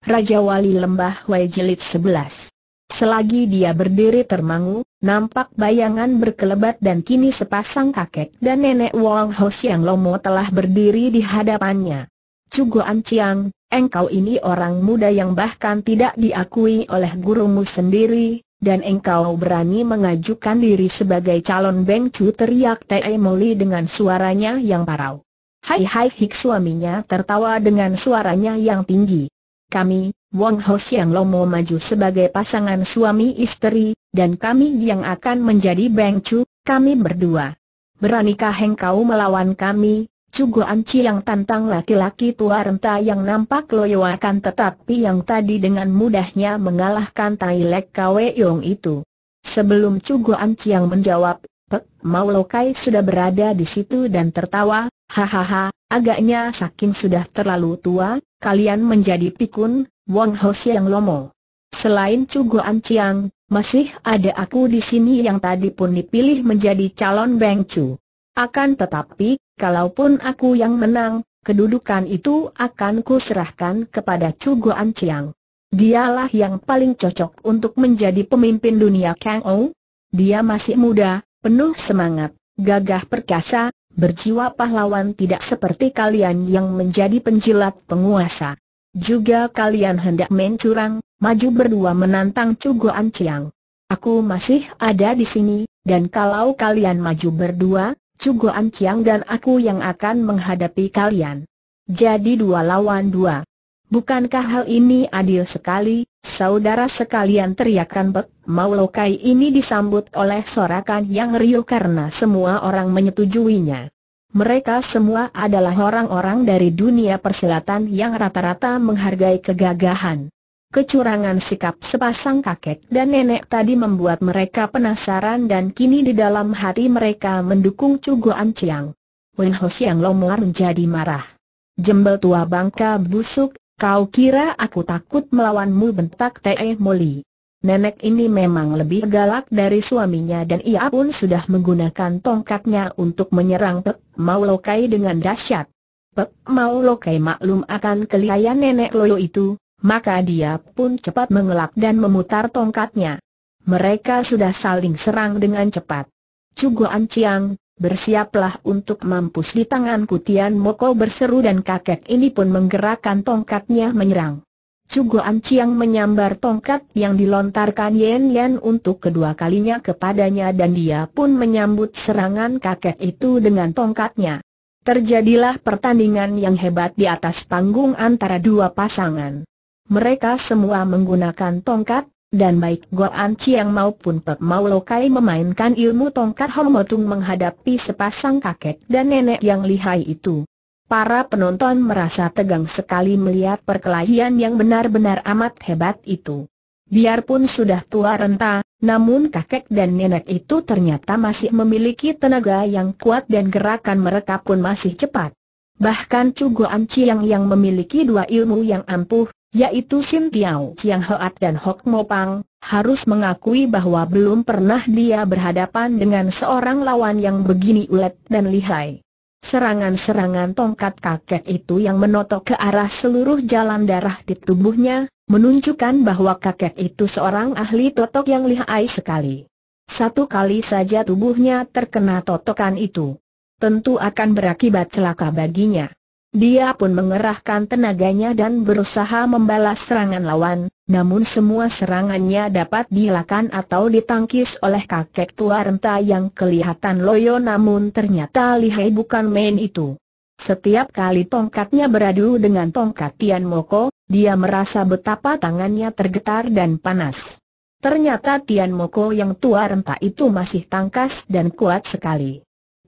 Raja Wali Lembah Wei Jilid 11. Selagi dia berdiri termangu, nampak bayangan berkelebat dan kini sepasang kakek dan nenek Wong Ho Siang Lomo telah berdiri di hadapannya. Cugo Ciang, engkau ini orang muda yang bahkan tidak diakui oleh gurumu sendiri, dan engkau berani mengajukan diri sebagai calon Beng Chu teriak Te Moli dengan suaranya yang parau. Hai hai hik suaminya tertawa dengan suaranya yang tinggi kami, Wong Ho Siang Lomo maju sebagai pasangan suami istri, dan kami yang akan menjadi Beng Chu, kami berdua. Beranikah engkau melawan kami, Cugo Anci yang tantang laki-laki tua renta yang nampak loyo akan tetapi yang tadi dengan mudahnya mengalahkan Tai Lek Kwe Yong itu. Sebelum Cugo Anci yang menjawab, Pek Mau Lokai sudah berada di situ dan tertawa, hahaha, agaknya saking sudah terlalu tua, kalian menjadi pikun, Wang Ho Siang Lomo. Selain Cuguan Ciang, masih ada aku di sini yang tadi pun dipilih menjadi calon Beng Chu. Akan tetapi, kalaupun aku yang menang, kedudukan itu akan kuserahkan kepada Cuguan Ciang. Dialah yang paling cocok untuk menjadi pemimpin dunia Kang Ou. Dia masih muda, penuh semangat, gagah perkasa, berjiwa pahlawan tidak seperti kalian yang menjadi penjilat penguasa. Juga kalian hendak main maju berdua menantang Cugo Anciang. Aku masih ada di sini, dan kalau kalian maju berdua, Cugo Anciang dan aku yang akan menghadapi kalian. Jadi dua lawan dua. Bukankah hal ini adil sekali, saudara sekalian teriakan Pek Mau Lokai ini disambut oleh sorakan yang riuh karena semua orang menyetujuinya. Mereka semua adalah orang-orang dari dunia persilatan yang rata-rata menghargai kegagahan. Kecurangan sikap sepasang kakek dan nenek tadi membuat mereka penasaran dan kini di dalam hati mereka mendukung Cugo Anciang. Wen Ho Siang Lomor menjadi marah. Jembel tua bangka busuk, Kau kira aku takut melawanmu bentak Teh Moli. Nenek ini memang lebih galak dari suaminya dan ia pun sudah menggunakan tongkatnya untuk menyerang Pek Mau Lokai dengan dahsyat. Pek Mau Lokai maklum akan kelihayan nenek Loyo itu, maka dia pun cepat mengelak dan memutar tongkatnya. Mereka sudah saling serang dengan cepat. Cuguan Ciang, Bersiaplah untuk mampus di tangan Kutian Moko berseru dan kakek ini pun menggerakkan tongkatnya menyerang. Cugo Anciang menyambar tongkat yang dilontarkan Yen Yen untuk kedua kalinya kepadanya dan dia pun menyambut serangan kakek itu dengan tongkatnya. Terjadilah pertandingan yang hebat di atas panggung antara dua pasangan. Mereka semua menggunakan tongkat, dan baik Goan Chiang maupun Pek Mau Lokai memainkan ilmu tongkat Homotung menghadapi sepasang kakek dan nenek yang lihai itu. Para penonton merasa tegang sekali melihat perkelahian yang benar-benar amat hebat itu. Biarpun sudah tua renta, namun kakek dan nenek itu ternyata masih memiliki tenaga yang kuat dan gerakan mereka pun masih cepat. Bahkan Cugo Anci yang memiliki dua ilmu yang ampuh, yaitu Sim yang Chiang Hoat dan Hok Mo Pang, harus mengakui bahwa belum pernah dia berhadapan dengan seorang lawan yang begini ulet dan lihai. Serangan-serangan tongkat kakek itu yang menotok ke arah seluruh jalan darah di tubuhnya, menunjukkan bahwa kakek itu seorang ahli totok yang lihai sekali. Satu kali saja tubuhnya terkena totokan itu. Tentu akan berakibat celaka baginya. Dia pun mengerahkan tenaganya dan berusaha membalas serangan lawan, namun semua serangannya dapat dilakukan atau ditangkis oleh kakek tua renta yang kelihatan loyo namun ternyata lihai bukan main itu. Setiap kali tongkatnya beradu dengan tongkat Tian Moko, dia merasa betapa tangannya tergetar dan panas. Ternyata Tian Moko yang tua renta itu masih tangkas dan kuat sekali.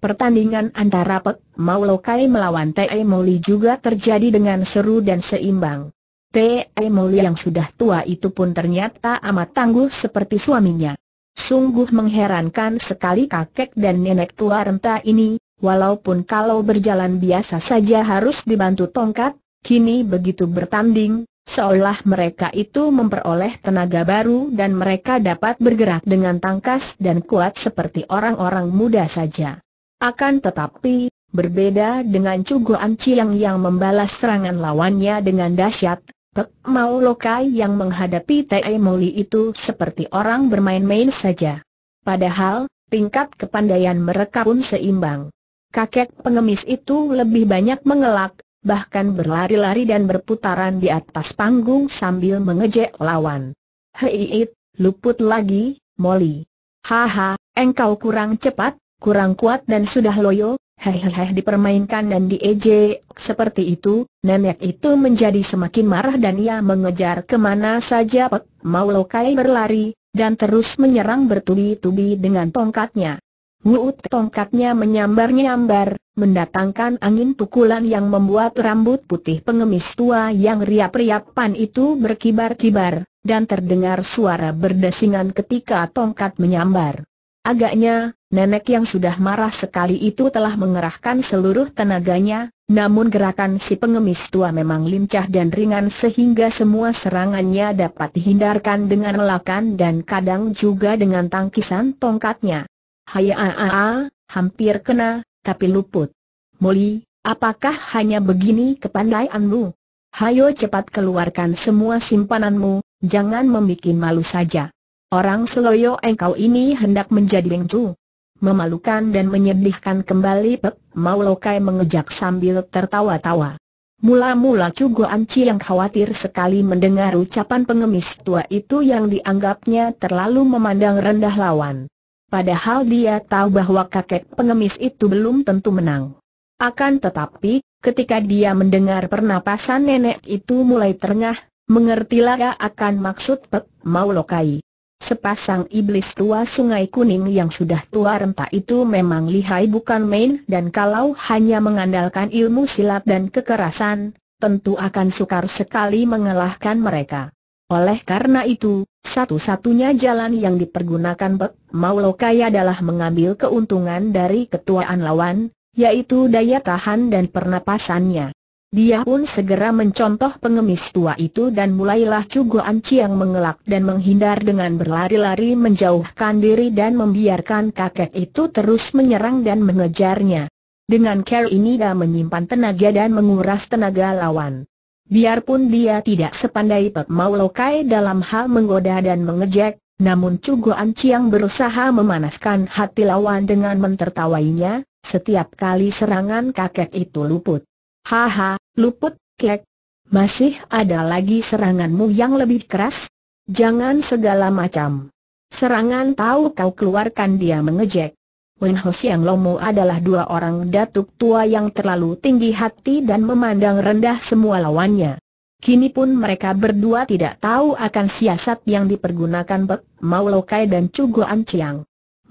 Pertandingan antara Pek Maulokai melawan Te Moli juga terjadi dengan seru dan seimbang. Te Moli yang sudah tua itu pun ternyata amat tangguh seperti suaminya. Sungguh mengherankan sekali kakek dan nenek tua renta ini, walaupun kalau berjalan biasa saja harus dibantu tongkat, kini begitu bertanding, seolah mereka itu memperoleh tenaga baru dan mereka dapat bergerak dengan tangkas dan kuat seperti orang-orang muda saja. Akan tetapi, berbeda dengan Cugo Ciang yang membalas serangan lawannya dengan dahsyat, Pek Mau Lokai yang menghadapi Tai Moli itu seperti orang bermain-main saja. Padahal, tingkat kepandaian mereka pun seimbang. Kakek pengemis itu lebih banyak mengelak, bahkan berlari-lari dan berputaran di atas panggung sambil mengejek lawan. Hei, luput lagi, Moli. Haha, engkau kurang cepat, kurang kuat dan sudah loyo, hehehe dipermainkan dan diejek seperti itu, nenek itu menjadi semakin marah dan ia mengejar kemana saja Pek Mau Lokai berlari, dan terus menyerang bertubi-tubi dengan tongkatnya. Wuut tongkatnya menyambar-nyambar, mendatangkan angin pukulan yang membuat rambut putih pengemis tua yang riap pan itu berkibar-kibar, dan terdengar suara berdesingan ketika tongkat menyambar. Agaknya, nenek yang sudah marah sekali itu telah mengerahkan seluruh tenaganya, namun gerakan si pengemis tua memang lincah dan ringan sehingga semua serangannya dapat dihindarkan dengan lelakan dan kadang juga dengan tangkisan tongkatnya. Hayaa, hampir kena, tapi luput. Moli, apakah hanya begini kepandaianmu? Hayo cepat keluarkan semua simpananmu, jangan membuat malu saja. Orang seloyo engkau ini hendak menjadi bengcu. Memalukan dan menyedihkan kembali Pek Maulokai mengejak sambil tertawa-tawa. Mula-mula Cugo Anci yang khawatir sekali mendengar ucapan pengemis tua itu yang dianggapnya terlalu memandang rendah lawan. Padahal dia tahu bahwa kakek pengemis itu belum tentu menang. Akan tetapi, ketika dia mendengar pernapasan nenek itu mulai terengah, mengertilah akan maksud Pek Maulokai. Sepasang iblis tua sungai kuning yang sudah tua rempah itu memang lihai bukan main dan kalau hanya mengandalkan ilmu silat dan kekerasan, tentu akan sukar sekali mengalahkan mereka. Oleh karena itu, satu-satunya jalan yang dipergunakan Bek Maulokai adalah mengambil keuntungan dari ketuaan lawan, yaitu daya tahan dan pernapasannya. Dia pun segera mencontoh pengemis tua itu dan mulailah Cuguan Ciang mengelak dan menghindar dengan berlari-lari menjauhkan diri dan membiarkan kakek itu terus menyerang dan mengejarnya. Dengan care ini dia menyimpan tenaga dan menguras tenaga lawan. Biarpun dia tidak sepandai Pek Mau Lokai dalam hal menggoda dan mengejek, namun Cuguan Ciang berusaha memanaskan hati lawan dengan mentertawainya, setiap kali serangan kakek itu luput. Haha, luput, kek. Masih ada lagi seranganmu yang lebih keras? Jangan segala macam. Serangan tahu kau keluarkan dia mengejek. Wen Siang Lomo adalah dua orang datuk tua yang terlalu tinggi hati dan memandang rendah semua lawannya. Kini pun mereka berdua tidak tahu akan siasat yang dipergunakan Bek, Maulokai dan Cugo Anciang.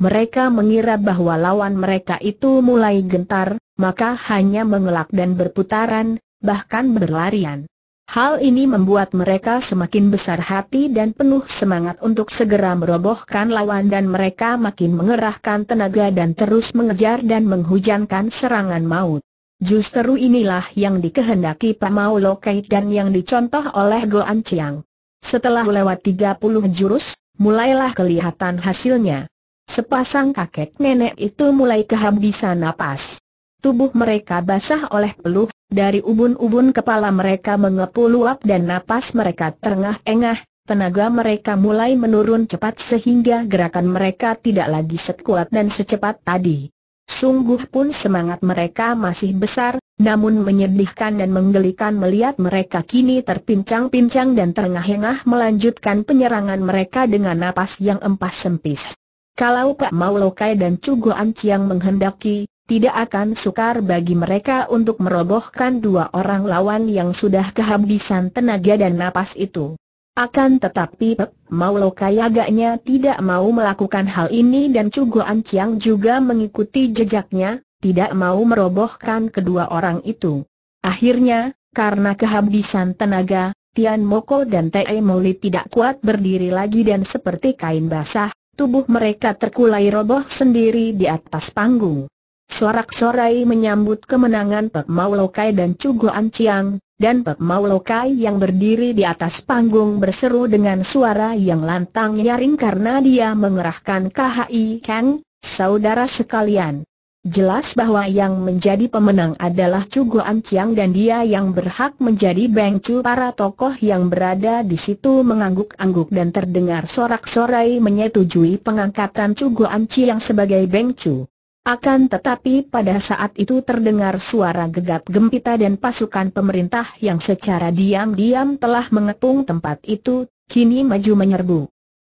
Mereka mengira bahwa lawan mereka itu mulai gentar, maka hanya mengelak dan berputaran, bahkan berlarian. Hal ini membuat mereka semakin besar hati dan penuh semangat untuk segera merobohkan lawan dan mereka makin mengerahkan tenaga dan terus mengejar dan menghujankan serangan maut. Justru inilah yang dikehendaki Pak Mao Lokai dan yang dicontoh oleh Goan Chiang. Setelah lewat 30 jurus, mulailah kelihatan hasilnya. Sepasang kakek nenek itu mulai kehabisan napas tubuh mereka basah oleh peluh, dari ubun-ubun kepala mereka mengepul luap dan napas mereka terengah-engah, tenaga mereka mulai menurun cepat sehingga gerakan mereka tidak lagi sekuat dan secepat tadi. Sungguh pun semangat mereka masih besar, namun menyedihkan dan menggelikan melihat mereka kini terpincang-pincang dan terengah-engah melanjutkan penyerangan mereka dengan napas yang empas sempis. Kalau Pak Maulokai dan Cugo Anciang menghendaki, tidak akan sukar bagi mereka untuk merobohkan dua orang lawan yang sudah kehabisan tenaga dan napas itu. Akan tetapi Pep Maulo kayagaknya tidak mau melakukan hal ini dan Cugo Anciang juga mengikuti jejaknya, tidak mau merobohkan kedua orang itu. Akhirnya, karena kehabisan tenaga, Tian Moko dan Te Moli tidak kuat berdiri lagi dan seperti kain basah, tubuh mereka terkulai roboh sendiri di atas panggung sorak-sorai menyambut kemenangan Pek Mau Lokai dan Cugo Anciang, dan Pek Mau Lokai yang berdiri di atas panggung berseru dengan suara yang lantang nyaring karena dia mengerahkan KHI Kang, saudara sekalian. Jelas bahwa yang menjadi pemenang adalah Cugo Anciang dan dia yang berhak menjadi bengcu para tokoh yang berada di situ mengangguk-angguk dan terdengar sorak-sorai menyetujui pengangkatan Cugo Anciang sebagai bengcu. Akan tetapi pada saat itu terdengar suara gegap gempita dan pasukan pemerintah yang secara diam-diam telah mengepung tempat itu, kini maju menyerbu.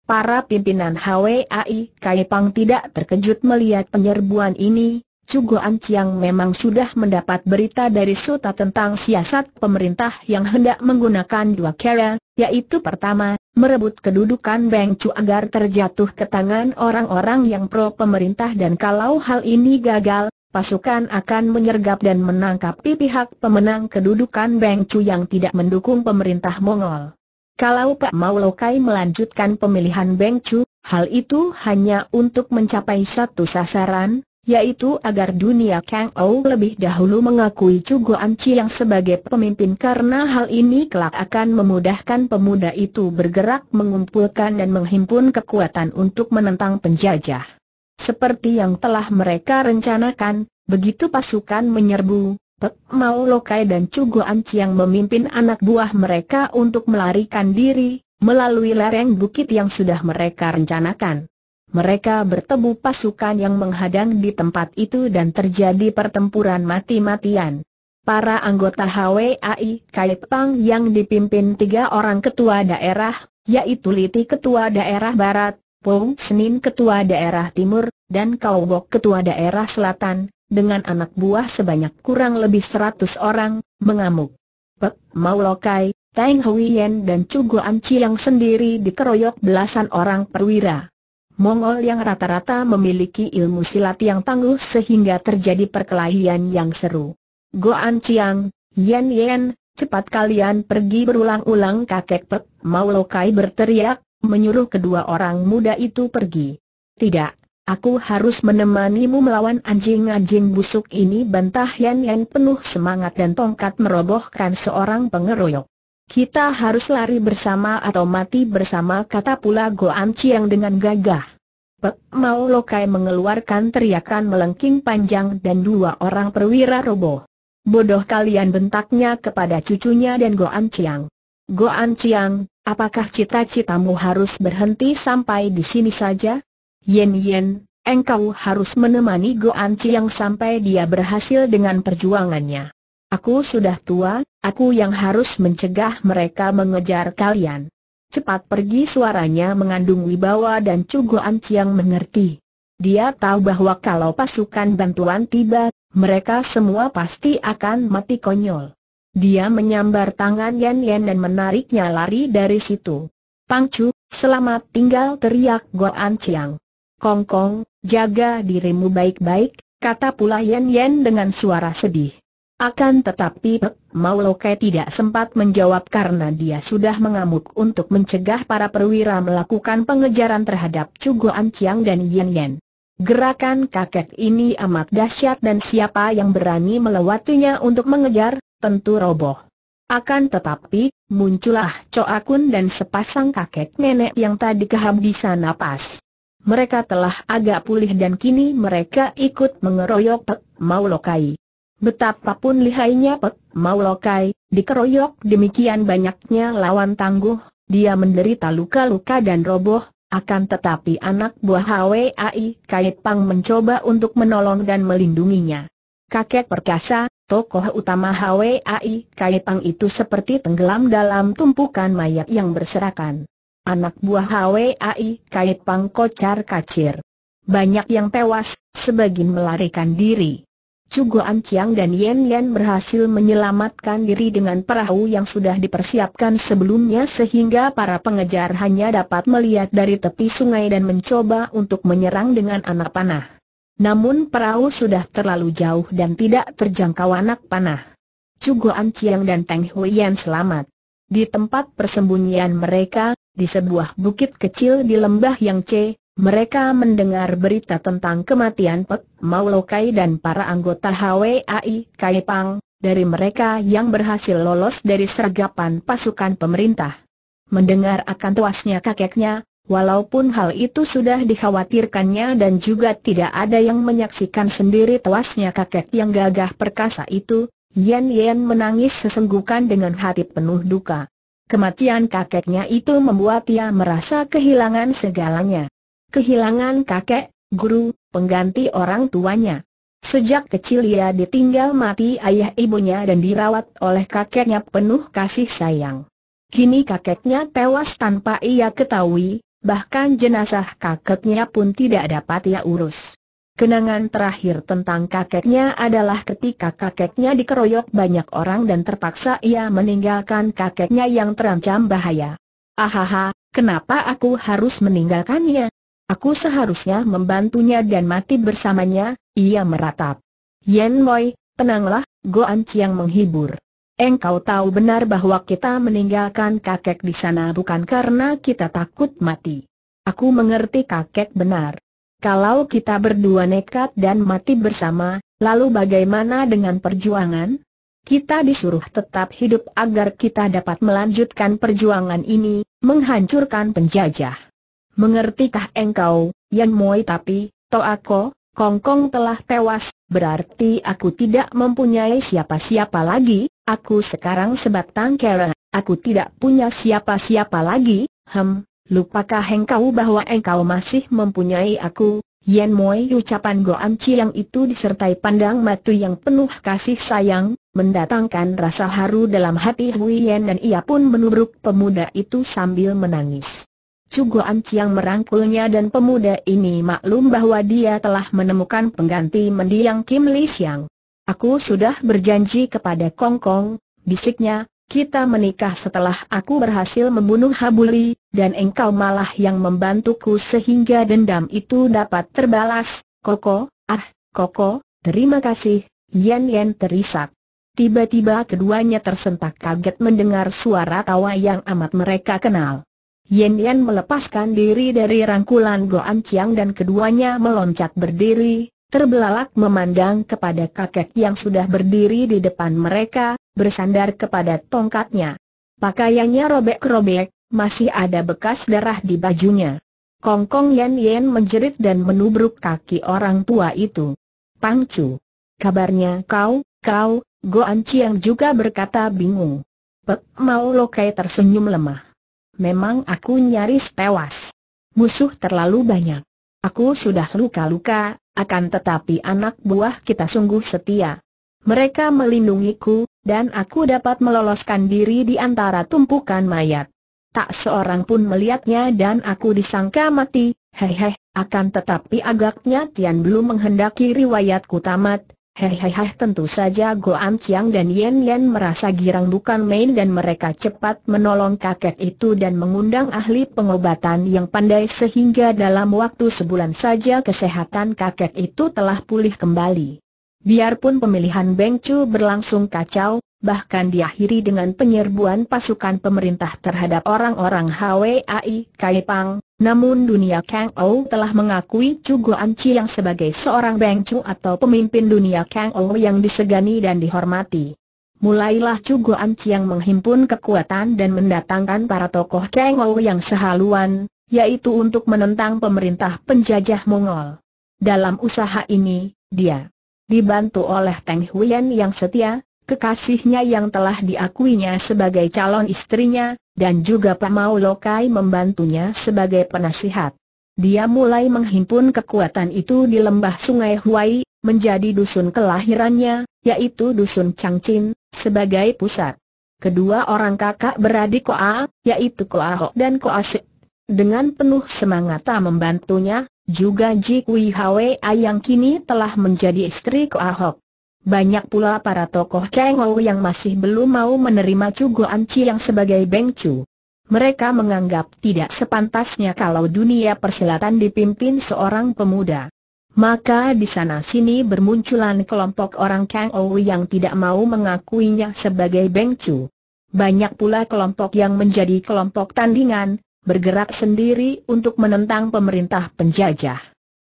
Para pimpinan HWAI Kaipang tidak terkejut melihat penyerbuan ini, Cugo Anciang memang sudah mendapat berita dari Suta tentang siasat pemerintah yang hendak menggunakan dua cara, yaitu pertama, merebut kedudukan Beng Cu agar terjatuh ke tangan orang-orang yang pro pemerintah dan kalau hal ini gagal, pasukan akan menyergap dan menangkap pihak pemenang kedudukan Beng Cu yang tidak mendukung pemerintah Mongol. Kalau Pak Maulokai melanjutkan pemilihan Beng Cu, hal itu hanya untuk mencapai satu sasaran, yaitu agar dunia Kang Ou lebih dahulu mengakui Cugo Anci yang sebagai pemimpin karena hal ini kelak akan memudahkan pemuda itu bergerak mengumpulkan dan menghimpun kekuatan untuk menentang penjajah. Seperti yang telah mereka rencanakan, begitu pasukan menyerbu, Pek Mau Lokai dan Cugo Anci yang memimpin anak buah mereka untuk melarikan diri, melalui lereng bukit yang sudah mereka rencanakan mereka bertemu pasukan yang menghadang di tempat itu dan terjadi pertempuran mati-matian. Para anggota HWAI Kaitpang yang dipimpin tiga orang ketua daerah, yaitu Liti Ketua Daerah Barat, Pung Senin Ketua Daerah Timur, dan Kaubok Ketua Daerah Selatan, dengan anak buah sebanyak kurang lebih 100 orang, mengamuk. Pek Maulokai, Teng Huiyen dan Chu Guan Chiang sendiri dikeroyok belasan orang perwira. Mongol yang rata-rata memiliki ilmu silat yang tangguh sehingga terjadi perkelahian yang seru. Goan Chiang, Yen Yen, cepat kalian pergi berulang-ulang kakek Pek, Mau Lokai berteriak, menyuruh kedua orang muda itu pergi. Tidak, aku harus menemanimu melawan anjing-anjing busuk ini bantah Yan Yan penuh semangat dan tongkat merobohkan seorang pengeroyok. Kita harus lari bersama atau mati bersama kata pula An Chiang dengan gagah. Pek Mau Lokai mengeluarkan teriakan melengking panjang dan dua orang perwira roboh. Bodoh kalian bentaknya kepada cucunya dan An Chiang. An Chiang, apakah cita-citamu harus berhenti sampai di sini saja? Yen Yen, engkau harus menemani An Chiang sampai dia berhasil dengan perjuangannya. Aku sudah tua, aku yang harus mencegah mereka mengejar kalian. Cepat pergi suaranya mengandung wibawa dan cuguan Ciang mengerti. Dia tahu bahwa kalau pasukan bantuan tiba, mereka semua pasti akan mati konyol. Dia menyambar tangan Yan Yan dan menariknya lari dari situ. Pangcu, selamat tinggal teriak Go Kong Kongkong, jaga dirimu baik-baik, kata pula Yan Yan dengan suara sedih. Akan tetapi Pek Mau Lokai tidak sempat menjawab karena dia sudah mengamuk untuk mencegah para perwira melakukan pengejaran terhadap Cugo Anciang dan Yen Yen. Gerakan kakek ini amat dahsyat dan siapa yang berani melewatinya untuk mengejar, tentu roboh. Akan tetapi, muncullah Coakun dan sepasang kakek nenek yang tadi kehabisan napas. Mereka telah agak pulih dan kini mereka ikut mengeroyok Pek Mau Lokai. Betapapun lihainya Pek Mau Lokai, dikeroyok demikian banyaknya lawan tangguh, dia menderita luka-luka dan roboh, akan tetapi anak buah HWAI Kait Pang mencoba untuk menolong dan melindunginya. Kakek perkasa, tokoh utama HWAI Kait Pang itu seperti tenggelam dalam tumpukan mayat yang berserakan. Anak buah HWAI Kait Pang kocar kacir. Banyak yang tewas, sebagian melarikan diri. Cugo Anciang dan Yen Yen berhasil menyelamatkan diri dengan perahu yang sudah dipersiapkan sebelumnya sehingga para pengejar hanya dapat melihat dari tepi sungai dan mencoba untuk menyerang dengan anak panah. Namun perahu sudah terlalu jauh dan tidak terjangkau anak panah. Cugo Anciang dan Teng Yen selamat. Di tempat persembunyian mereka, di sebuah bukit kecil di lembah Yang C, mereka mendengar berita tentang kematian Pek, Maulokai dan para anggota HWAI Kaipang, dari mereka yang berhasil lolos dari sergapan pasukan pemerintah. Mendengar akan tuasnya kakeknya, walaupun hal itu sudah dikhawatirkannya dan juga tidak ada yang menyaksikan sendiri tuasnya kakek yang gagah perkasa itu, Yen Yen menangis sesenggukan dengan hati penuh duka. Kematian kakeknya itu membuat ia merasa kehilangan segalanya. Kehilangan kakek, guru, pengganti orang tuanya. Sejak kecil ia ditinggal mati ayah ibunya dan dirawat oleh kakeknya penuh kasih sayang. Kini kakeknya tewas tanpa ia ketahui, bahkan jenazah kakeknya pun tidak dapat ia urus. Kenangan terakhir tentang kakeknya adalah ketika kakeknya dikeroyok banyak orang dan terpaksa ia meninggalkan kakeknya yang terancam bahaya. Ahaha, kenapa aku harus meninggalkannya? Aku seharusnya membantunya dan mati bersamanya, ia meratap. Yen Moi, tenanglah, An Chiang menghibur. Engkau tahu benar bahwa kita meninggalkan kakek di sana bukan karena kita takut mati. Aku mengerti kakek benar. Kalau kita berdua nekat dan mati bersama, lalu bagaimana dengan perjuangan? Kita disuruh tetap hidup agar kita dapat melanjutkan perjuangan ini, menghancurkan penjajah. Mengertikah engkau, Yan Moi tapi, to Kong Kongkong telah tewas, berarti aku tidak mempunyai siapa-siapa lagi, aku sekarang sebatang kera, aku tidak punya siapa-siapa lagi, hem, lupakah engkau bahwa engkau masih mempunyai aku, Yan Moi ucapan Goan yang itu disertai pandang matu yang penuh kasih sayang, mendatangkan rasa haru dalam hati Hui Yan dan ia pun menubruk pemuda itu sambil menangis. Cugo yang merangkulnya dan pemuda ini maklum bahwa dia telah menemukan pengganti mendiang Kim Li Xiang. Aku sudah berjanji kepada Kong Kong, bisiknya, kita menikah setelah aku berhasil membunuh Habuli, dan engkau malah yang membantuku sehingga dendam itu dapat terbalas. Koko, ah, Koko, terima kasih, Yan Yan terisak. Tiba-tiba keduanya tersentak kaget mendengar suara tawa yang amat mereka kenal. Yen Yen melepaskan diri dari rangkulan Goan Chiang dan keduanya meloncat berdiri, terbelalak memandang kepada kakek yang sudah berdiri di depan mereka, bersandar kepada tongkatnya. Pakaiannya robek-robek, masih ada bekas darah di bajunya. Kongkong Yen Yen menjerit dan menubruk kaki orang tua itu. Pangcu, kabarnya kau, kau, Goan Chiang juga berkata bingung. Pek Mau Lokai tersenyum lemah memang aku nyaris tewas. Musuh terlalu banyak. Aku sudah luka-luka, akan tetapi anak buah kita sungguh setia. Mereka melindungiku, dan aku dapat meloloskan diri di antara tumpukan mayat. Tak seorang pun melihatnya dan aku disangka mati, hehe, akan tetapi agaknya Tian belum menghendaki riwayatku tamat, Hehehe tentu saja Goan Chiang dan Yen Yen merasa girang bukan main dan mereka cepat menolong kakek itu dan mengundang ahli pengobatan yang pandai sehingga dalam waktu sebulan saja kesehatan kakek itu telah pulih kembali. Biarpun pemilihan Beng Chu berlangsung kacau, bahkan diakhiri dengan penyerbuan pasukan pemerintah terhadap orang-orang HWAI Kaipang, namun dunia Kang Ou telah mengakui Chu Guan yang sebagai seorang Beng Chu atau pemimpin dunia Kang Ou yang disegani dan dihormati. Mulailah Chu Guan yang menghimpun kekuatan dan mendatangkan para tokoh Kang Ou yang sehaluan, yaitu untuk menentang pemerintah penjajah Mongol. Dalam usaha ini, dia dibantu oleh Teng Huyen yang setia, kekasihnya yang telah diakuinya sebagai calon istrinya, dan juga Pak Lokai membantunya sebagai penasihat. Dia mulai menghimpun kekuatan itu di lembah sungai Huai, menjadi dusun kelahirannya, yaitu dusun Changchin, sebagai pusat. Kedua orang kakak beradik Koa, yaitu Koa Ho dan Koa Se. Dengan penuh semangat membantunya, juga Ji Kui Hwa yang kini telah menjadi istri Koa Hok. Banyak pula para tokoh Kang Ou yang masih belum mau menerima Chu Anci yang sebagai Beng Chu. Mereka menganggap tidak sepantasnya kalau dunia persilatan dipimpin seorang pemuda. Maka di sana-sini bermunculan kelompok orang Kang Ou yang tidak mau mengakuinya sebagai Beng Chu. Banyak pula kelompok yang menjadi kelompok tandingan, bergerak sendiri untuk menentang pemerintah penjajah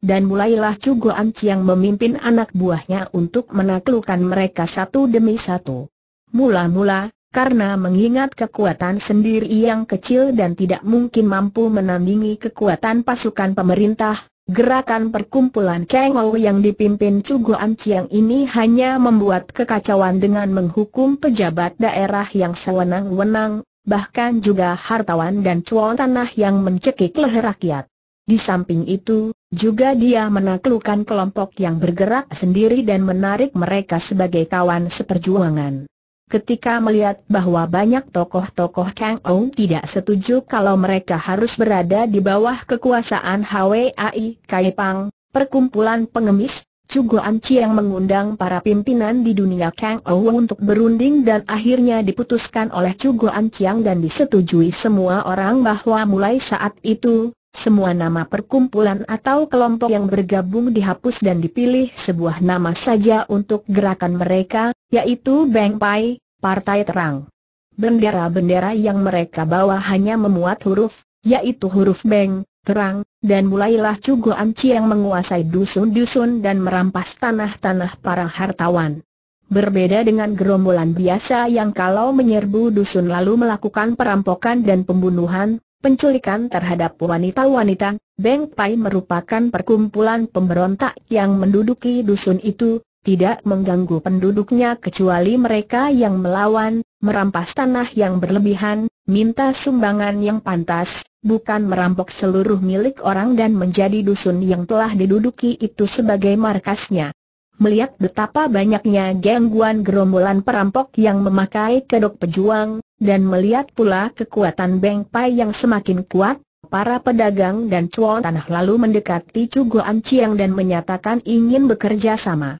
dan mulailah Cugo Anciang memimpin anak buahnya untuk menaklukkan mereka satu demi satu. Mula-mula, karena mengingat kekuatan sendiri yang kecil dan tidak mungkin mampu menandingi kekuatan pasukan pemerintah, gerakan perkumpulan Kengou yang dipimpin Cugo Anciang ini hanya membuat kekacauan dengan menghukum pejabat daerah yang sewenang-wenang, bahkan juga hartawan dan cuan tanah yang mencekik leher rakyat. Di samping itu, juga dia menaklukkan kelompok yang bergerak sendiri dan menarik mereka sebagai kawan seperjuangan. Ketika melihat bahwa banyak tokoh-tokoh Kang Ou tidak setuju kalau mereka harus berada di bawah kekuasaan HWAI Kai Pang, perkumpulan pengemis, Cugo Anci yang mengundang para pimpinan di dunia Kang Ou untuk berunding dan akhirnya diputuskan oleh Cugo Anciang Chiang dan disetujui semua orang bahwa mulai saat itu, semua nama perkumpulan atau kelompok yang bergabung dihapus dan dipilih sebuah nama saja untuk gerakan mereka, yaitu Beng Pai, Partai Terang. Bendera-bendera yang mereka bawa hanya memuat huruf, yaitu huruf Beng, Terang, dan mulailah Cugo Anci yang menguasai dusun-dusun dan merampas tanah-tanah para hartawan. Berbeda dengan gerombolan biasa yang kalau menyerbu dusun lalu melakukan perampokan dan pembunuhan, Penculikan terhadap wanita-wanita, Beng Pai merupakan perkumpulan pemberontak yang menduduki dusun itu, tidak mengganggu penduduknya kecuali mereka yang melawan, merampas tanah yang berlebihan, minta sumbangan yang pantas, bukan merampok seluruh milik orang dan menjadi dusun yang telah diduduki itu sebagai markasnya. Melihat betapa banyaknya gangguan gerombolan perampok yang memakai kedok pejuang, dan melihat pula kekuatan Beng Pai yang semakin kuat, para pedagang dan cuan tanah lalu mendekati Chu Guan Chiang dan menyatakan ingin bekerja sama.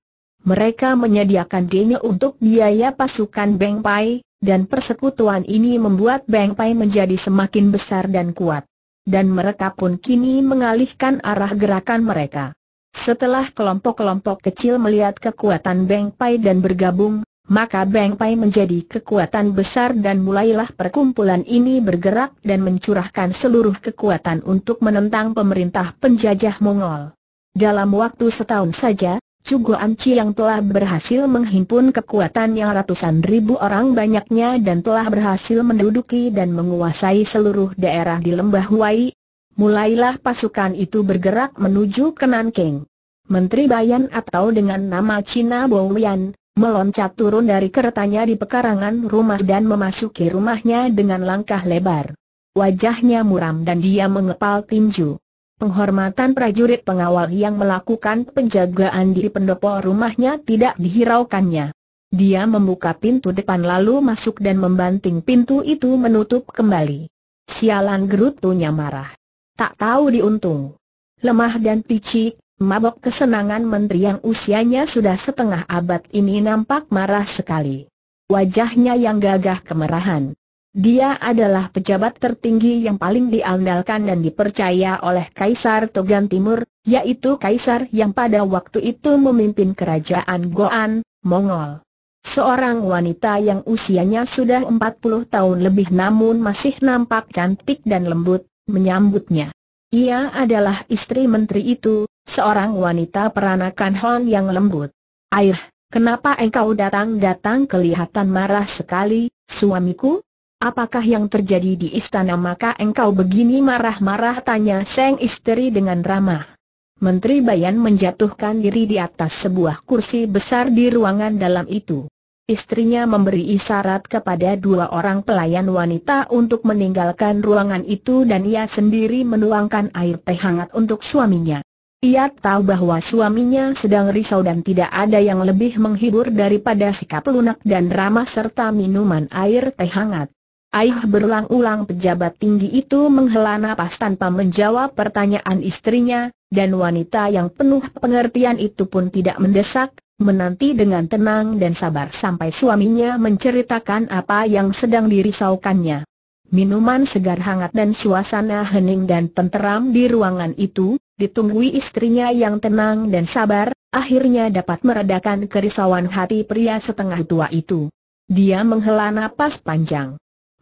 Mereka menyediakan dana untuk biaya pasukan Beng Pai, dan persekutuan ini membuat Beng Pai menjadi semakin besar dan kuat. Dan mereka pun kini mengalihkan arah gerakan mereka. Setelah kelompok-kelompok kecil melihat kekuatan Beng Pai dan bergabung, maka Beng Pai menjadi kekuatan besar dan mulailah perkumpulan ini bergerak dan mencurahkan seluruh kekuatan untuk menentang pemerintah penjajah Mongol. Dalam waktu setahun saja, Cugo Anci yang telah berhasil menghimpun kekuatan yang ratusan ribu orang banyaknya dan telah berhasil menduduki dan menguasai seluruh daerah di lembah Huai, mulailah pasukan itu bergerak menuju ke Nanking. Menteri Bayan atau dengan nama Cina Bowian, meloncat turun dari keretanya di pekarangan rumah dan memasuki rumahnya dengan langkah lebar. Wajahnya muram dan dia mengepal tinju. Penghormatan prajurit pengawal yang melakukan penjagaan di pendopo rumahnya tidak dihiraukannya. Dia membuka pintu depan lalu masuk dan membanting pintu itu menutup kembali. Sialan gerutunya marah. Tak tahu diuntung. Lemah dan picik, Mabok kesenangan menteri yang usianya sudah setengah abad ini nampak marah sekali. Wajahnya yang gagah kemerahan. Dia adalah pejabat tertinggi yang paling diandalkan dan dipercaya oleh Kaisar Togan Timur, yaitu Kaisar yang pada waktu itu memimpin kerajaan Goan, Mongol. Seorang wanita yang usianya sudah 40 tahun lebih namun masih nampak cantik dan lembut, menyambutnya. Ia adalah istri menteri itu, seorang wanita peranakan Hon yang lembut. Air, kenapa engkau datang-datang kelihatan marah sekali, suamiku? Apakah yang terjadi di istana maka engkau begini marah-marah tanya Seng istri dengan ramah. Menteri Bayan menjatuhkan diri di atas sebuah kursi besar di ruangan dalam itu istrinya memberi isyarat kepada dua orang pelayan wanita untuk meninggalkan ruangan itu dan ia sendiri menuangkan air teh hangat untuk suaminya. Ia tahu bahwa suaminya sedang risau dan tidak ada yang lebih menghibur daripada sikap lunak dan ramah serta minuman air teh hangat. Ayah berulang-ulang pejabat tinggi itu menghela napas tanpa menjawab pertanyaan istrinya, dan wanita yang penuh pengertian itu pun tidak mendesak, menanti dengan tenang dan sabar sampai suaminya menceritakan apa yang sedang dirisaukannya. Minuman segar hangat dan suasana hening dan tenteram di ruangan itu, ditunggui istrinya yang tenang dan sabar, akhirnya dapat meredakan kerisauan hati pria setengah tua itu. Dia menghela napas panjang.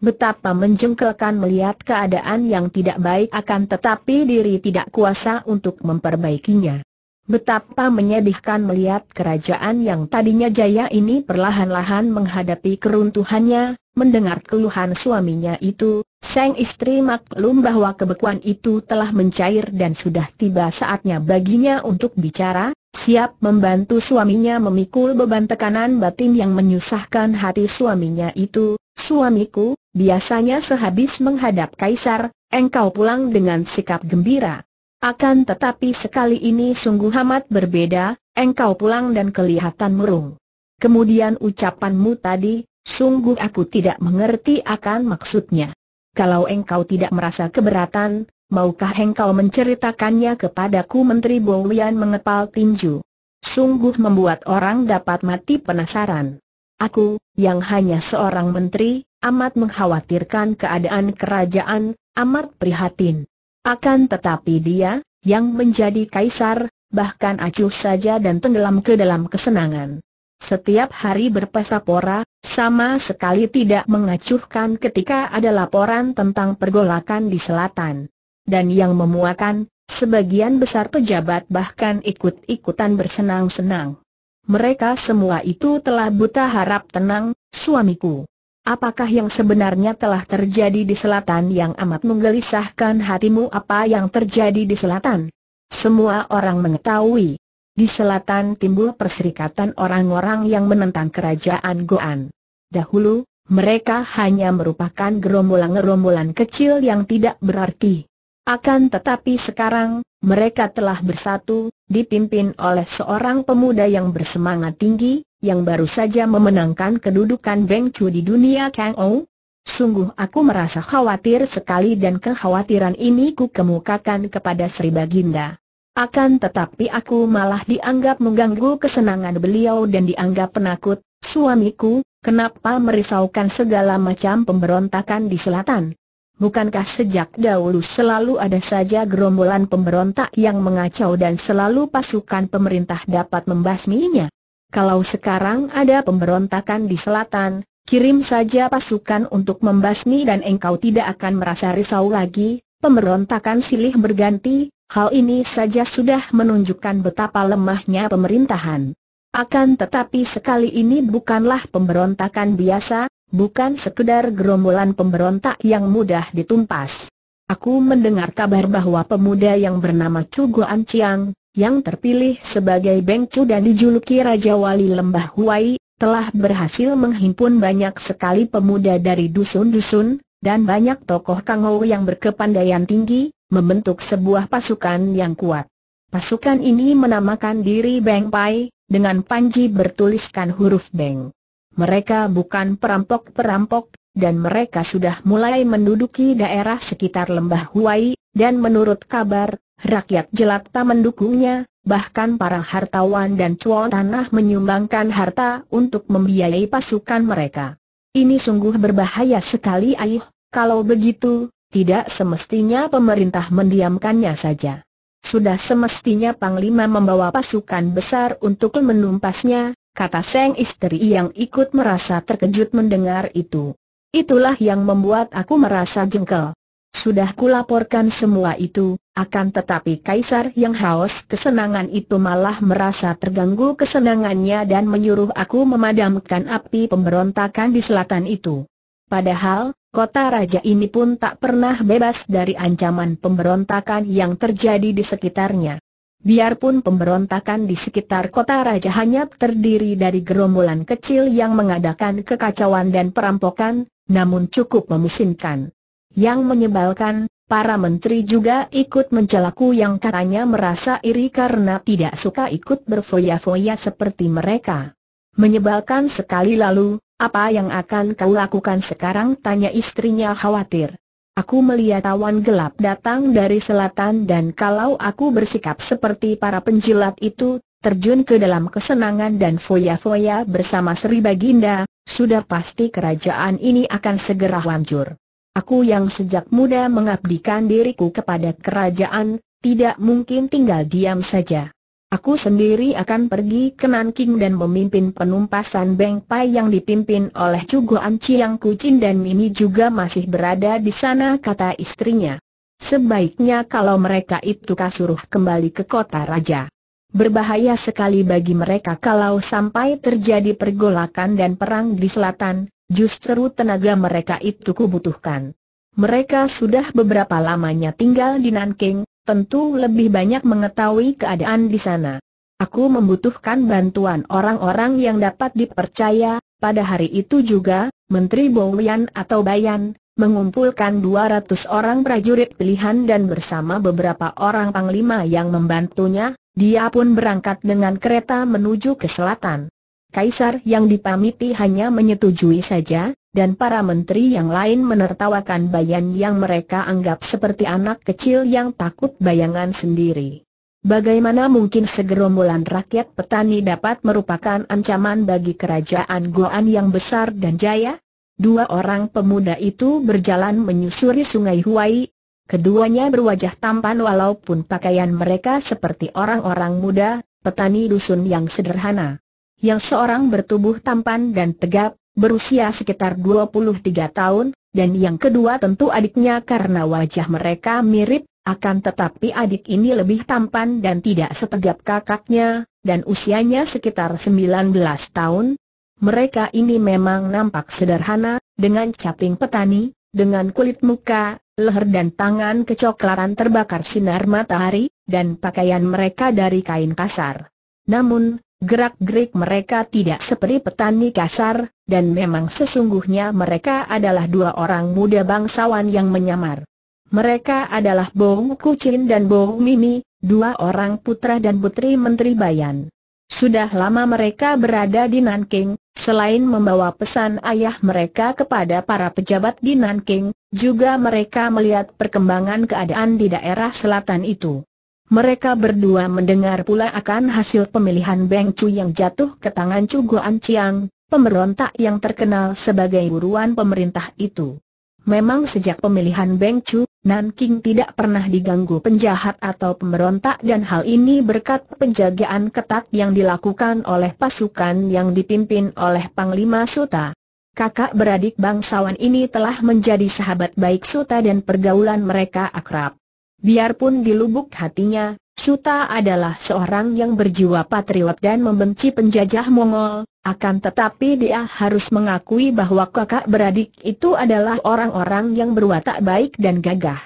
Betapa menjengkelkan melihat keadaan yang tidak baik akan tetapi diri tidak kuasa untuk memperbaikinya. Betapa menyedihkan melihat kerajaan yang tadinya jaya ini perlahan-lahan menghadapi keruntuhannya, mendengar keluhan suaminya itu, sang istri maklum bahwa kebekuan itu telah mencair dan sudah tiba saatnya baginya untuk bicara, siap membantu suaminya memikul beban tekanan batin yang menyusahkan hati suaminya itu, suamiku, biasanya sehabis menghadap kaisar, engkau pulang dengan sikap gembira. Akan tetapi sekali ini sungguh amat berbeda, engkau pulang dan kelihatan murung. Kemudian ucapanmu tadi, sungguh aku tidak mengerti akan maksudnya. Kalau engkau tidak merasa keberatan, maukah engkau menceritakannya kepadaku Menteri Bowian mengepal tinju. Sungguh membuat orang dapat mati penasaran. Aku, yang hanya seorang menteri, amat mengkhawatirkan keadaan kerajaan, amat prihatin. Akan tetapi dia, yang menjadi kaisar, bahkan acuh saja dan tenggelam ke dalam kesenangan. Setiap hari pora, sama sekali tidak mengacuhkan ketika ada laporan tentang pergolakan di selatan. Dan yang memuakan, sebagian besar pejabat bahkan ikut-ikutan bersenang-senang. Mereka semua itu telah buta harap tenang, suamiku. Apakah yang sebenarnya telah terjadi di selatan yang amat menggelisahkan hatimu apa yang terjadi di selatan? Semua orang mengetahui. Di selatan timbul perserikatan orang-orang yang menentang kerajaan Goan. Dahulu, mereka hanya merupakan gerombolan-gerombolan kecil yang tidak berarti. Akan tetapi sekarang, mereka telah bersatu, dipimpin oleh seorang pemuda yang bersemangat tinggi, yang baru saja memenangkan kedudukan Beng Chu di dunia Kang Ou. Sungguh aku merasa khawatir sekali dan kekhawatiran ini ku kemukakan kepada Sri Baginda. Akan tetapi aku malah dianggap mengganggu kesenangan beliau dan dianggap penakut, suamiku, kenapa merisaukan segala macam pemberontakan di selatan? Bukankah sejak dahulu selalu ada saja gerombolan pemberontak yang mengacau dan selalu pasukan pemerintah dapat membasminya? Kalau sekarang ada pemberontakan di selatan, kirim saja pasukan untuk membasmi dan engkau tidak akan merasa risau lagi, pemberontakan silih berganti, hal ini saja sudah menunjukkan betapa lemahnya pemerintahan. Akan tetapi sekali ini bukanlah pemberontakan biasa, bukan sekedar gerombolan pemberontak yang mudah ditumpas. Aku mendengar kabar bahwa pemuda yang bernama Cugoan Chiang, yang terpilih sebagai Beng Chu dan dijuluki Raja Wali Lembah Huai, telah berhasil menghimpun banyak sekali pemuda dari dusun-dusun, dan banyak tokoh Kang Kangou yang berkepandaian tinggi, membentuk sebuah pasukan yang kuat. Pasukan ini menamakan diri Beng Pai, dengan panji bertuliskan huruf Beng. Mereka bukan perampok-perampok, dan mereka sudah mulai menduduki daerah sekitar lembah Huai, dan menurut kabar, rakyat jelata mendukungnya, bahkan para hartawan dan cuan tanah menyumbangkan harta untuk membiayai pasukan mereka. Ini sungguh berbahaya sekali ayuh, kalau begitu, tidak semestinya pemerintah mendiamkannya saja. Sudah semestinya Panglima membawa pasukan besar untuk menumpasnya, kata Seng istri yang ikut merasa terkejut mendengar itu. Itulah yang membuat aku merasa jengkel. Sudah kulaporkan semua itu, akan tetapi kaisar yang haus kesenangan itu malah merasa terganggu kesenangannya dan menyuruh aku memadamkan api pemberontakan di selatan itu. Padahal, kota raja ini pun tak pernah bebas dari ancaman pemberontakan yang terjadi di sekitarnya. Biarpun pemberontakan di sekitar kota raja hanya terdiri dari gerombolan kecil yang mengadakan kekacauan dan perampokan, namun cukup memusingkan. Yang menyebalkan, para menteri juga ikut mencelaku yang katanya merasa iri karena tidak suka ikut berfoya-foya seperti mereka. Menyebalkan sekali lalu, apa yang akan kau lakukan sekarang tanya istrinya khawatir. Aku melihat awan gelap datang dari selatan dan kalau aku bersikap seperti para penjilat itu, terjun ke dalam kesenangan dan foya-foya bersama Sri Baginda, sudah pasti kerajaan ini akan segera hancur. Aku yang sejak muda mengabdikan diriku kepada kerajaan, tidak mungkin tinggal diam saja. Aku sendiri akan pergi ke Nanking dan memimpin penumpasan Beng Pai yang dipimpin oleh Cugo Anci yang Kucing dan Mimi juga masih berada di sana kata istrinya. Sebaiknya kalau mereka itu kasuruh kembali ke kota raja. Berbahaya sekali bagi mereka kalau sampai terjadi pergolakan dan perang di selatan, justru tenaga mereka itu kubutuhkan. Mereka sudah beberapa lamanya tinggal di Nanking, tentu lebih banyak mengetahui keadaan di sana. Aku membutuhkan bantuan orang-orang yang dapat dipercaya, pada hari itu juga, Menteri Bowian atau Bayan, mengumpulkan 200 orang prajurit pilihan dan bersama beberapa orang panglima yang membantunya, dia pun berangkat dengan kereta menuju ke selatan. Kaisar yang dipamiti hanya menyetujui saja, dan para menteri yang lain menertawakan Bayan yang mereka anggap seperti anak kecil yang takut bayangan sendiri. Bagaimana mungkin segerombolan rakyat petani dapat merupakan ancaman bagi kerajaan Goan yang besar dan jaya? Dua orang pemuda itu berjalan menyusuri sungai Huai. Keduanya berwajah tampan walaupun pakaian mereka seperti orang-orang muda, petani dusun yang sederhana. Yang seorang bertubuh tampan dan tegap, berusia sekitar 23 tahun, dan yang kedua tentu adiknya karena wajah mereka mirip, akan tetapi adik ini lebih tampan dan tidak setegap kakaknya, dan usianya sekitar 19 tahun. Mereka ini memang nampak sederhana, dengan caping petani, dengan kulit muka, leher dan tangan kecoklaran terbakar sinar matahari, dan pakaian mereka dari kain kasar. Namun, Gerak-gerik mereka tidak seperti petani kasar, dan memang sesungguhnya mereka adalah dua orang muda bangsawan yang menyamar. Mereka adalah Bong Kucin dan Bong Mimi, dua orang putra dan putri Menteri Bayan. Sudah lama mereka berada di Nanking, selain membawa pesan ayah mereka kepada para pejabat di Nanking, juga mereka melihat perkembangan keadaan di daerah selatan itu. Mereka berdua mendengar pula akan hasil pemilihan Beng Chu yang jatuh ke tangan Chu Guan Chiang, pemberontak yang terkenal sebagai buruan pemerintah itu. Memang sejak pemilihan Beng Chu, Nanking tidak pernah diganggu penjahat atau pemberontak dan hal ini berkat penjagaan ketat yang dilakukan oleh pasukan yang dipimpin oleh Panglima Suta. Kakak beradik bangsawan ini telah menjadi sahabat baik Suta dan pergaulan mereka akrab. Biarpun di lubuk hatinya, Suta adalah seorang yang berjiwa patriot dan membenci penjajah Mongol, akan tetapi dia harus mengakui bahwa kakak beradik itu adalah orang-orang yang berwatak baik dan gagah.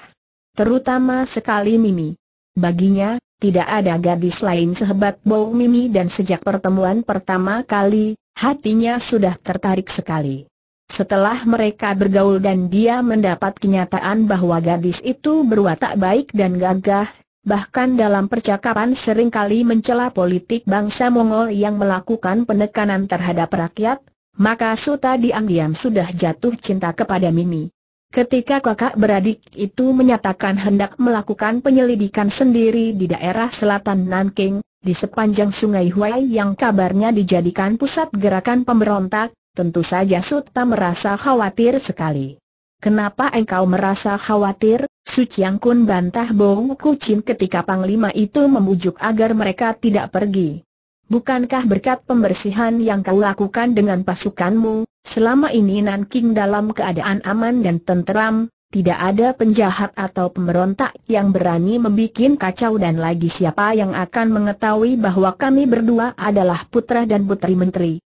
Terutama sekali Mimi. Baginya, tidak ada gadis lain sehebat Bow Mimi dan sejak pertemuan pertama kali, hatinya sudah tertarik sekali. Setelah mereka bergaul dan dia mendapat kenyataan bahwa gadis itu berwatak baik dan gagah, bahkan dalam percakapan seringkali mencela politik bangsa Mongol yang melakukan penekanan terhadap rakyat, maka Suta diam-diam sudah jatuh cinta kepada Mimi. Ketika kakak beradik itu menyatakan hendak melakukan penyelidikan sendiri di daerah selatan Nanking, di sepanjang sungai Huai yang kabarnya dijadikan pusat gerakan pemberontak, Tentu saja Suta merasa khawatir sekali. Kenapa engkau merasa khawatir? Su Chiang Kun bantah bau kucing ketika Panglima itu membujuk agar mereka tidak pergi. Bukankah berkat pembersihan yang kau lakukan dengan pasukanmu, selama ini Nanking dalam keadaan aman dan tenteram, tidak ada penjahat atau pemberontak yang berani membuat kacau dan lagi siapa yang akan mengetahui bahwa kami berdua adalah putra dan putri menteri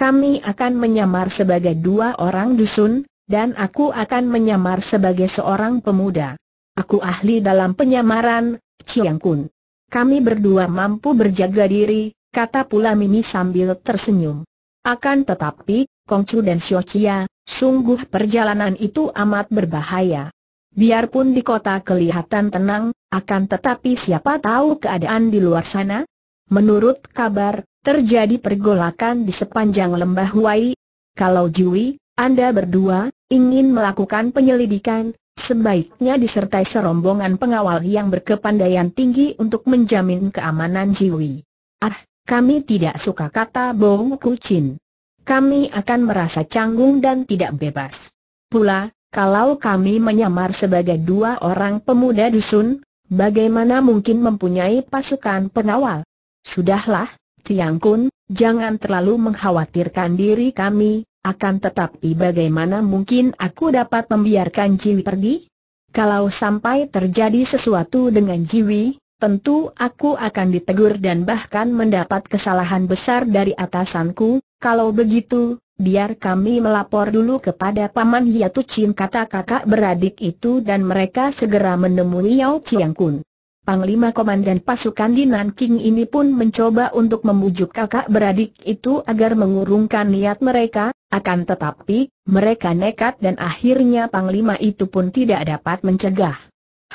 kami akan menyamar sebagai dua orang dusun, dan aku akan menyamar sebagai seorang pemuda. Aku ahli dalam penyamaran, Chiang Kun. Kami berdua mampu berjaga diri, kata pula Mimi sambil tersenyum. Akan tetapi, Kong Chu dan Xiao Chia, sungguh perjalanan itu amat berbahaya. Biarpun di kota kelihatan tenang, akan tetapi siapa tahu keadaan di luar sana? Menurut kabar, Terjadi pergolakan di sepanjang lembah Huai. Kalau Jui, Anda berdua, ingin melakukan penyelidikan, sebaiknya disertai serombongan pengawal yang berkepandaian tinggi untuk menjamin keamanan Jiwi. Ah, kami tidak suka kata Bong kucin. Kami akan merasa canggung dan tidak bebas. Pula, kalau kami menyamar sebagai dua orang pemuda dusun, bagaimana mungkin mempunyai pasukan pengawal? Sudahlah, Ciang Kun, jangan terlalu mengkhawatirkan diri kami, akan tetapi bagaimana mungkin aku dapat membiarkan Jiwi pergi? Kalau sampai terjadi sesuatu dengan Jiwi, tentu aku akan ditegur dan bahkan mendapat kesalahan besar dari atasanku, kalau begitu, biar kami melapor dulu kepada Paman Hiatu Chin kata kakak beradik itu dan mereka segera menemui Yao Ciang Kun. Panglima Komandan Pasukan di Nanking ini pun mencoba untuk membujuk kakak beradik itu agar mengurungkan niat mereka, akan tetapi, mereka nekat dan akhirnya Panglima itu pun tidak dapat mencegah.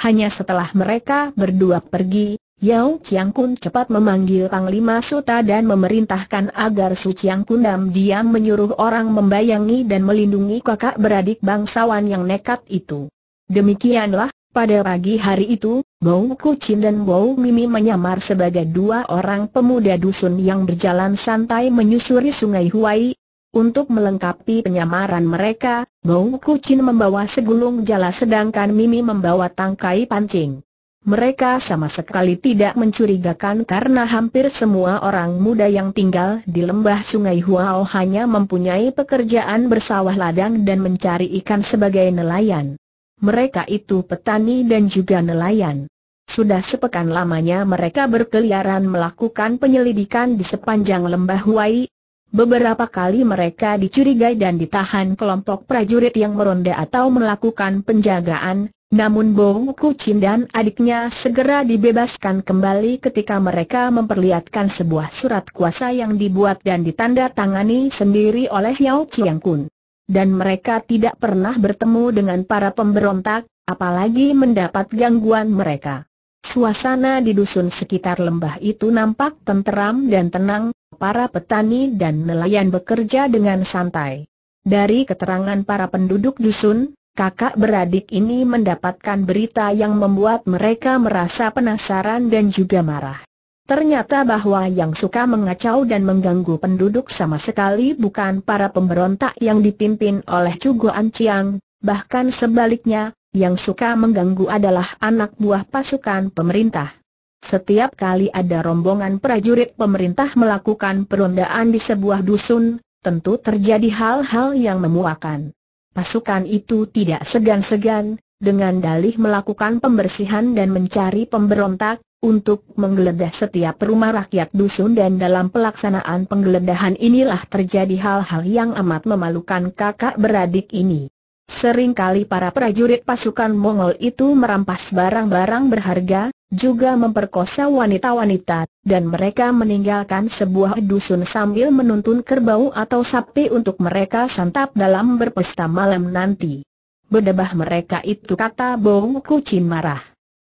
Hanya setelah mereka berdua pergi, Yao Chiang Kun cepat memanggil Panglima Suta dan memerintahkan agar Su Chiang Kun diam menyuruh orang membayangi dan melindungi kakak beradik bangsawan yang nekat itu. Demikianlah, pada pagi hari itu, Bau Kucin dan Bau Mimi menyamar sebagai dua orang pemuda dusun yang berjalan santai menyusuri sungai Huai. Untuk melengkapi penyamaran mereka, Bau Kucin membawa segulung jala sedangkan Mimi membawa tangkai pancing. Mereka sama sekali tidak mencurigakan karena hampir semua orang muda yang tinggal di lembah sungai Huao hanya mempunyai pekerjaan bersawah ladang dan mencari ikan sebagai nelayan mereka itu petani dan juga nelayan. Sudah sepekan lamanya mereka berkeliaran melakukan penyelidikan di sepanjang lembah Huai. Beberapa kali mereka dicurigai dan ditahan kelompok prajurit yang meronda atau melakukan penjagaan, namun Bong Kucin dan adiknya segera dibebaskan kembali ketika mereka memperlihatkan sebuah surat kuasa yang dibuat dan ditanda tangani sendiri oleh Yao Chiang Kun dan mereka tidak pernah bertemu dengan para pemberontak, apalagi mendapat gangguan mereka. Suasana di dusun sekitar lembah itu nampak tenteram dan tenang, para petani dan nelayan bekerja dengan santai. Dari keterangan para penduduk dusun, kakak beradik ini mendapatkan berita yang membuat mereka merasa penasaran dan juga marah. Ternyata bahwa yang suka mengacau dan mengganggu penduduk sama sekali bukan para pemberontak yang dipimpin oleh Cugo Anciang, bahkan sebaliknya, yang suka mengganggu adalah anak buah pasukan pemerintah. Setiap kali ada rombongan prajurit pemerintah melakukan perondaan di sebuah dusun, tentu terjadi hal-hal yang memuakan. Pasukan itu tidak segan-segan, dengan dalih melakukan pembersihan dan mencari pemberontak, untuk menggeledah setiap rumah rakyat dusun dan dalam pelaksanaan penggeledahan inilah terjadi hal-hal yang amat memalukan kakak beradik ini. Seringkali para prajurit pasukan Mongol itu merampas barang-barang berharga, juga memperkosa wanita-wanita, dan mereka meninggalkan sebuah dusun sambil menuntun kerbau atau sapi untuk mereka santap dalam berpesta malam nanti. Bedebah mereka itu kata Bong Kuci marah.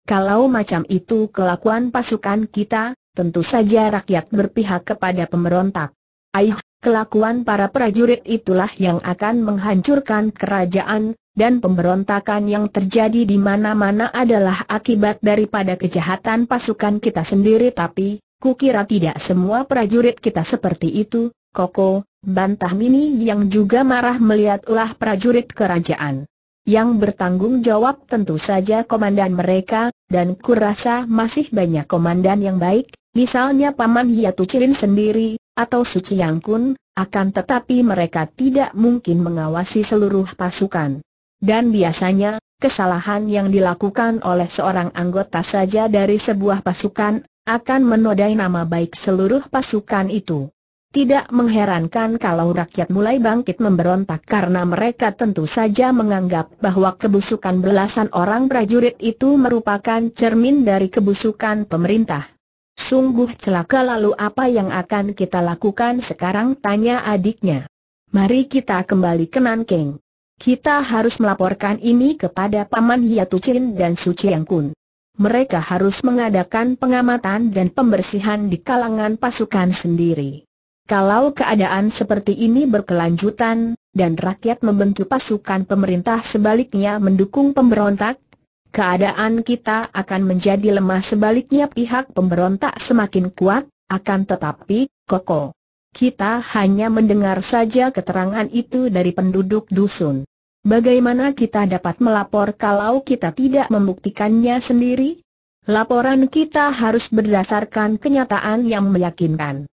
Kalau macam itu kelakuan pasukan kita, tentu saja rakyat berpihak kepada pemberontak. Aih, kelakuan para prajurit itulah yang akan menghancurkan kerajaan, dan pemberontakan yang terjadi di mana-mana adalah akibat daripada kejahatan pasukan kita sendiri tapi, kukira tidak semua prajurit kita seperti itu, Koko, bantah Mini yang juga marah melihat ulah prajurit kerajaan. Yang bertanggung jawab tentu saja komandan mereka, dan kurasa masih banyak komandan yang baik, misalnya Paman Hiatu Cilin sendiri, atau Suci Yang Kun, akan tetapi mereka tidak mungkin mengawasi seluruh pasukan. Dan biasanya, kesalahan yang dilakukan oleh seorang anggota saja dari sebuah pasukan, akan menodai nama baik seluruh pasukan itu. Tidak mengherankan kalau rakyat mulai bangkit memberontak karena mereka tentu saja menganggap bahwa kebusukan belasan orang prajurit itu merupakan cermin dari kebusukan pemerintah. Sungguh celaka lalu apa yang akan kita lakukan sekarang tanya adiknya. Mari kita kembali ke Nanking. Kita harus melaporkan ini kepada Paman Hiatu Chin dan Su Chiang Kun. Mereka harus mengadakan pengamatan dan pembersihan di kalangan pasukan sendiri. Kalau keadaan seperti ini berkelanjutan, dan rakyat membentuk pasukan pemerintah sebaliknya mendukung pemberontak, keadaan kita akan menjadi lemah sebaliknya pihak pemberontak semakin kuat, akan tetapi, Koko, Kita hanya mendengar saja keterangan itu dari penduduk dusun. Bagaimana kita dapat melapor kalau kita tidak membuktikannya sendiri? Laporan kita harus berdasarkan kenyataan yang meyakinkan.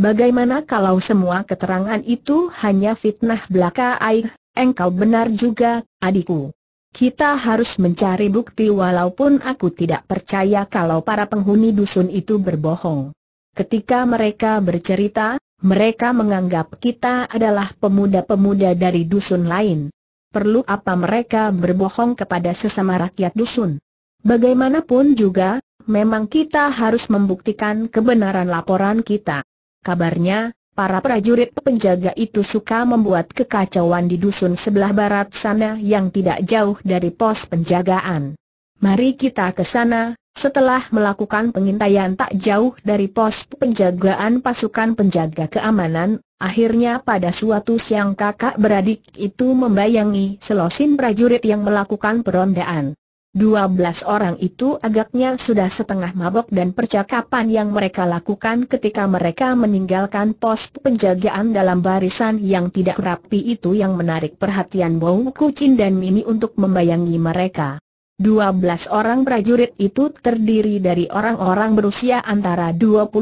Bagaimana kalau semua keterangan itu hanya fitnah belaka air? Engkau benar juga, adikku. Kita harus mencari bukti walaupun aku tidak percaya kalau para penghuni dusun itu berbohong. Ketika mereka bercerita, mereka menganggap kita adalah pemuda-pemuda dari dusun lain. Perlu apa mereka berbohong kepada sesama rakyat dusun? Bagaimanapun juga, memang kita harus membuktikan kebenaran laporan kita. Kabarnya, para prajurit penjaga itu suka membuat kekacauan di dusun sebelah barat sana yang tidak jauh dari pos penjagaan. Mari kita ke sana, setelah melakukan pengintaian tak jauh dari pos penjagaan pasukan penjaga keamanan, akhirnya pada suatu siang kakak beradik itu membayangi selosin prajurit yang melakukan perondaan. Dua belas orang itu agaknya sudah setengah mabok dan percakapan yang mereka lakukan ketika mereka meninggalkan pos penjagaan dalam barisan yang tidak rapi itu yang menarik perhatian Bong Kucin dan Mimi untuk membayangi mereka. Dua belas orang prajurit itu terdiri dari orang-orang berusia antara 25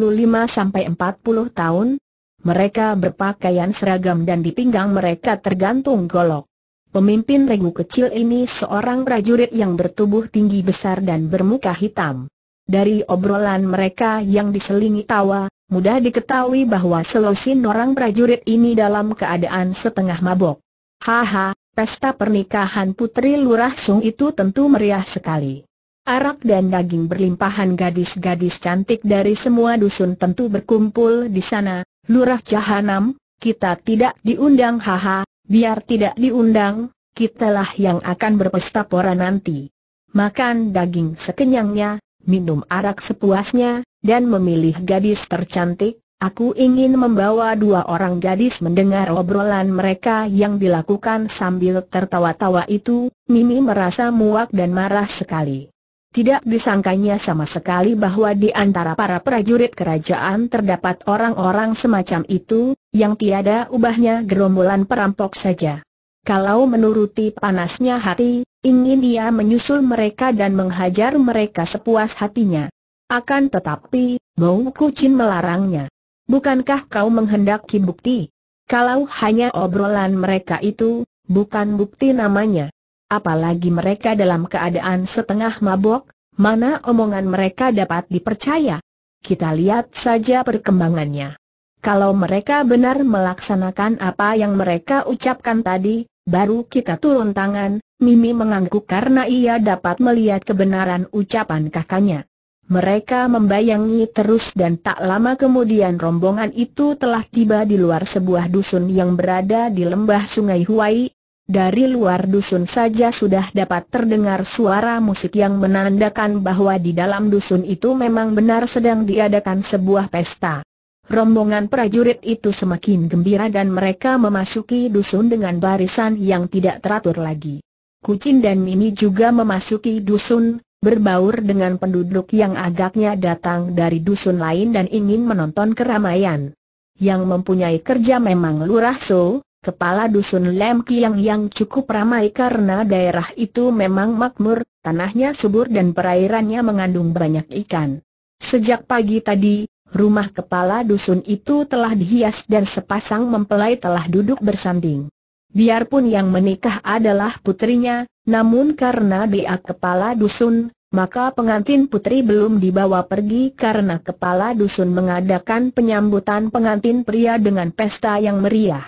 sampai 40 tahun. Mereka berpakaian seragam dan di pinggang mereka tergantung golok. Pemimpin regu kecil ini seorang prajurit yang bertubuh tinggi besar dan bermuka hitam. Dari obrolan mereka yang diselingi tawa, mudah diketahui bahwa selosin orang prajurit ini dalam keadaan setengah mabok. Haha, pesta pernikahan putri lurah Sung itu tentu meriah sekali. Arak dan daging berlimpahan gadis-gadis cantik dari semua dusun tentu berkumpul di sana, lurah Jahanam, kita tidak diundang haha, Biar tidak diundang, kitalah yang akan berpesta pora nanti. Makan daging sekenyangnya, minum arak sepuasnya, dan memilih gadis tercantik, aku ingin membawa dua orang gadis mendengar obrolan mereka yang dilakukan sambil tertawa-tawa itu, Mimi merasa muak dan marah sekali. Tidak disangkanya sama sekali bahwa di antara para prajurit kerajaan terdapat orang-orang semacam itu, yang tiada ubahnya gerombolan perampok saja. Kalau menuruti panasnya hati, ingin dia menyusul mereka dan menghajar mereka sepuas hatinya. Akan tetapi, mau kucin melarangnya. Bukankah kau menghendaki bukti? Kalau hanya obrolan mereka itu, bukan bukti namanya apalagi mereka dalam keadaan setengah mabok, mana omongan mereka dapat dipercaya. Kita lihat saja perkembangannya. Kalau mereka benar melaksanakan apa yang mereka ucapkan tadi, baru kita turun tangan, Mimi mengangguk karena ia dapat melihat kebenaran ucapan kakaknya. Mereka membayangi terus dan tak lama kemudian rombongan itu telah tiba di luar sebuah dusun yang berada di lembah sungai Huai, dari luar dusun saja sudah dapat terdengar suara musik yang menandakan bahwa di dalam dusun itu memang benar sedang diadakan sebuah pesta. Rombongan prajurit itu semakin gembira dan mereka memasuki dusun dengan barisan yang tidak teratur lagi. Kucing dan Mimi juga memasuki dusun, berbaur dengan penduduk yang agaknya datang dari dusun lain dan ingin menonton keramaian. Yang mempunyai kerja memang Lurah So, Kepala Dusun Lem Kiang yang cukup ramai karena daerah itu memang makmur, tanahnya subur dan perairannya mengandung banyak ikan. Sejak pagi tadi, rumah kepala dusun itu telah dihias dan sepasang mempelai telah duduk bersanding. Biarpun yang menikah adalah putrinya, namun karena dia kepala dusun, maka pengantin putri belum dibawa pergi karena kepala dusun mengadakan penyambutan pengantin pria dengan pesta yang meriah.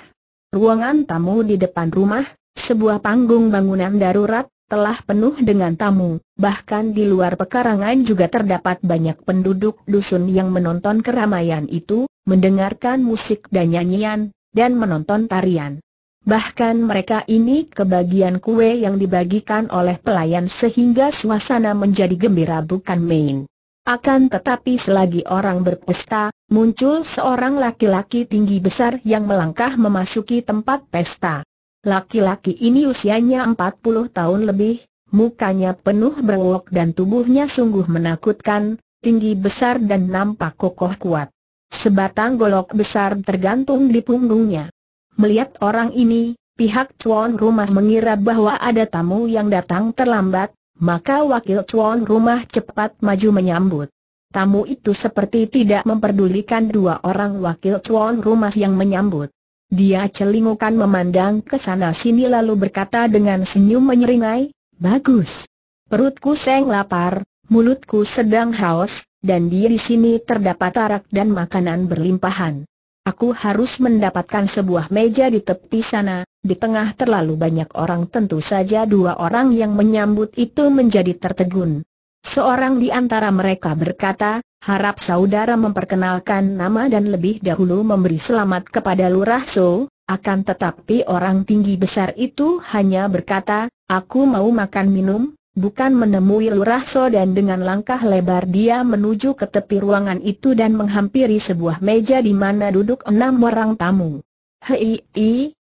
Ruangan tamu di depan rumah, sebuah panggung bangunan darurat, telah penuh dengan tamu, bahkan di luar pekarangan juga terdapat banyak penduduk dusun yang menonton keramaian itu, mendengarkan musik dan nyanyian, dan menonton tarian. Bahkan mereka ini kebagian kue yang dibagikan oleh pelayan sehingga suasana menjadi gembira bukan main. Akan tetapi selagi orang berpesta, muncul seorang laki-laki tinggi besar yang melangkah memasuki tempat pesta. Laki-laki ini usianya 40 tahun lebih, mukanya penuh berwok dan tubuhnya sungguh menakutkan, tinggi besar dan nampak kokoh kuat. Sebatang golok besar tergantung di punggungnya. Melihat orang ini, pihak tuan rumah mengira bahwa ada tamu yang datang terlambat, maka wakil tuan rumah cepat maju menyambut. Tamu itu seperti tidak memperdulikan dua orang wakil tuan rumah yang menyambut. Dia celingukan memandang ke sana sini lalu berkata dengan senyum menyeringai, Bagus. Perutku seng lapar, mulutku sedang haus, dan di sini terdapat arak dan makanan berlimpahan. Aku harus mendapatkan sebuah meja di tepi sana, di tengah terlalu banyak orang tentu saja dua orang yang menyambut itu menjadi tertegun. Seorang di antara mereka berkata, harap saudara memperkenalkan nama dan lebih dahulu memberi selamat kepada Lurah So, akan tetapi orang tinggi besar itu hanya berkata, aku mau makan minum, bukan menemui Lurah So dan dengan langkah lebar dia menuju ke tepi ruangan itu dan menghampiri sebuah meja di mana duduk enam orang tamu. Hei,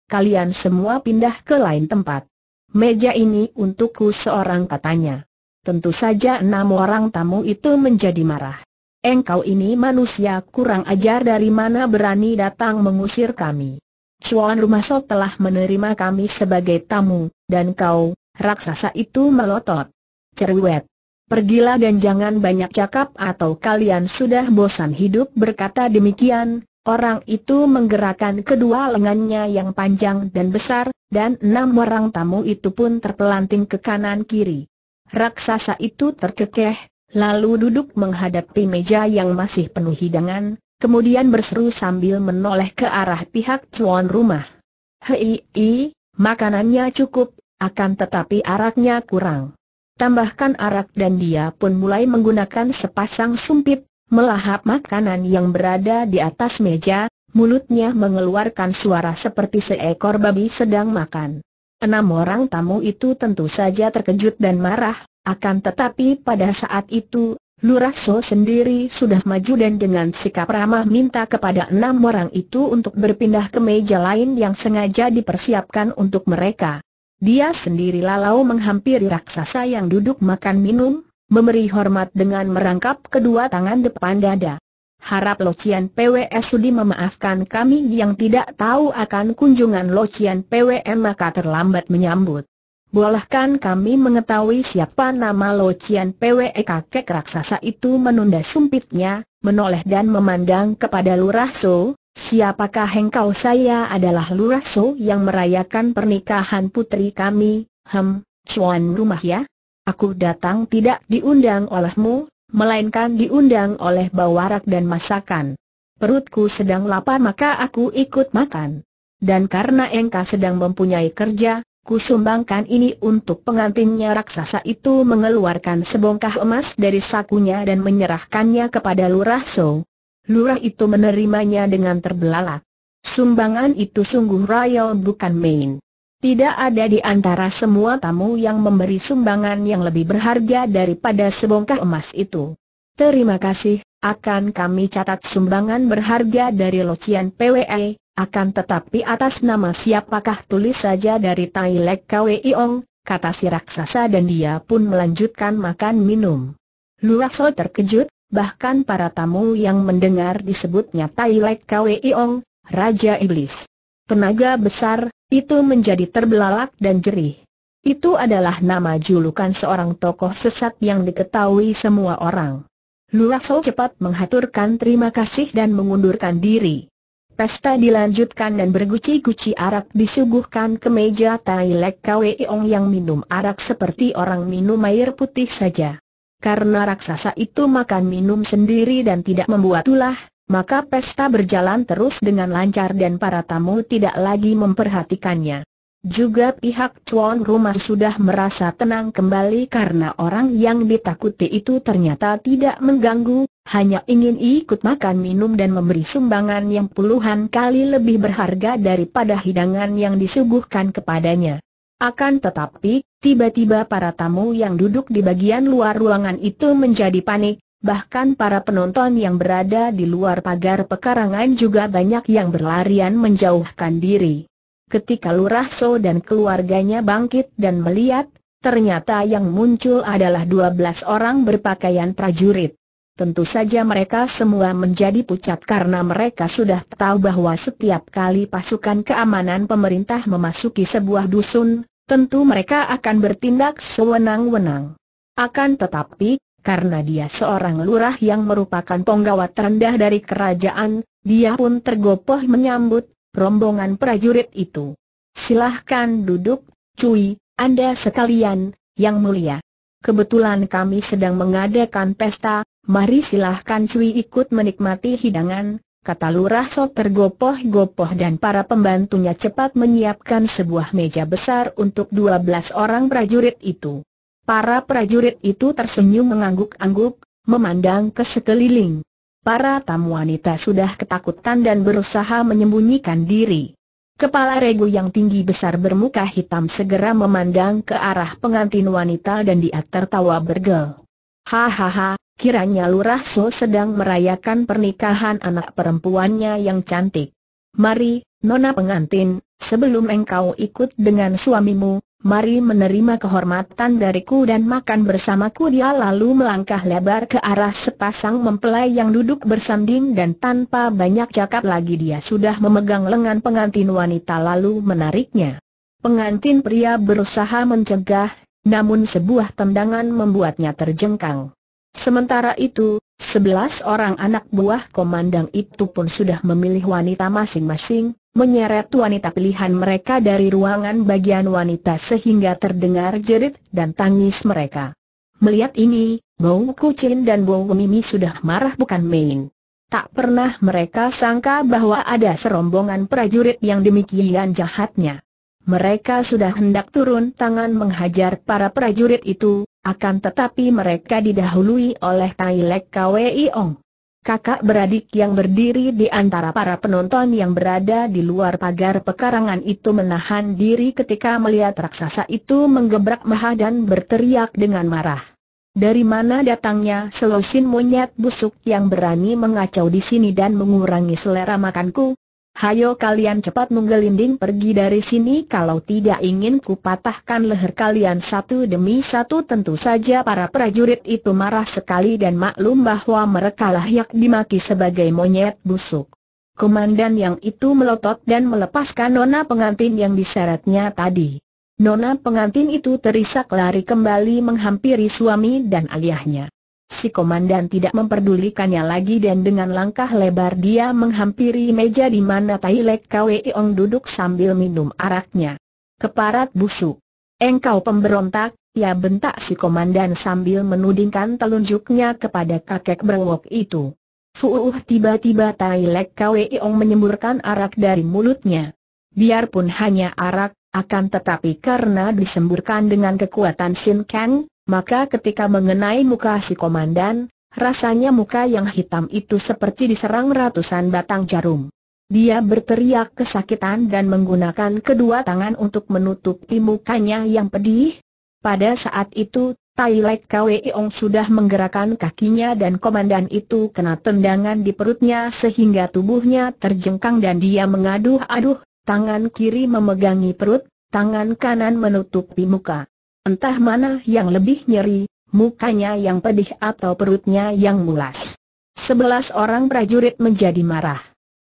kalian semua pindah ke lain tempat. Meja ini untukku seorang katanya. Tentu saja enam orang tamu itu menjadi marah. Engkau ini manusia kurang ajar dari mana berani datang mengusir kami. Cuan Rumah Sok telah menerima kami sebagai tamu, dan kau, raksasa itu melotot. Cerwet. Pergilah dan jangan banyak cakap atau kalian sudah bosan hidup berkata demikian, Orang itu menggerakkan kedua lengannya yang panjang dan besar, dan enam orang tamu itu pun terpelanting ke kanan-kiri. Raksasa itu terkekeh, lalu duduk menghadapi meja yang masih penuh hidangan, kemudian berseru sambil menoleh ke arah pihak tuan rumah. Hei, i, makanannya cukup, akan tetapi araknya kurang. Tambahkan arak dan dia pun mulai menggunakan sepasang sumpit, melahap makanan yang berada di atas meja, mulutnya mengeluarkan suara seperti seekor babi sedang makan. Enam orang tamu itu tentu saja terkejut dan marah, akan tetapi pada saat itu, Lurah So sendiri sudah maju dan dengan sikap ramah minta kepada enam orang itu untuk berpindah ke meja lain yang sengaja dipersiapkan untuk mereka. Dia sendiri lalau menghampiri raksasa yang duduk makan minum, memberi hormat dengan merangkap kedua tangan depan dada. Harap Locian PWS Sudi memaafkan kami yang tidak tahu akan kunjungan Locian PWM maka terlambat menyambut. Bolehkan kami mengetahui siapa nama Locian PWE kakek raksasa itu menunda sumpitnya, menoleh dan memandang kepada Lurah So, siapakah engkau saya adalah Lurah So yang merayakan pernikahan putri kami, hem, cuan rumah ya? Aku datang tidak diundang olehmu, melainkan diundang oleh bawarak dan masakan. Perutku sedang lapar maka aku ikut makan. Dan karena engkau sedang mempunyai kerja, ku sumbangkan ini untuk pengantinnya raksasa itu mengeluarkan sebongkah emas dari sakunya dan menyerahkannya kepada Lurah So. Lurah itu menerimanya dengan terbelalak. Sumbangan itu sungguh royal bukan main. Tidak ada di antara semua tamu yang memberi sumbangan yang lebih berharga daripada sebongkah emas itu. Terima kasih, akan kami catat sumbangan berharga dari Locian PWE, akan tetapi atas nama siapakah tulis saja dari Tai Lek Iong, kata si raksasa dan dia pun melanjutkan makan minum. Luaso terkejut, bahkan para tamu yang mendengar disebutnya Tai Lek Iong, Raja Iblis tenaga besar, itu menjadi terbelalak dan jerih. Itu adalah nama julukan seorang tokoh sesat yang diketahui semua orang. Lurasau cepat menghaturkan terima kasih dan mengundurkan diri. Pesta dilanjutkan dan berguci-guci arak disuguhkan ke meja Tai Lek Ong yang minum arak seperti orang minum air putih saja. Karena raksasa itu makan minum sendiri dan tidak membuat ulah, maka pesta berjalan terus dengan lancar dan para tamu tidak lagi memperhatikannya. Juga pihak tuan rumah sudah merasa tenang kembali karena orang yang ditakuti itu ternyata tidak mengganggu, hanya ingin ikut makan minum dan memberi sumbangan yang puluhan kali lebih berharga daripada hidangan yang disuguhkan kepadanya. Akan tetapi, tiba-tiba para tamu yang duduk di bagian luar ruangan itu menjadi panik, bahkan para penonton yang berada di luar pagar pekarangan juga banyak yang berlarian menjauhkan diri. Ketika Lurah So dan keluarganya bangkit dan melihat, ternyata yang muncul adalah 12 orang berpakaian prajurit. Tentu saja mereka semua menjadi pucat karena mereka sudah tahu bahwa setiap kali pasukan keamanan pemerintah memasuki sebuah dusun, tentu mereka akan bertindak sewenang-wenang. Akan tetapi, karena dia seorang lurah yang merupakan penggawat terendah dari kerajaan, dia pun tergopoh menyambut rombongan prajurit itu. Silahkan duduk, cuy, Anda sekalian, yang mulia. Kebetulan kami sedang mengadakan pesta, mari silahkan cuy ikut menikmati hidangan, kata lurah sok tergopoh-gopoh dan para pembantunya cepat menyiapkan sebuah meja besar untuk 12 orang prajurit itu. Para prajurit itu tersenyum mengangguk-angguk, memandang ke sekeliling. Para tamu wanita sudah ketakutan dan berusaha menyembunyikan diri. Kepala regu yang tinggi besar bermuka hitam segera memandang ke arah pengantin wanita dan dia tertawa bergel. Hahaha, kiranya Lurah So sedang merayakan pernikahan anak perempuannya yang cantik. Mari, Nona pengantin, sebelum engkau ikut dengan suamimu, mari menerima kehormatan dariku dan makan bersamaku dia lalu melangkah lebar ke arah sepasang mempelai yang duduk bersanding dan tanpa banyak cakap lagi dia sudah memegang lengan pengantin wanita lalu menariknya. Pengantin pria berusaha mencegah, namun sebuah tendangan membuatnya terjengkang. Sementara itu, sebelas orang anak buah komandang itu pun sudah memilih wanita masing-masing, menyeret wanita pilihan mereka dari ruangan bagian wanita sehingga terdengar jerit dan tangis mereka. Melihat ini, Bau Kucin dan Bau Mimi sudah marah bukan main. Tak pernah mereka sangka bahwa ada serombongan prajurit yang demikian jahatnya. Mereka sudah hendak turun tangan menghajar para prajurit itu, akan tetapi mereka didahului oleh Kailek Ong. Kakak beradik yang berdiri di antara para penonton yang berada di luar pagar pekarangan itu menahan diri ketika melihat raksasa itu menggebrak Maha dan berteriak dengan marah. Dari mana datangnya selosin monyet busuk yang berani mengacau di sini dan mengurangi selera makanku? Hayo kalian cepat menggelinding pergi dari sini kalau tidak ingin kupatahkan leher kalian satu demi satu tentu saja para prajurit itu marah sekali dan maklum bahwa mereka layak dimaki sebagai monyet busuk. Komandan yang itu melotot dan melepaskan nona pengantin yang diseretnya tadi. Nona pengantin itu terisak lari kembali menghampiri suami dan ayahnya. Si komandan tidak memperdulikannya lagi dan dengan langkah lebar dia menghampiri meja di mana Tai Lek Ong duduk sambil minum araknya. Keparat busuk. Engkau pemberontak, ya bentak si komandan sambil menudingkan telunjuknya kepada kakek berwok itu. Fuuh tiba-tiba Tai Lek Ong menyemburkan arak dari mulutnya. Biarpun hanya arak, akan tetapi karena disemburkan dengan kekuatan sin Kang, maka ketika mengenai muka si komandan, rasanya muka yang hitam itu seperti diserang ratusan batang jarum. Dia berteriak kesakitan dan menggunakan kedua tangan untuk menutupi mukanya yang pedih. Pada saat itu, Tai Lek Ong sudah menggerakkan kakinya dan komandan itu kena tendangan di perutnya sehingga tubuhnya terjengkang dan dia mengaduh-aduh, tangan kiri memegangi perut, tangan kanan menutupi muka. Entah mana yang lebih nyeri, mukanya yang pedih atau perutnya yang mulas. Sebelas orang prajurit menjadi marah.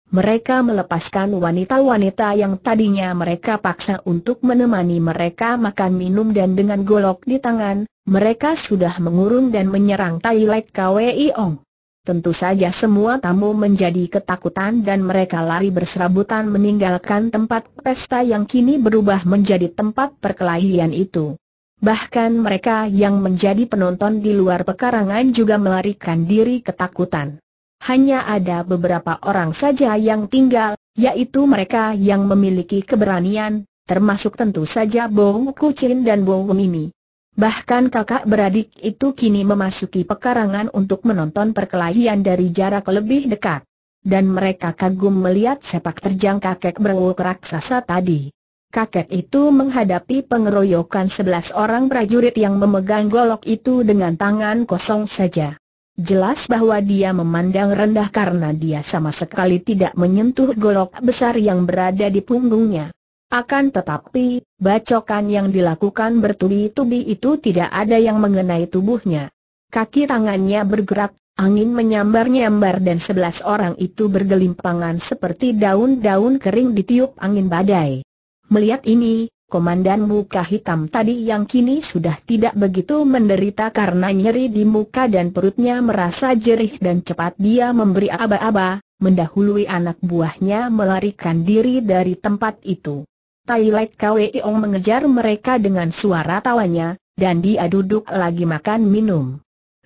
Mereka melepaskan wanita-wanita yang tadinya mereka paksa untuk menemani mereka makan minum dan dengan golok di tangan, mereka sudah mengurung dan menyerang Tai Lek Kwei Ong. Tentu saja semua tamu menjadi ketakutan dan mereka lari berserabutan meninggalkan tempat pesta yang kini berubah menjadi tempat perkelahian itu. Bahkan mereka yang menjadi penonton di luar pekarangan juga melarikan diri ketakutan. Hanya ada beberapa orang saja yang tinggal, yaitu mereka yang memiliki keberanian, termasuk tentu saja Bong Kucin dan Bong Mimi. Bahkan kakak beradik itu kini memasuki pekarangan untuk menonton perkelahian dari jarak lebih dekat. Dan mereka kagum melihat sepak terjang kakek berwok raksasa tadi kakek itu menghadapi pengeroyokan sebelas orang prajurit yang memegang golok itu dengan tangan kosong saja. Jelas bahwa dia memandang rendah karena dia sama sekali tidak menyentuh golok besar yang berada di punggungnya. Akan tetapi, bacokan yang dilakukan bertubi-tubi itu tidak ada yang mengenai tubuhnya. Kaki tangannya bergerak, angin menyambar-nyambar dan sebelas orang itu bergelimpangan seperti daun-daun kering ditiup angin badai. Melihat ini, komandan muka hitam tadi yang kini sudah tidak begitu menderita karena nyeri di muka dan perutnya merasa jerih dan cepat dia memberi aba-aba, mendahului anak buahnya melarikan diri dari tempat itu. Tai Lek Kweong mengejar mereka dengan suara tawanya, dan dia duduk lagi makan minum.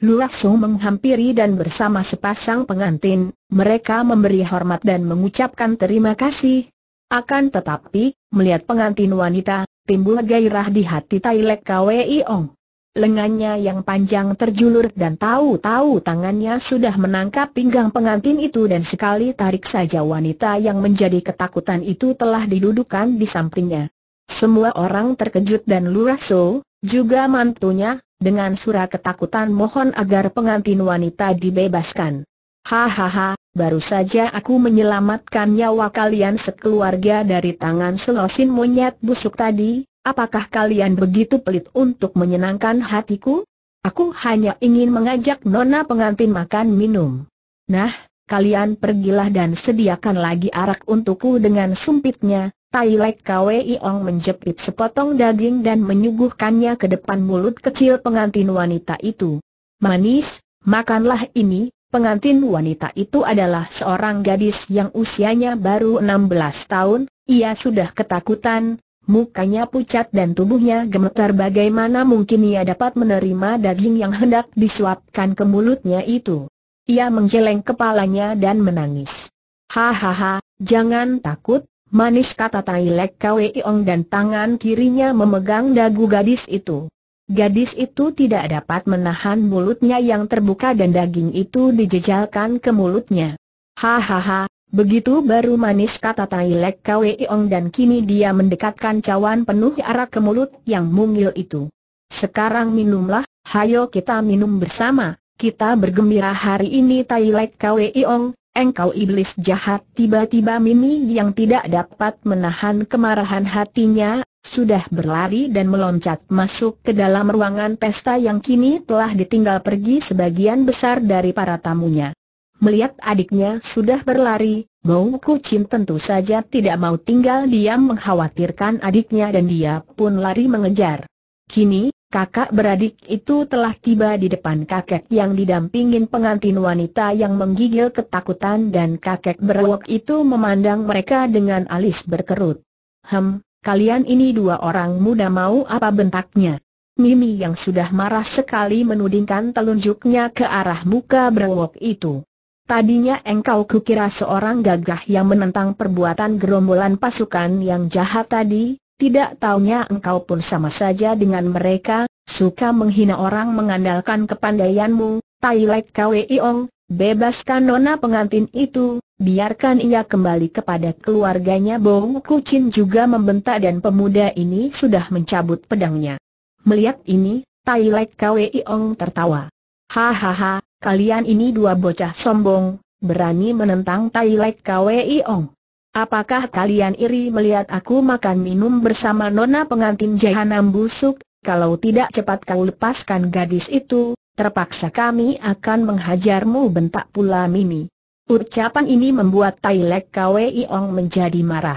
Luasu menghampiri dan bersama sepasang pengantin, mereka memberi hormat dan mengucapkan terima kasih, akan tetapi, melihat pengantin wanita, timbul gairah di hati Tai Lek Kwei Ong. Lengannya yang panjang terjulur dan tahu-tahu tangannya sudah menangkap pinggang pengantin itu dan sekali tarik saja wanita yang menjadi ketakutan itu telah didudukan di sampingnya. Semua orang terkejut dan lurah so, juga mantunya, dengan surah ketakutan mohon agar pengantin wanita dibebaskan. Hahaha, baru saja aku menyelamatkan nyawa kalian sekeluarga dari tangan selosin monyet busuk tadi, apakah kalian begitu pelit untuk menyenangkan hatiku? Aku hanya ingin mengajak nona pengantin makan minum. Nah, kalian pergilah dan sediakan lagi arak untukku dengan sumpitnya. Tailek Kwei Ong menjepit sepotong daging dan menyuguhkannya ke depan mulut kecil pengantin wanita itu. Manis, makanlah ini, Pengantin wanita itu adalah seorang gadis yang usianya baru 16 tahun, ia sudah ketakutan, mukanya pucat dan tubuhnya gemetar bagaimana mungkin ia dapat menerima daging yang hendak disuapkan ke mulutnya itu. Ia menggeleng kepalanya dan menangis. Hahaha, jangan takut, manis kata Tai Lek Kwe Iong dan tangan kirinya memegang dagu gadis itu. Gadis itu tidak dapat menahan mulutnya yang terbuka dan daging itu dijejalkan ke mulutnya. Hahaha, begitu baru manis kata Tailek Lek Ong dan kini dia mendekatkan cawan penuh arak ke mulut yang mungil itu. Sekarang minumlah, hayo kita minum bersama, kita bergembira hari ini Tailek Lek Ong, Engkau iblis jahat tiba-tiba Mimi yang tidak dapat menahan kemarahan hatinya sudah berlari dan meloncat masuk ke dalam ruangan pesta yang kini telah ditinggal pergi sebagian besar dari para tamunya. Melihat adiknya sudah berlari, Bau Kucin tentu saja tidak mau tinggal diam mengkhawatirkan adiknya dan dia pun lari mengejar. Kini, kakak beradik itu telah tiba di depan kakek yang didampingin pengantin wanita yang menggigil ketakutan dan kakek berwok itu memandang mereka dengan alis berkerut. Hem, kalian ini dua orang muda mau apa bentaknya? Mimi yang sudah marah sekali menudingkan telunjuknya ke arah muka berwok itu. Tadinya engkau kukira seorang gagah yang menentang perbuatan gerombolan pasukan yang jahat tadi, tidak taunya engkau pun sama saja dengan mereka, suka menghina orang mengandalkan kepandaianmu, Kwe Iong, Bebaskan nona pengantin itu, biarkan ia kembali kepada keluarganya Bong Kucin juga membentak dan pemuda ini sudah mencabut pedangnya. Melihat ini, Tai Lek Kwei Ong tertawa. Hahaha, kalian ini dua bocah sombong, berani menentang Tai Lek Kwei Ong. Apakah kalian iri melihat aku makan minum bersama nona pengantin jahanam busuk? Kalau tidak cepat kau lepaskan gadis itu, Terpaksa kami akan menghajarmu bentak pula Mimi. Ucapan ini membuat Tai Lek Kwe Iong menjadi marah.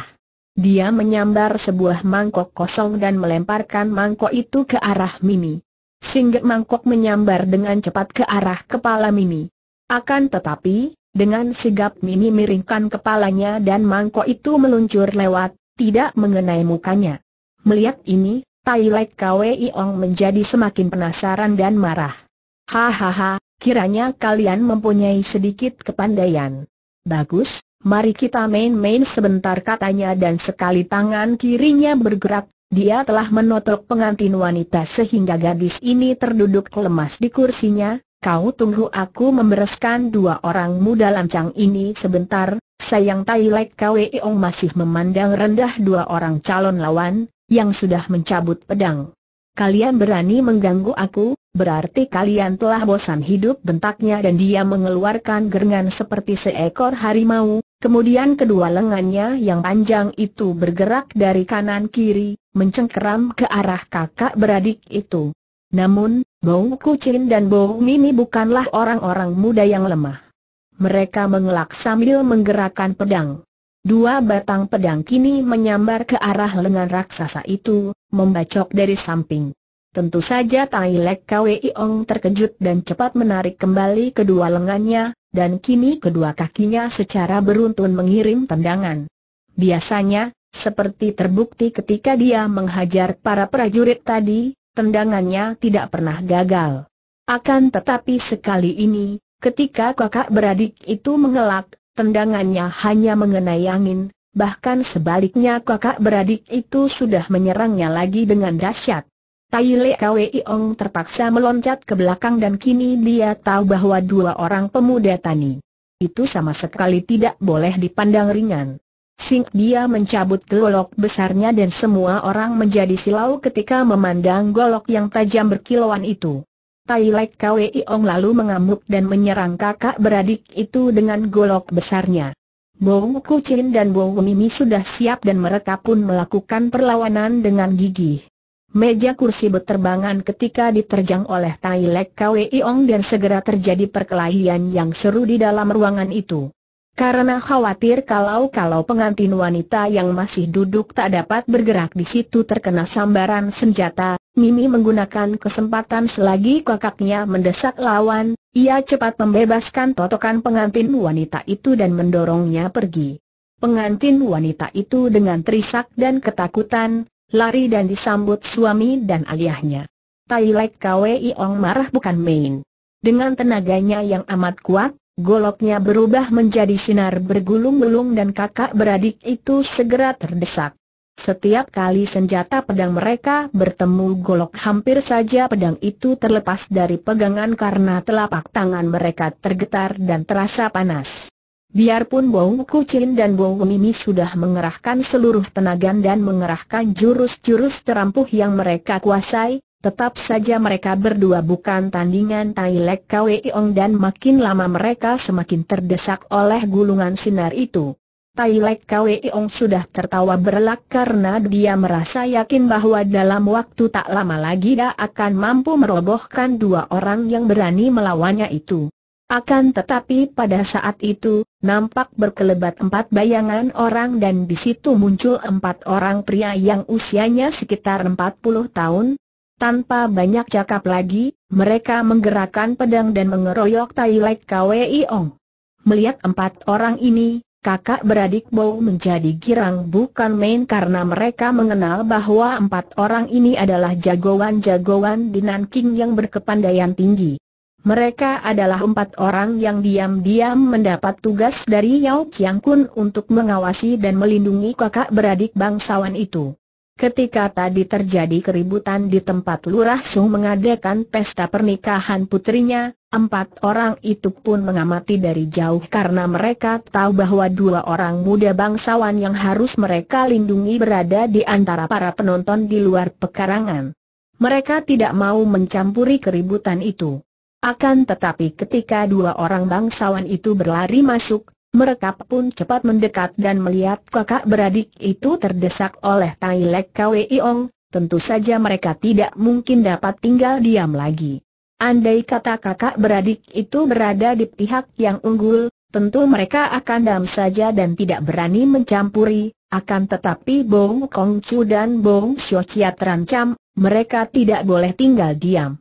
Dia menyambar sebuah mangkok kosong dan melemparkan mangkok itu ke arah Mimi. Singgah mangkok menyambar dengan cepat ke arah kepala Mimi. Akan tetapi, dengan sigap Mimi miringkan kepalanya dan mangkok itu meluncur lewat, tidak mengenai mukanya. Melihat ini, Tai Lek Kwe Iong menjadi semakin penasaran dan marah. Hahaha, kiranya kalian mempunyai sedikit kepandaian. Bagus, mari kita main-main sebentar katanya dan sekali tangan kirinya bergerak, dia telah menotok pengantin wanita sehingga gadis ini terduduk lemas di kursinya, Kau tunggu aku membereskan dua orang muda lancang ini sebentar, sayang Tai Lek Kweong masih memandang rendah dua orang calon lawan, yang sudah mencabut pedang. Kalian berani mengganggu aku, Berarti kalian telah bosan hidup bentaknya dan dia mengeluarkan gerengan seperti seekor harimau, kemudian kedua lengannya yang panjang itu bergerak dari kanan kiri, mencengkeram ke arah kakak beradik itu. Namun, Bau Kucin dan Bau Mini bukanlah orang-orang muda yang lemah. Mereka mengelak sambil menggerakkan pedang. Dua batang pedang kini menyambar ke arah lengan raksasa itu, membacok dari samping. Tentu saja Tai Lek Kwei Ong terkejut dan cepat menarik kembali kedua lengannya, dan kini kedua kakinya secara beruntun mengirim tendangan. Biasanya, seperti terbukti ketika dia menghajar para prajurit tadi, tendangannya tidak pernah gagal. Akan tetapi sekali ini, ketika kakak beradik itu mengelak, tendangannya hanya mengenai angin, bahkan sebaliknya kakak beradik itu sudah menyerangnya lagi dengan dahsyat. Tai Le Kwei Ong terpaksa meloncat ke belakang dan kini dia tahu bahwa dua orang pemuda tani itu sama sekali tidak boleh dipandang ringan. Sing dia mencabut golok besarnya dan semua orang menjadi silau ketika memandang golok yang tajam berkilauan itu. Tai Le Kwei Ong lalu mengamuk dan menyerang kakak beradik itu dengan golok besarnya. Bong Kucin dan Bong Mimi sudah siap dan mereka pun melakukan perlawanan dengan gigih. Meja kursi berterbangan ketika diterjang oleh Tai Lek Kwei Ong dan segera terjadi perkelahian yang seru di dalam ruangan itu. Karena khawatir kalau-kalau pengantin wanita yang masih duduk tak dapat bergerak di situ terkena sambaran senjata, Mimi menggunakan kesempatan selagi kakaknya mendesak lawan, ia cepat membebaskan totokan pengantin wanita itu dan mendorongnya pergi. Pengantin wanita itu dengan terisak dan ketakutan, lari dan disambut suami dan ayahnya. Tai Lek Kwei Ong marah bukan main. Dengan tenaganya yang amat kuat, goloknya berubah menjadi sinar bergulung-gulung dan kakak beradik itu segera terdesak. Setiap kali senjata pedang mereka bertemu golok hampir saja pedang itu terlepas dari pegangan karena telapak tangan mereka tergetar dan terasa panas. Biarpun Bong Kucin dan Bong Mimi sudah mengerahkan seluruh tenaga dan mengerahkan jurus-jurus terampuh yang mereka kuasai, tetap saja mereka berdua bukan tandingan Tai Lek Ong dan makin lama mereka semakin terdesak oleh gulungan sinar itu. Tai Lek Ong sudah tertawa berlak karena dia merasa yakin bahwa dalam waktu tak lama lagi dia akan mampu merobohkan dua orang yang berani melawannya itu. Akan tetapi pada saat itu, nampak berkelebat empat bayangan orang dan di situ muncul empat orang pria yang usianya sekitar empat puluh tahun. Tanpa banyak cakap lagi, mereka menggerakkan pedang dan mengeroyok Tai Lek Kwei Ong. Melihat empat orang ini, kakak beradik Bow menjadi girang bukan main karena mereka mengenal bahwa empat orang ini adalah jagoan-jagoan di Nanking yang berkepandaian tinggi. Mereka adalah empat orang yang diam-diam mendapat tugas dari Yao Chiang Kun untuk mengawasi dan melindungi kakak beradik bangsawan itu. Ketika tadi terjadi keributan di tempat Lurah sung mengadakan pesta pernikahan putrinya, empat orang itu pun mengamati dari jauh karena mereka tahu bahwa dua orang muda bangsawan yang harus mereka lindungi berada di antara para penonton di luar pekarangan. Mereka tidak mau mencampuri keributan itu. Akan tetapi ketika dua orang bangsawan itu berlari masuk, mereka pun cepat mendekat dan melihat kakak beradik itu terdesak oleh Tai Lek Kwe Iong, tentu saja mereka tidak mungkin dapat tinggal diam lagi. Andai kata kakak beradik itu berada di pihak yang unggul, tentu mereka akan dam saja dan tidak berani mencampuri, akan tetapi Bong Kong Chu dan Bong Xiao Chia terancam, mereka tidak boleh tinggal diam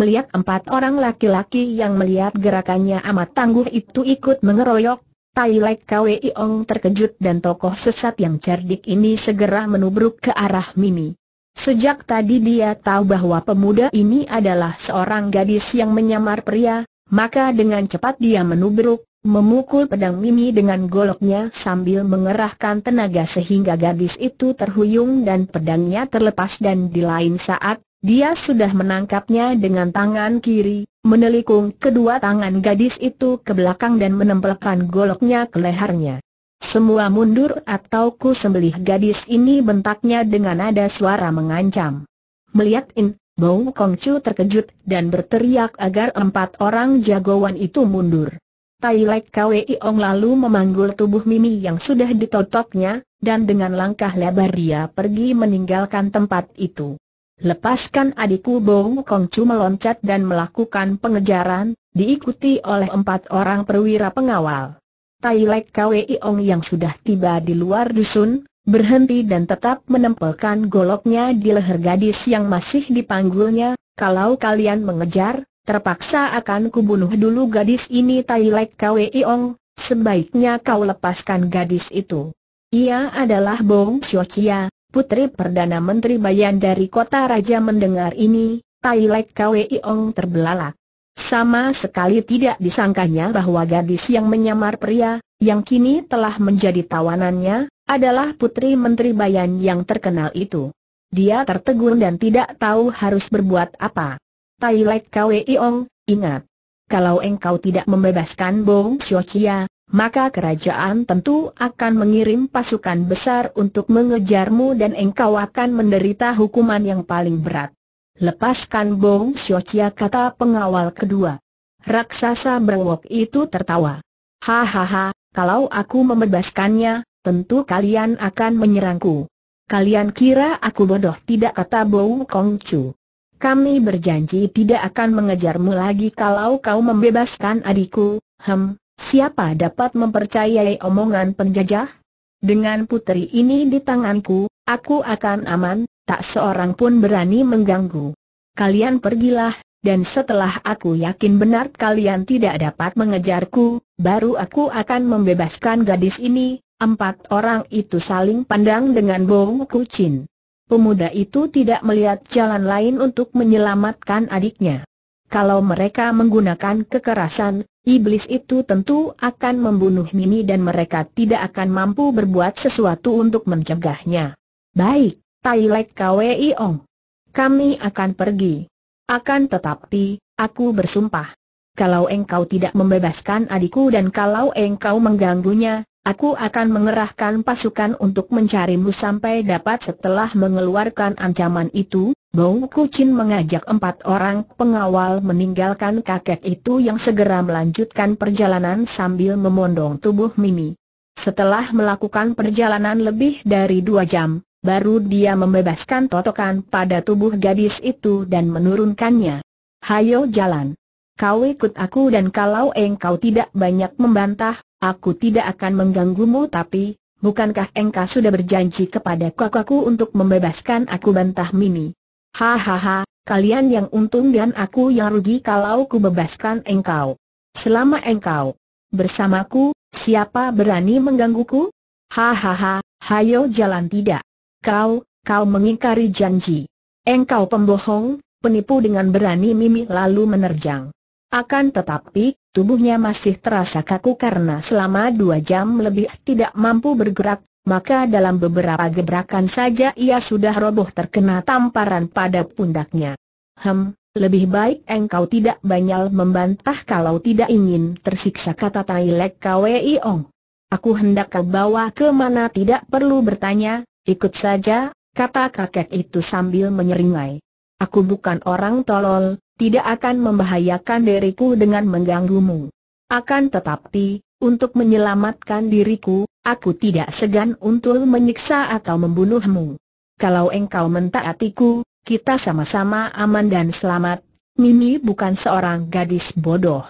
melihat empat orang laki-laki yang melihat gerakannya amat tangguh itu ikut mengeroyok, Tai Lai Kwei Ong terkejut dan tokoh sesat yang cerdik ini segera menubruk ke arah Mimi. Sejak tadi dia tahu bahwa pemuda ini adalah seorang gadis yang menyamar pria, maka dengan cepat dia menubruk, memukul pedang Mimi dengan goloknya sambil mengerahkan tenaga sehingga gadis itu terhuyung dan pedangnya terlepas dan di lain saat, dia sudah menangkapnya dengan tangan kiri, menelikung kedua tangan gadis itu ke belakang dan menempelkan goloknya ke lehernya. Semua mundur atau ku sembelih gadis ini bentaknya dengan nada suara mengancam. Melihat In, Bong Chu terkejut dan berteriak agar empat orang jagoan itu mundur. Tai Lek Kwei Ong lalu memanggul tubuh Mimi yang sudah ditotoknya, dan dengan langkah lebar dia pergi meninggalkan tempat itu. Lepaskan adikku Kong Kongcu meloncat dan melakukan pengejaran, diikuti oleh empat orang perwira pengawal. Tai Lek Kwei Ong yang sudah tiba di luar dusun, berhenti dan tetap menempelkan goloknya di leher gadis yang masih dipanggulnya, kalau kalian mengejar, terpaksa akan kubunuh dulu gadis ini Tai Lek Kwei Ong, sebaiknya kau lepaskan gadis itu. Ia adalah Bong Chia. Putri Perdana Menteri Bayan dari Kota Raja mendengar ini, Tai Lek Kwei Ong terbelalak. Sama sekali tidak disangkanya bahwa gadis yang menyamar pria, yang kini telah menjadi tawanannya, adalah putri Menteri Bayan yang terkenal itu. Dia tertegun dan tidak tahu harus berbuat apa. Tai Lek Kwei Ong, ingat. Kalau engkau tidak membebaskan Bong Xiao Chia, maka kerajaan tentu akan mengirim pasukan besar untuk mengejarmu dan engkau akan menderita hukuman yang paling berat. Lepaskan Bong Xiochia kata pengawal kedua. Raksasa berwok itu tertawa. Hahaha, kalau aku membebaskannya, tentu kalian akan menyerangku. Kalian kira aku bodoh tidak kata Bong Kongcu. Kami berjanji tidak akan mengejarmu lagi kalau kau membebaskan adikku, hem, Siapa dapat mempercayai omongan penjajah? Dengan putri ini di tanganku, aku akan aman, tak seorang pun berani mengganggu. Kalian pergilah, dan setelah aku yakin benar kalian tidak dapat mengejarku, baru aku akan membebaskan gadis ini. Empat orang itu saling pandang dengan bau kucing. Pemuda itu tidak melihat jalan lain untuk menyelamatkan adiknya. Kalau mereka menggunakan kekerasan, iblis itu tentu akan membunuh Mimi dan mereka tidak akan mampu berbuat sesuatu untuk mencegahnya. Baik, Tai Lek Kwei Ong. Kami akan pergi. Akan tetapi, aku bersumpah. Kalau engkau tidak membebaskan adikku dan kalau engkau mengganggunya, Aku akan mengerahkan pasukan untuk mencarimu sampai dapat setelah mengeluarkan ancaman itu, Bau Kuchin mengajak empat orang pengawal meninggalkan kakek itu yang segera melanjutkan perjalanan sambil memondong tubuh Mimi. Setelah melakukan perjalanan lebih dari dua jam, baru dia membebaskan totokan pada tubuh gadis itu dan menurunkannya. Hayo jalan! Kau ikut aku dan kalau engkau tidak banyak membantah, Aku tidak akan mengganggumu tapi, bukankah engkau sudah berjanji kepada kakakku untuk membebaskan aku bantah Mimi? Hahaha, kalian yang untung dan aku yang rugi kalau ku bebaskan engkau. Selama engkau bersamaku, siapa berani menggangguku? Hahaha, hayo jalan tidak. Kau, kau mengingkari janji. Engkau pembohong, penipu dengan berani Mimi lalu menerjang. Akan tetapi, Tubuhnya masih terasa kaku karena selama dua jam lebih tidak mampu bergerak, maka dalam beberapa gebrakan saja ia sudah roboh terkena tamparan pada pundaknya. Hem, lebih baik engkau tidak banyak membantah kalau tidak ingin tersiksa kata Tai Lek Kwei Ong. Aku hendak kau bawa ke mana tidak perlu bertanya, ikut saja, kata kakek itu sambil menyeringai. Aku bukan orang tolol, tidak akan membahayakan diriku dengan mengganggumu. Akan tetapi, untuk menyelamatkan diriku, aku tidak segan untuk menyiksa atau membunuhmu. Kalau engkau mentaatiku, kita sama-sama aman dan selamat. Mimi bukan seorang gadis bodoh.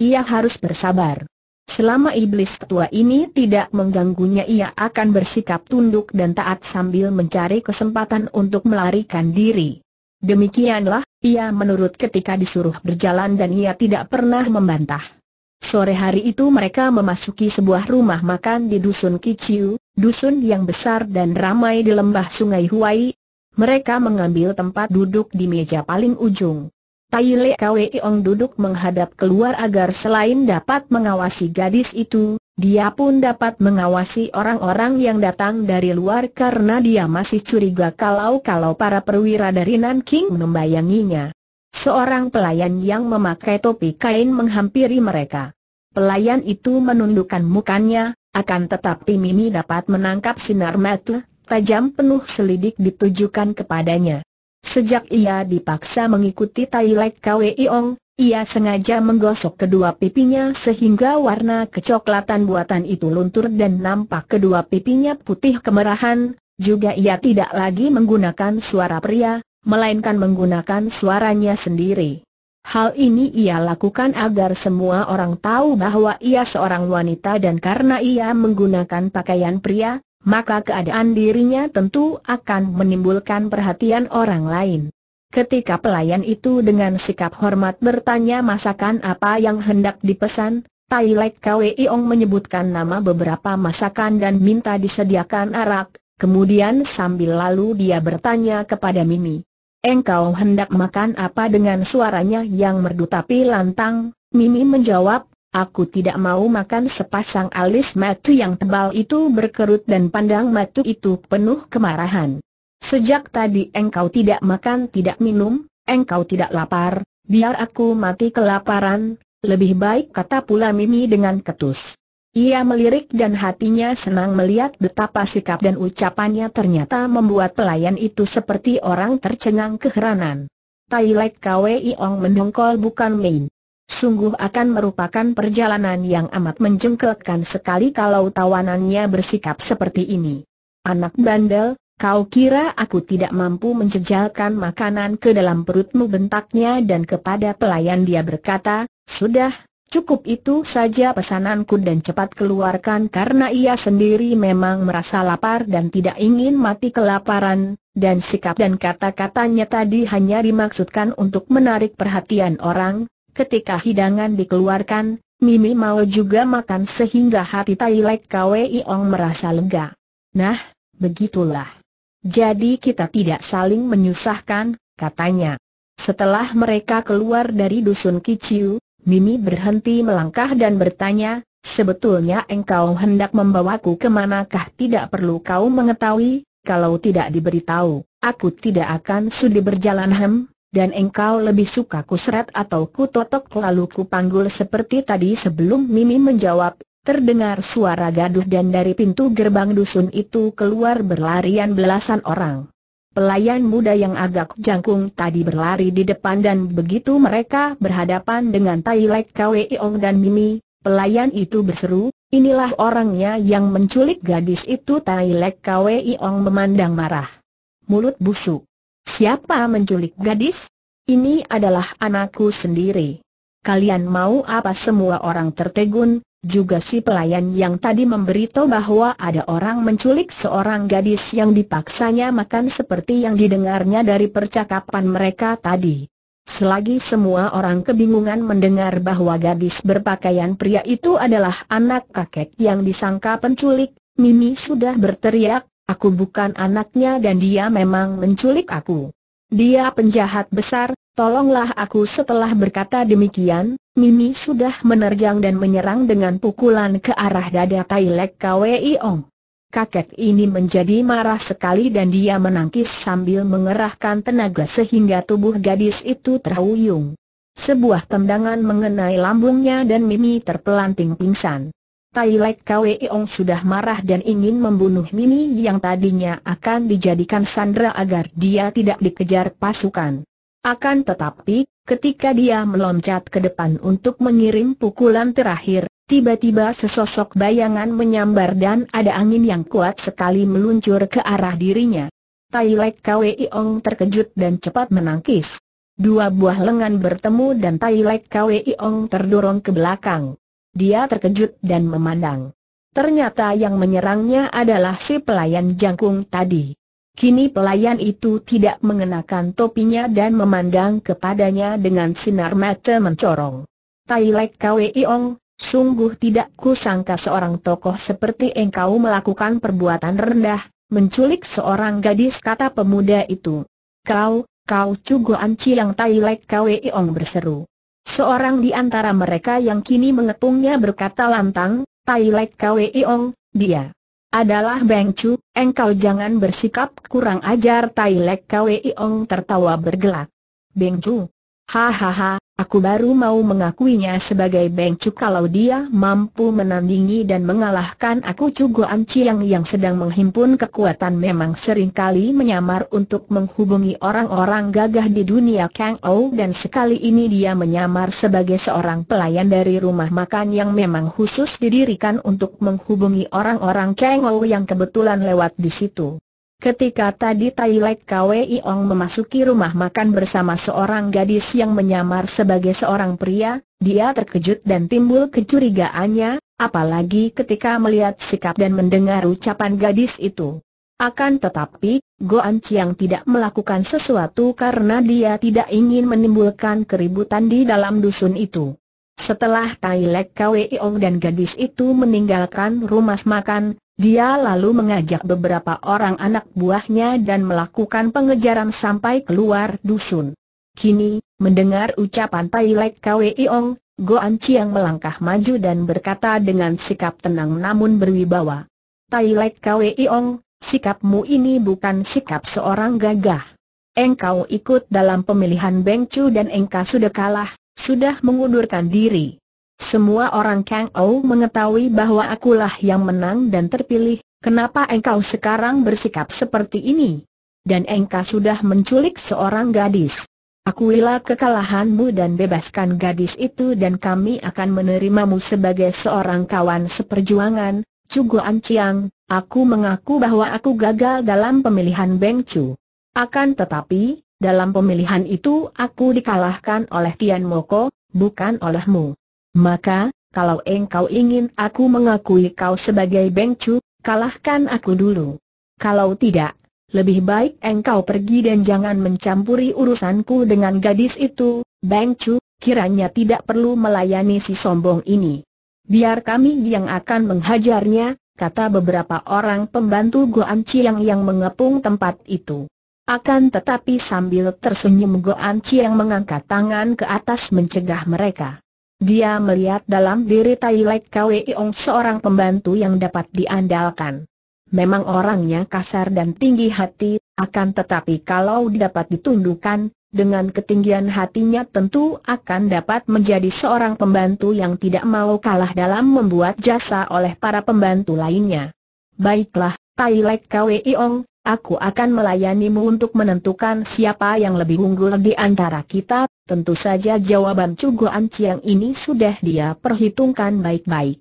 Ia harus bersabar. Selama iblis tua ini tidak mengganggunya ia akan bersikap tunduk dan taat sambil mencari kesempatan untuk melarikan diri. Demikianlah, ia menurut ketika disuruh berjalan dan ia tidak pernah membantah. Sore hari itu mereka memasuki sebuah rumah makan di Dusun Kiciu, dusun yang besar dan ramai di lembah sungai Huai. Mereka mengambil tempat duduk di meja paling ujung. Tai Le Kwe Ong duduk menghadap keluar agar selain dapat mengawasi gadis itu, dia pun dapat mengawasi orang-orang yang datang dari luar karena dia masih curiga kalau-kalau para perwira dari Nan King membayanginya. Seorang pelayan yang memakai topi kain menghampiri mereka. Pelayan itu menundukkan mukanya, akan tetapi Mimi dapat menangkap sinar mata tajam penuh selidik ditujukan kepadanya. Sejak ia dipaksa mengikuti Tai Lek Kwe Iong, ia sengaja menggosok kedua pipinya sehingga warna kecoklatan buatan itu luntur dan nampak kedua pipinya putih kemerahan, juga ia tidak lagi menggunakan suara pria, melainkan menggunakan suaranya sendiri. Hal ini ia lakukan agar semua orang tahu bahwa ia seorang wanita dan karena ia menggunakan pakaian pria, maka keadaan dirinya tentu akan menimbulkan perhatian orang lain. Ketika pelayan itu dengan sikap hormat bertanya masakan apa yang hendak dipesan, Tai Lek Kwe Iong menyebutkan nama beberapa masakan dan minta disediakan arak, kemudian sambil lalu dia bertanya kepada Mimi. Engkau hendak makan apa dengan suaranya yang merdu tapi lantang? Mimi menjawab, Aku tidak mau makan sepasang alis matu yang tebal itu berkerut dan pandang matu itu penuh kemarahan. Sejak tadi engkau tidak makan tidak minum, engkau tidak lapar, biar aku mati kelaparan, lebih baik kata pula Mimi dengan ketus. Ia melirik dan hatinya senang melihat betapa sikap dan ucapannya ternyata membuat pelayan itu seperti orang tercengang keheranan. Tai Lek Kwei Ong mendongkol bukan main sungguh akan merupakan perjalanan yang amat menjengkelkan sekali kalau tawanannya bersikap seperti ini. Anak bandel, kau kira aku tidak mampu menjejalkan makanan ke dalam perutmu bentaknya dan kepada pelayan dia berkata, sudah, cukup itu saja pesananku dan cepat keluarkan karena ia sendiri memang merasa lapar dan tidak ingin mati kelaparan, dan sikap dan kata-katanya tadi hanya dimaksudkan untuk menarik perhatian orang, Ketika hidangan dikeluarkan, Mimi mau juga makan sehingga hati Tai Lek Kwei Ong merasa lega. Nah, begitulah. Jadi kita tidak saling menyusahkan, katanya. Setelah mereka keluar dari dusun Kiciu, Mimi berhenti melangkah dan bertanya, sebetulnya engkau hendak membawaku kemanakah tidak perlu kau mengetahui, kalau tidak diberitahu, aku tidak akan sudi berjalan hem, dan engkau lebih suka ku seret atau kutotok, lalu kupanggul seperti tadi sebelum Mimi menjawab, terdengar suara gaduh dan dari pintu gerbang dusun itu keluar berlarian belasan orang. Pelayan muda yang agak jangkung tadi berlari di depan dan begitu mereka berhadapan dengan Tai Lek Ong dan Mimi, pelayan itu berseru, inilah orangnya yang menculik gadis itu Tai Lek Ong memandang marah. Mulut busuk. Siapa menculik gadis? Ini adalah anakku sendiri. Kalian mau apa semua orang tertegun, juga si pelayan yang tadi memberitahu bahwa ada orang menculik seorang gadis yang dipaksanya makan seperti yang didengarnya dari percakapan mereka tadi. Selagi semua orang kebingungan mendengar bahwa gadis berpakaian pria itu adalah anak kakek yang disangka penculik, Mimi sudah berteriak, Aku bukan anaknya dan dia memang menculik aku. Dia penjahat besar, tolonglah aku setelah berkata demikian, Mimi sudah menerjang dan menyerang dengan pukulan ke arah dada Tai Lek Kwei Ong. Kakek ini menjadi marah sekali dan dia menangkis sambil mengerahkan tenaga sehingga tubuh gadis itu terhuyung. Sebuah tendangan mengenai lambungnya dan Mimi terpelanting pingsan. Tai Lek Kwe Ong sudah marah dan ingin membunuh Mini yang tadinya akan dijadikan sandera agar dia tidak dikejar pasukan. Akan tetapi, ketika dia meloncat ke depan untuk mengirim pukulan terakhir, tiba-tiba sesosok bayangan menyambar dan ada angin yang kuat sekali meluncur ke arah dirinya. Tai Lek Kwe Ong terkejut dan cepat menangkis. Dua buah lengan bertemu dan Tai Lek Kwe Ong terdorong ke belakang. Dia terkejut dan memandang. Ternyata yang menyerangnya adalah si pelayan jangkung tadi. Kini pelayan itu tidak mengenakan topinya dan memandang kepadanya dengan sinar mata mencorong. Tailek Iong, sungguh tidak kusangka seorang tokoh seperti engkau melakukan perbuatan rendah, menculik seorang gadis kata pemuda itu. Kau, kau cugoan ciang Tailek Iong berseru. Seorang di antara mereka yang kini mengepungnya berkata lantang, Tai Lek Kwe dia adalah Beng Chu, engkau jangan bersikap kurang ajar Tai Lek Kwe tertawa bergelak. Beng Chu, Hahaha, aku baru mau mengakuinya sebagai bengcu kalau dia mampu menandingi dan mengalahkan aku Cugo Anciang yang sedang menghimpun kekuatan memang seringkali menyamar untuk menghubungi orang-orang gagah di dunia Kang O dan sekali ini dia menyamar sebagai seorang pelayan dari rumah makan yang memang khusus didirikan untuk menghubungi orang-orang Kang O yang kebetulan lewat di situ. Ketika tadi Tai Lek Kwei Ong memasuki rumah makan bersama seorang gadis yang menyamar sebagai seorang pria, dia terkejut dan timbul kecurigaannya, apalagi ketika melihat sikap dan mendengar ucapan gadis itu. Akan tetapi, Goan Chiang tidak melakukan sesuatu karena dia tidak ingin menimbulkan keributan di dalam dusun itu. Setelah Tai Lek Kwei Ong dan gadis itu meninggalkan rumah makan, dia lalu mengajak beberapa orang anak buahnya dan melakukan pengejaran sampai keluar dusun. Kini, mendengar ucapan Tai Lek Kwe Iong, Goan Chiang melangkah maju dan berkata dengan sikap tenang namun berwibawa. Tai Lek Kwe Iong, sikapmu ini bukan sikap seorang gagah. Engkau ikut dalam pemilihan Beng Chu dan engkau sudah kalah, sudah mengundurkan diri. Semua orang Kang Ou mengetahui bahwa akulah yang menang dan terpilih, kenapa engkau sekarang bersikap seperti ini? Dan engkau sudah menculik seorang gadis. Akuilah kekalahanmu dan bebaskan gadis itu dan kami akan menerimamu sebagai seorang kawan seperjuangan, Cugo Anciang, aku mengaku bahwa aku gagal dalam pemilihan Beng Chu. Akan tetapi, dalam pemilihan itu aku dikalahkan oleh Tian Moko, bukan olehmu. Maka, kalau engkau ingin aku mengakui kau sebagai Bengcu, kalahkan aku dulu. Kalau tidak, lebih baik engkau pergi dan jangan mencampuri urusanku dengan gadis itu, Bengcu, kiranya tidak perlu melayani si sombong ini. Biar kami yang akan menghajarnya, kata beberapa orang pembantu Goan Chiang yang mengepung tempat itu. Akan tetapi sambil tersenyum Goan Chiang mengangkat tangan ke atas mencegah mereka. Dia melihat dalam diri Tai Lek Kwe seorang pembantu yang dapat diandalkan. Memang orangnya kasar dan tinggi hati, akan tetapi kalau dapat ditundukkan, dengan ketinggian hatinya tentu akan dapat menjadi seorang pembantu yang tidak mau kalah dalam membuat jasa oleh para pembantu lainnya. Baiklah, Tai Lek Kwe aku akan melayanimu untuk menentukan siapa yang lebih unggul di antara kita, tentu saja jawaban Anci yang ini sudah dia perhitungkan baik-baik.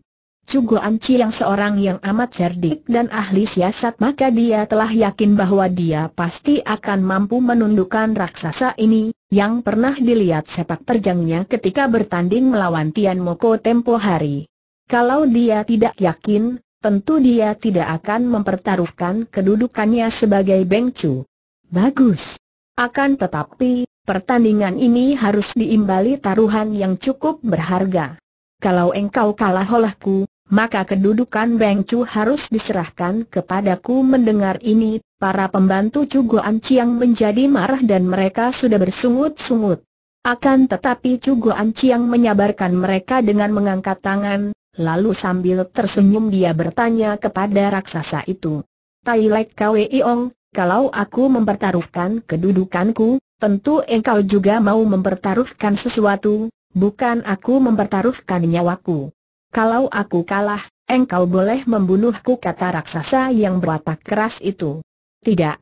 Anci yang seorang yang amat cerdik dan ahli siasat maka dia telah yakin bahwa dia pasti akan mampu menundukkan raksasa ini, yang pernah dilihat sepak terjangnya ketika bertanding melawan Tian Moko tempo hari. Kalau dia tidak yakin, tentu dia tidak akan mempertaruhkan kedudukannya sebagai Beng Bagus. Akan tetapi, pertandingan ini harus diimbali taruhan yang cukup berharga. Kalau engkau kalah olehku, maka kedudukan Beng harus diserahkan kepadaku mendengar ini, para pembantu Chu Goan Chiang menjadi marah dan mereka sudah bersungut-sungut. Akan tetapi Chu Goan Chiang menyabarkan mereka dengan mengangkat tangan, Lalu sambil tersenyum dia bertanya kepada raksasa itu, Tai Lek Iong, kalau aku mempertaruhkan kedudukanku, tentu engkau juga mau mempertaruhkan sesuatu, bukan aku mempertaruhkan nyawaku. Kalau aku kalah, engkau boleh membunuhku kata raksasa yang berwatak keras itu. Tidak,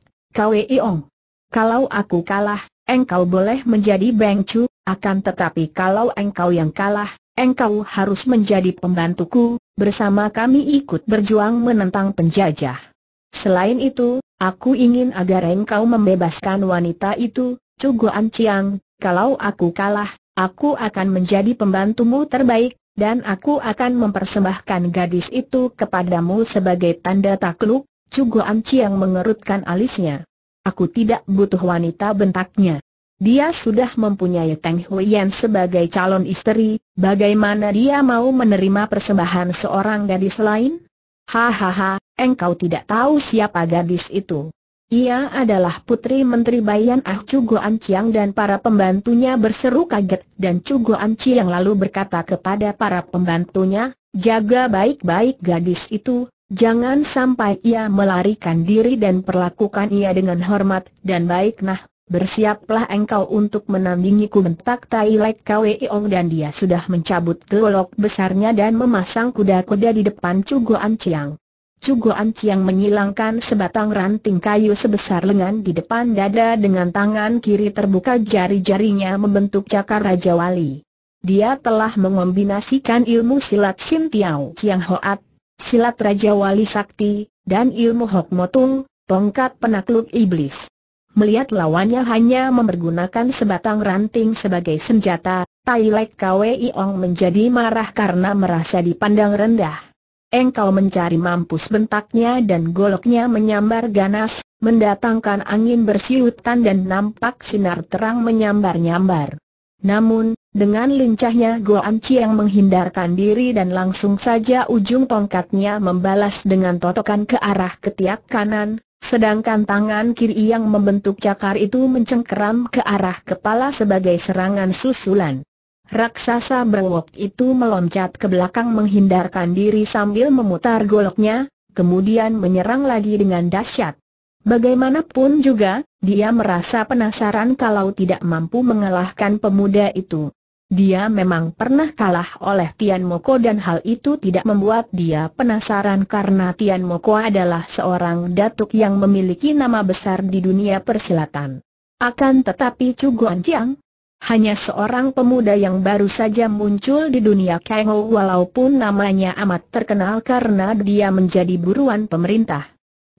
Iong, Kalau aku kalah, engkau boleh menjadi bengcu, akan tetapi kalau engkau yang kalah, engkau harus menjadi pembantuku, bersama kami ikut berjuang menentang penjajah. Selain itu, aku ingin agar engkau membebaskan wanita itu, Cuguan Anciang. kalau aku kalah, aku akan menjadi pembantumu terbaik, dan aku akan mempersembahkan gadis itu kepadamu sebagai tanda takluk, Cuguan Anciang mengerutkan alisnya. Aku tidak butuh wanita bentaknya. Dia sudah mempunyai Teng Huyen sebagai calon istri, bagaimana dia mau menerima persembahan seorang gadis lain? Hahaha, engkau tidak tahu siapa gadis itu. Ia adalah putri Menteri Bayan Ah Cugo Anciang dan para pembantunya berseru kaget dan Cugo Anciang lalu berkata kepada para pembantunya, jaga baik-baik gadis itu, jangan sampai ia melarikan diri dan perlakukan ia dengan hormat dan baik nah. Bersiaplah engkau untuk menandingiku mentak Tai Lek e ong dan dia sudah mencabut golok besarnya dan memasang kuda-kuda di depan Cugoan Ciang. Cugoan Ciang menyilangkan sebatang ranting kayu sebesar lengan di depan dada dengan tangan kiri terbuka jari-jarinya membentuk cakar Raja Wali. Dia telah mengombinasikan ilmu silat Sim Tiao Ciang Hoat, silat Raja Wali Sakti, dan ilmu Hok Motung, tongkat penakluk iblis melihat lawannya hanya mempergunakan sebatang ranting sebagai senjata, Tai Lek Kwei Ong menjadi marah karena merasa dipandang rendah. Engkau mencari mampus bentaknya dan goloknya menyambar ganas, mendatangkan angin bersiutan dan nampak sinar terang menyambar-nyambar. Namun, dengan lincahnya Goan Chiang menghindarkan diri dan langsung saja ujung tongkatnya membalas dengan totokan ke arah ketiak kanan, Sedangkan tangan kiri yang membentuk cakar itu mencengkeram ke arah kepala sebagai serangan susulan. Raksasa berwok itu meloncat ke belakang menghindarkan diri sambil memutar goloknya, kemudian menyerang lagi dengan dahsyat. Bagaimanapun juga, dia merasa penasaran kalau tidak mampu mengalahkan pemuda itu. Dia memang pernah kalah oleh Tian Moko dan hal itu tidak membuat dia penasaran karena Tian Moko adalah seorang datuk yang memiliki nama besar di dunia persilatan. Akan tetapi Chu Guan hanya seorang pemuda yang baru saja muncul di dunia Kengo walaupun namanya amat terkenal karena dia menjadi buruan pemerintah.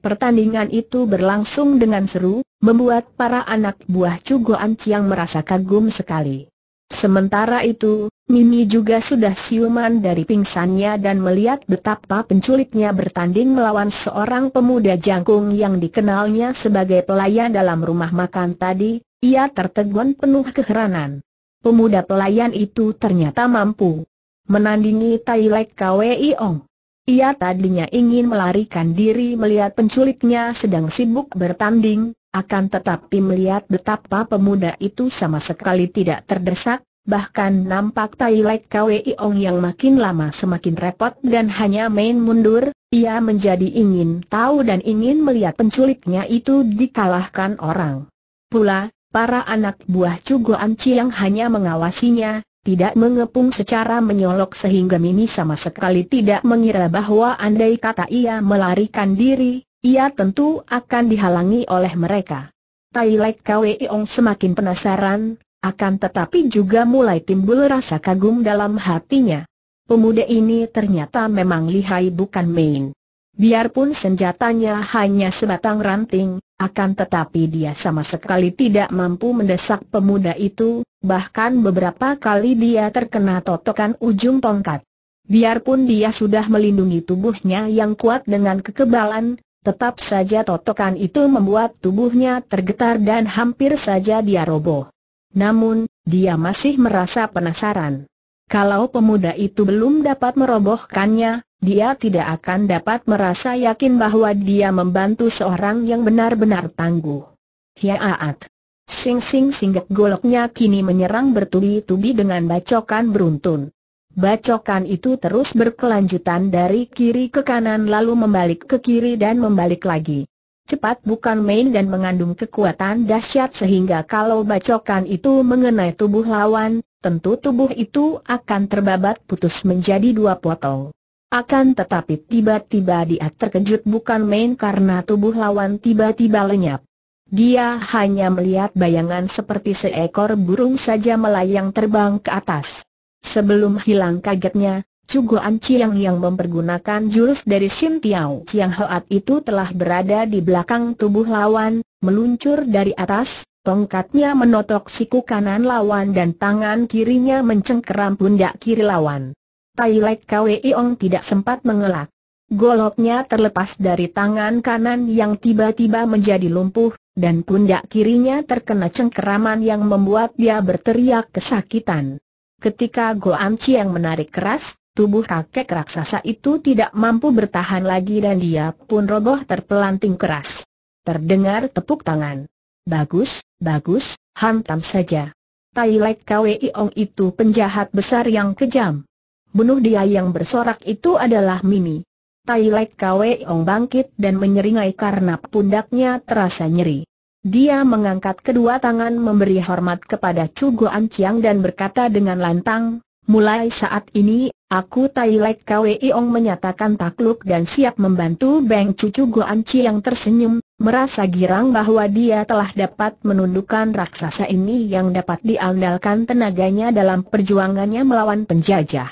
Pertandingan itu berlangsung dengan seru, membuat para anak buah Chu Guan merasa kagum sekali. Sementara itu, Mimi juga sudah siuman dari pingsannya dan melihat betapa penculiknya bertanding melawan seorang pemuda jangkung yang dikenalnya sebagai pelayan dalam rumah makan tadi, ia tertegun penuh keheranan. Pemuda pelayan itu ternyata mampu menandingi Tailek Kwi Ong. Ia tadinya ingin melarikan diri melihat penculiknya sedang sibuk bertanding, akan tetapi melihat betapa pemuda itu sama sekali tidak terdesak, bahkan nampak Tai Lek Kwi Ong yang makin lama semakin repot dan hanya main mundur, ia menjadi ingin tahu dan ingin melihat penculiknya itu dikalahkan orang. Pula, para anak buah Cugo Anci yang hanya mengawasinya, tidak mengepung secara menyolok sehingga Mimi sama sekali tidak mengira bahwa andai kata ia melarikan diri, ia tentu akan dihalangi oleh mereka. Tai Lek Ong semakin penasaran, akan tetapi juga mulai timbul rasa kagum dalam hatinya. Pemuda ini ternyata memang lihai bukan main. Biarpun senjatanya hanya sebatang ranting, akan tetapi dia sama sekali tidak mampu mendesak pemuda itu, bahkan beberapa kali dia terkena totokan ujung tongkat. Biarpun dia sudah melindungi tubuhnya yang kuat dengan kekebalan, Tetap saja totokan itu membuat tubuhnya tergetar dan hampir saja dia roboh. Namun, dia masih merasa penasaran. Kalau pemuda itu belum dapat merobohkannya, dia tidak akan dapat merasa yakin bahwa dia membantu seorang yang benar-benar tangguh. Hiaat. Sing-sing singgah goloknya kini menyerang bertubi-tubi dengan bacokan beruntun. Bacokan itu terus berkelanjutan dari kiri ke kanan lalu membalik ke kiri dan membalik lagi. Cepat bukan main dan mengandung kekuatan dahsyat sehingga kalau bacokan itu mengenai tubuh lawan, tentu tubuh itu akan terbabat putus menjadi dua potong. Akan tetapi tiba-tiba dia terkejut bukan main karena tubuh lawan tiba-tiba lenyap. Dia hanya melihat bayangan seperti seekor burung saja melayang terbang ke atas. Sebelum hilang kagetnya, Cuguan Chiang yang mempergunakan jurus dari Sim Tiao Chiang Hoat itu telah berada di belakang tubuh lawan, meluncur dari atas, tongkatnya menotok siku kanan lawan dan tangan kirinya mencengkeram pundak kiri lawan. Tai Lek Kwe Iong tidak sempat mengelak. Goloknya terlepas dari tangan kanan yang tiba-tiba menjadi lumpuh, dan pundak kirinya terkena cengkeraman yang membuat dia berteriak kesakitan. Ketika Goan Chiang menarik keras, tubuh kakek raksasa itu tidak mampu bertahan lagi dan dia pun roboh terpelanting keras. Terdengar tepuk tangan. Bagus, bagus, hantam saja. Tai Lek Kwei Ong itu penjahat besar yang kejam. Bunuh dia yang bersorak itu adalah Mimi. Tai Lek Kwei Ong bangkit dan menyeringai karena pundaknya terasa nyeri. Dia mengangkat kedua tangan memberi hormat kepada Guan Anciang dan berkata dengan lantang, Mulai saat ini, aku Tai Lek Kwe Iong menyatakan takluk dan siap membantu Beng Cucu Chu Guan Chiang tersenyum, merasa girang bahwa dia telah dapat menundukkan raksasa ini yang dapat diandalkan tenaganya dalam perjuangannya melawan penjajah.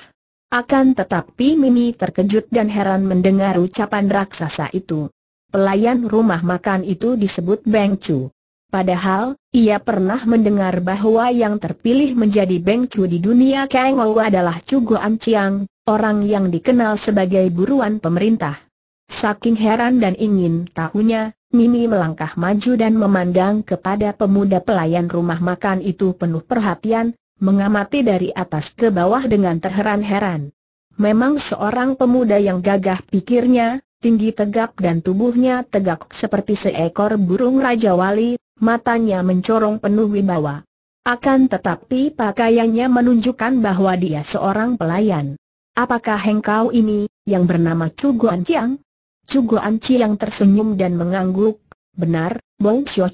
Akan tetapi Mimi terkejut dan heran mendengar ucapan raksasa itu. Pelayan rumah makan itu disebut Beng Chu. Padahal, ia pernah mendengar bahwa yang terpilih menjadi Beng Chu di dunia Kang Ou adalah Chu Guan Chiang, orang yang dikenal sebagai buruan pemerintah. Saking heran dan ingin tahunya, Mimi melangkah maju dan memandang kepada pemuda pelayan rumah makan itu penuh perhatian, mengamati dari atas ke bawah dengan terheran-heran. Memang seorang pemuda yang gagah pikirnya, tinggi tegap dan tubuhnya tegak seperti seekor burung Raja Wali, matanya mencorong penuh wibawa. Akan tetapi pakaiannya menunjukkan bahwa dia seorang pelayan. Apakah hengkau ini, yang bernama Cuguan Ciang? Cuguan Ciang tersenyum dan mengangguk, benar, Bong Xiu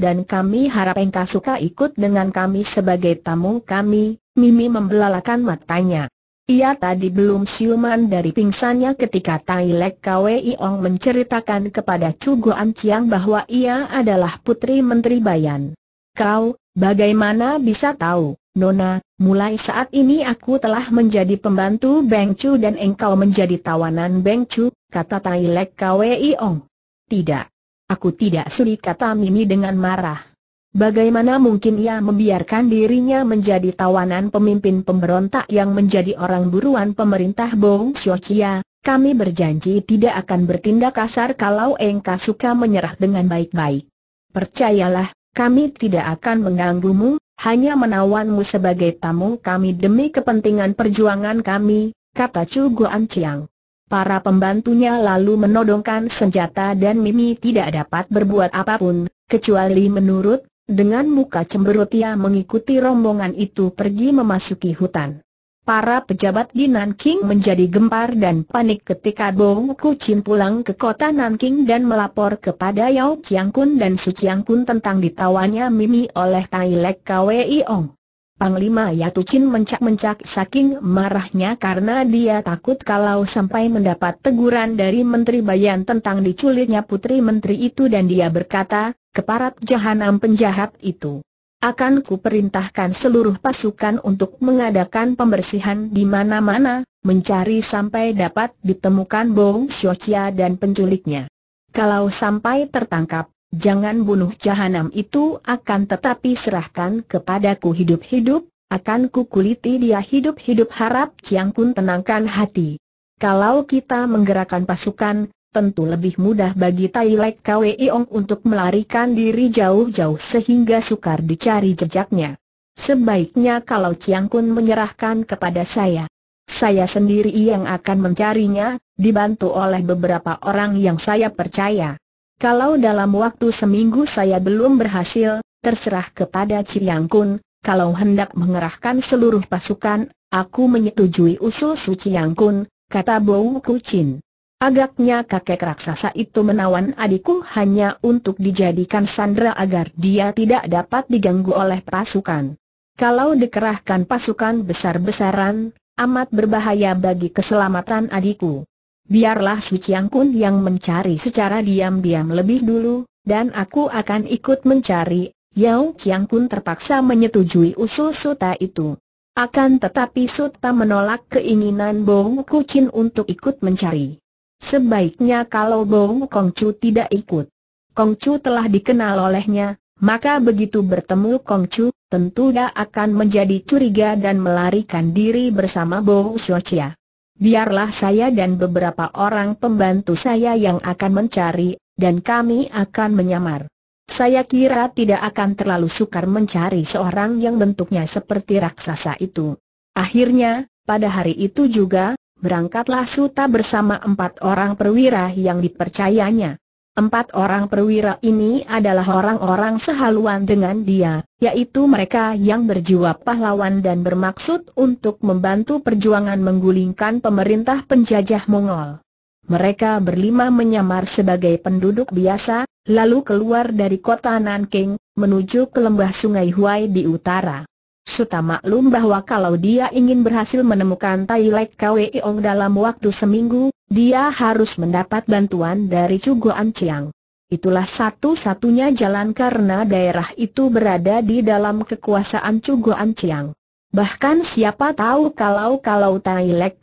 dan kami harap engkau suka ikut dengan kami sebagai tamu kami, Mimi membelalakan matanya. Ia tadi belum siuman dari pingsannya ketika Tai Lek Kwei Ong menceritakan kepada Chu Guan Chiang bahwa ia adalah putri Menteri Bayan. Kau, bagaimana bisa tahu, Nona, mulai saat ini aku telah menjadi pembantu Beng Chu dan engkau menjadi tawanan Beng Chu, kata Tai Lek Kwei Ong. Tidak. Aku tidak suri kata Mimi dengan marah. Bagaimana mungkin ia membiarkan dirinya menjadi tawanan pemimpin pemberontak yang menjadi orang buruan pemerintah Bong Xiuqia? Kami berjanji tidak akan bertindak kasar kalau engkau suka menyerah dengan baik-baik. Percayalah, kami tidak akan mengganggumu, hanya menawanmu sebagai tamu kami demi kepentingan perjuangan kami, kata Chu Guan Chiang. Para pembantunya lalu menodongkan senjata dan Mimi tidak dapat berbuat apapun, kecuali menurut dengan muka cemberut ia mengikuti rombongan itu pergi memasuki hutan. Para pejabat di Nanking menjadi gempar dan panik ketika Bong Kucing pulang ke kota Nanking dan melapor kepada Yao Chiang Kun dan Su Chiang Kun tentang ditawannya Mimi oleh Tai Lek Kwei Ong. Panglima Yatucin mencak-mencak saking marahnya karena dia takut kalau sampai mendapat teguran dari Menteri Bayan tentang diculiknya putri menteri itu dan dia berkata, keparat jahanam penjahat itu. Akan kuperintahkan seluruh pasukan untuk mengadakan pembersihan di mana-mana, mencari sampai dapat ditemukan Bong Xiochia dan penculiknya. Kalau sampai tertangkap, Jangan bunuh jahanam itu akan tetapi serahkan kepadaku hidup-hidup, akan kukuliti dia hidup-hidup harap Chiang Kun tenangkan hati. Kalau kita menggerakkan pasukan, tentu lebih mudah bagi Tai Lek Iong untuk melarikan diri jauh-jauh sehingga sukar dicari jejaknya. Sebaiknya kalau Chiang Kun menyerahkan kepada saya. Saya sendiri yang akan mencarinya, dibantu oleh beberapa orang yang saya percaya. Kalau dalam waktu seminggu saya belum berhasil, terserah kepada Ciyang Kun, kalau hendak mengerahkan seluruh pasukan, aku menyetujui usul Su Ciyang Kun, kata Bowu Kucin. Agaknya kakek raksasa itu menawan adikku hanya untuk dijadikan sandera agar dia tidak dapat diganggu oleh pasukan. Kalau dikerahkan pasukan besar-besaran, amat berbahaya bagi keselamatan adikku biarlah Su Chiang Kun yang mencari secara diam-diam lebih dulu, dan aku akan ikut mencari. Yao Chiang Kun terpaksa menyetujui usul Suta itu. Akan tetapi Suta menolak keinginan Bong Kucing untuk ikut mencari. Sebaiknya kalau Bong Kongcu tidak ikut. Kongcu telah dikenal olehnya, maka begitu bertemu Kongcu, tentu dia akan menjadi curiga dan melarikan diri bersama Bo Xiaoqia biarlah saya dan beberapa orang pembantu saya yang akan mencari, dan kami akan menyamar. Saya kira tidak akan terlalu sukar mencari seorang yang bentuknya seperti raksasa itu. Akhirnya, pada hari itu juga, berangkatlah Suta bersama empat orang perwira yang dipercayanya. Empat orang perwira ini adalah orang-orang sehaluan dengan dia, yaitu mereka yang berjiwa pahlawan dan bermaksud untuk membantu perjuangan menggulingkan pemerintah penjajah Mongol. Mereka berlima menyamar sebagai penduduk biasa, lalu keluar dari kota Nanking, menuju ke lembah sungai Huai di utara. Suta maklum bahwa kalau dia ingin berhasil menemukan Tai Lek Ong dalam waktu seminggu, dia harus mendapat bantuan dari Cugoan Chiang. Itulah satu-satunya jalan karena daerah itu berada di dalam kekuasaan Cugoan Chiang. Bahkan siapa tahu kalau-kalau Tai Lek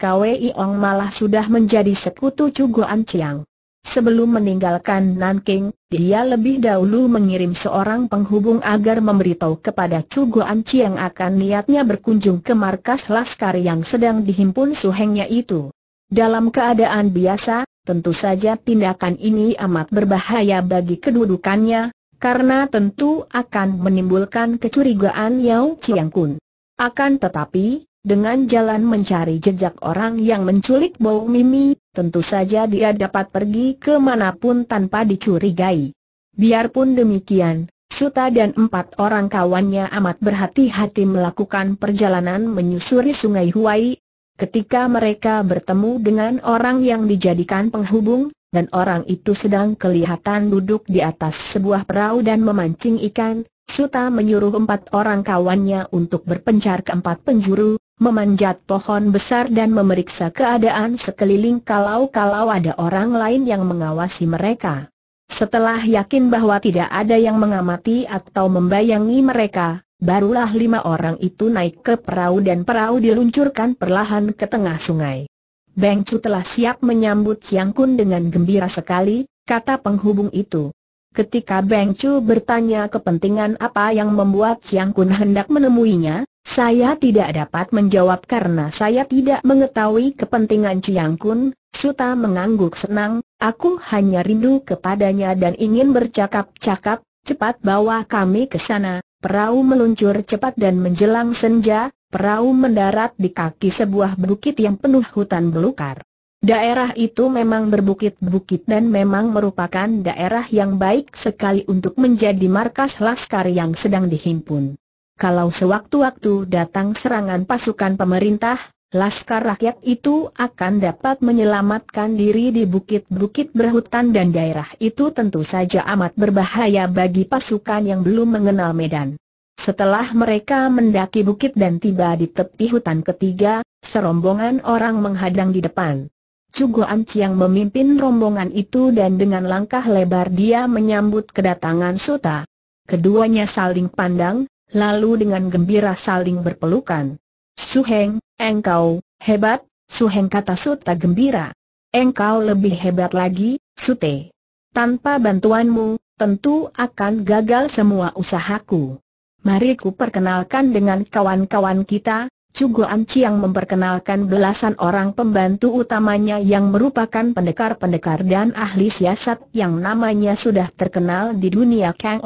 Ong malah sudah menjadi sekutu Cugoan Chiang. Sebelum meninggalkan Nanking, dia lebih dahulu mengirim seorang penghubung agar memberitahu kepada Chu Guan yang akan niatnya berkunjung ke markas Laskar yang sedang dihimpun suhengnya itu. Dalam keadaan biasa, tentu saja tindakan ini amat berbahaya bagi kedudukannya, karena tentu akan menimbulkan kecurigaan Yao Chiang Kun. Akan tetapi, dengan jalan mencari jejak orang yang menculik Bao Mimi, tentu saja dia dapat pergi kemanapun tanpa dicurigai. Biarpun demikian, Suta dan empat orang kawannya amat berhati-hati melakukan perjalanan menyusuri sungai Huai. Ketika mereka bertemu dengan orang yang dijadikan penghubung, dan orang itu sedang kelihatan duduk di atas sebuah perahu dan memancing ikan, Suta menyuruh empat orang kawannya untuk berpencar ke empat penjuru, memanjat pohon besar dan memeriksa keadaan sekeliling kalau-kalau ada orang lain yang mengawasi mereka. Setelah yakin bahwa tidak ada yang mengamati atau membayangi mereka, barulah lima orang itu naik ke perahu dan perahu diluncurkan perlahan ke tengah sungai. Beng Chu telah siap menyambut Chiang Kun dengan gembira sekali, kata penghubung itu. Ketika Beng Chu bertanya kepentingan apa yang membuat Chiang Kun hendak menemuinya, saya tidak dapat menjawab karena saya tidak mengetahui kepentingan Chiang Kun, Suta mengangguk senang, aku hanya rindu kepadanya dan ingin bercakap-cakap, cepat bawa kami ke sana, perahu meluncur cepat dan menjelang senja, perahu mendarat di kaki sebuah bukit yang penuh hutan belukar. Daerah itu memang berbukit-bukit dan memang merupakan daerah yang baik sekali untuk menjadi markas laskar yang sedang dihimpun. Kalau sewaktu-waktu datang serangan pasukan pemerintah, Laskar rakyat itu akan dapat menyelamatkan diri di bukit-bukit berhutan dan daerah itu tentu saja amat berbahaya bagi pasukan yang belum mengenal medan. Setelah mereka mendaki bukit dan tiba di tepi hutan ketiga, serombongan orang menghadang di depan. Cugo yang memimpin rombongan itu dan dengan langkah lebar dia menyambut kedatangan Suta. Keduanya saling pandang, lalu dengan gembira saling berpelukan. Suheng, engkau, hebat, Suheng kata Suta gembira. Engkau lebih hebat lagi, Sute. Tanpa bantuanmu, tentu akan gagal semua usahaku. Mari ku perkenalkan dengan kawan-kawan kita, Cugo Anci memperkenalkan belasan orang pembantu utamanya yang merupakan pendekar-pendekar dan ahli siasat yang namanya sudah terkenal di dunia Kang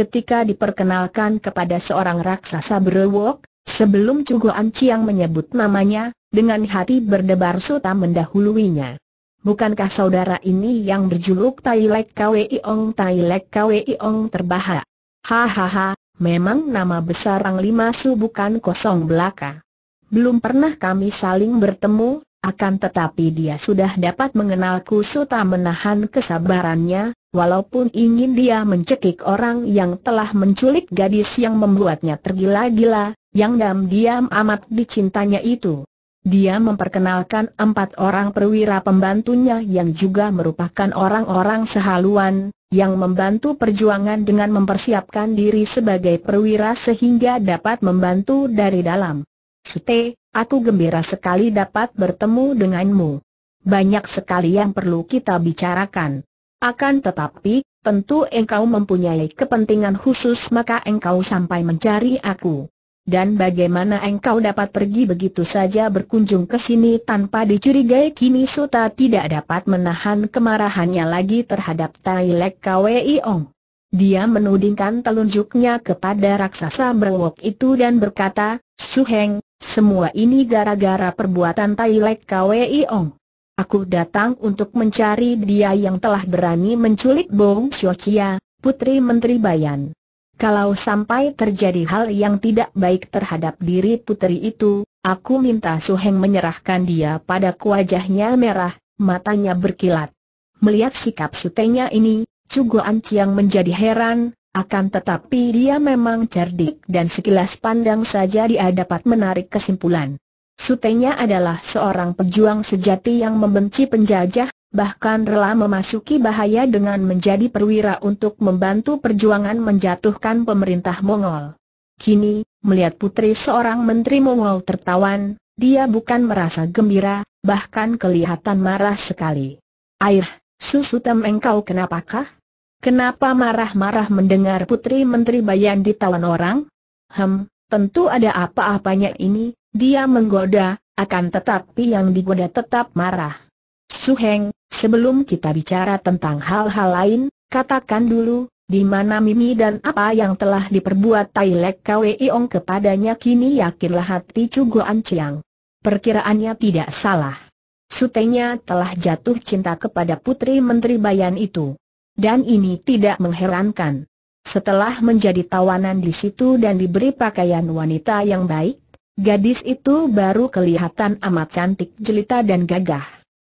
ketika diperkenalkan kepada seorang raksasa berewok, sebelum Cugo yang menyebut namanya, dengan hati berdebar suta mendahuluinya. Bukankah saudara ini yang berjuluk Tai Lek Kwei Ong Tai Lek Kwei Ong terbahak? Hahaha, memang nama besar Ang Lima Su bukan kosong belaka. Belum pernah kami saling bertemu, akan tetapi dia sudah dapat mengenalku serta menahan kesabarannya, walaupun ingin dia mencekik orang yang telah menculik gadis yang membuatnya tergila-gila, yang diam-diam amat dicintanya itu. Dia memperkenalkan empat orang perwira pembantunya yang juga merupakan orang-orang sehaluan, yang membantu perjuangan dengan mempersiapkan diri sebagai perwira sehingga dapat membantu dari dalam. Sute, aku gembira sekali dapat bertemu denganmu. Banyak sekali yang perlu kita bicarakan. Akan tetapi, tentu engkau mempunyai kepentingan khusus maka engkau sampai mencari aku. Dan bagaimana engkau dapat pergi begitu saja berkunjung ke sini tanpa dicurigai kini Suta tidak dapat menahan kemarahannya lagi terhadap Tailek Kwi Ong. Dia menudingkan telunjuknya kepada raksasa berwok itu dan berkata, Suheng, semua ini gara-gara perbuatan Tai Lek Kwei Ong. Aku datang untuk mencari dia yang telah berani menculik Bong Xiaochia, putri Menteri Bayan. Kalau sampai terjadi hal yang tidak baik terhadap diri putri itu, aku minta Su Heng menyerahkan dia pada wajahnya merah, matanya berkilat. Melihat sikap sutenya ini, Cugoan Ciang menjadi heran, akan tetapi dia memang cerdik dan sekilas pandang saja dia dapat menarik kesimpulan. Sutenya adalah seorang pejuang sejati yang membenci penjajah, bahkan rela memasuki bahaya dengan menjadi perwira untuk membantu perjuangan menjatuhkan pemerintah Mongol. Kini, melihat putri seorang menteri Mongol tertawan, dia bukan merasa gembira, bahkan kelihatan marah sekali. Air, susu tem engkau kenapakah? Kenapa marah-marah mendengar Putri Menteri Bayan ditawan orang? Hem, tentu ada apa-apanya ini, dia menggoda, akan tetapi yang digoda tetap marah. Suheng, sebelum kita bicara tentang hal-hal lain, katakan dulu, di mana Mimi dan apa yang telah diperbuat Tai Lek Kwei Ong kepadanya kini yakinlah hati Cugoan Chiang. Perkiraannya tidak salah. Sutenya telah jatuh cinta kepada putri Menteri Bayan itu dan ini tidak mengherankan. Setelah menjadi tawanan di situ dan diberi pakaian wanita yang baik, gadis itu baru kelihatan amat cantik jelita dan gagah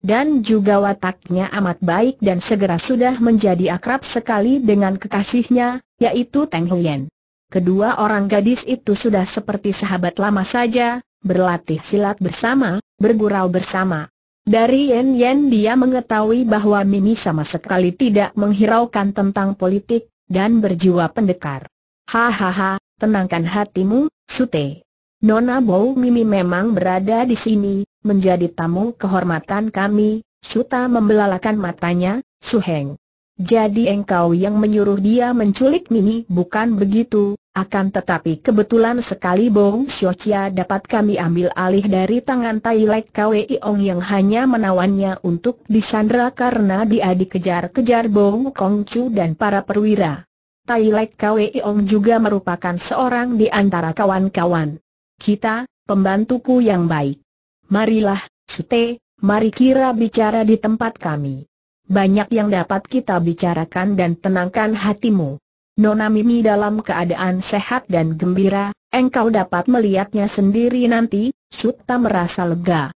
dan juga wataknya amat baik dan segera sudah menjadi akrab sekali dengan kekasihnya, yaitu Teng Huyen. Kedua orang gadis itu sudah seperti sahabat lama saja, berlatih silat bersama, bergurau bersama, dari Yen Yen dia mengetahui bahwa Mimi sama sekali tidak menghiraukan tentang politik, dan berjiwa pendekar. Hahaha, tenangkan hatimu, Sute. Nona Bau Mimi memang berada di sini, menjadi tamu kehormatan kami, Suta membelalakan matanya, Suheng. Jadi engkau yang menyuruh dia menculik Mimi bukan begitu, akan tetapi kebetulan sekali Bong Xiochia dapat kami ambil alih dari tangan Tai Lek Kwei Ong yang hanya menawannya untuk disandra karena dia dikejar-kejar Bong Kong Chu dan para perwira. Tai Lek Kwei Ong juga merupakan seorang di antara kawan-kawan. Kita, pembantuku yang baik. Marilah, Sute, mari kira bicara di tempat kami. Banyak yang dapat kita bicarakan dan tenangkan hatimu. Nona Mimi dalam keadaan sehat dan gembira, engkau dapat melihatnya sendiri nanti, Sutta merasa lega.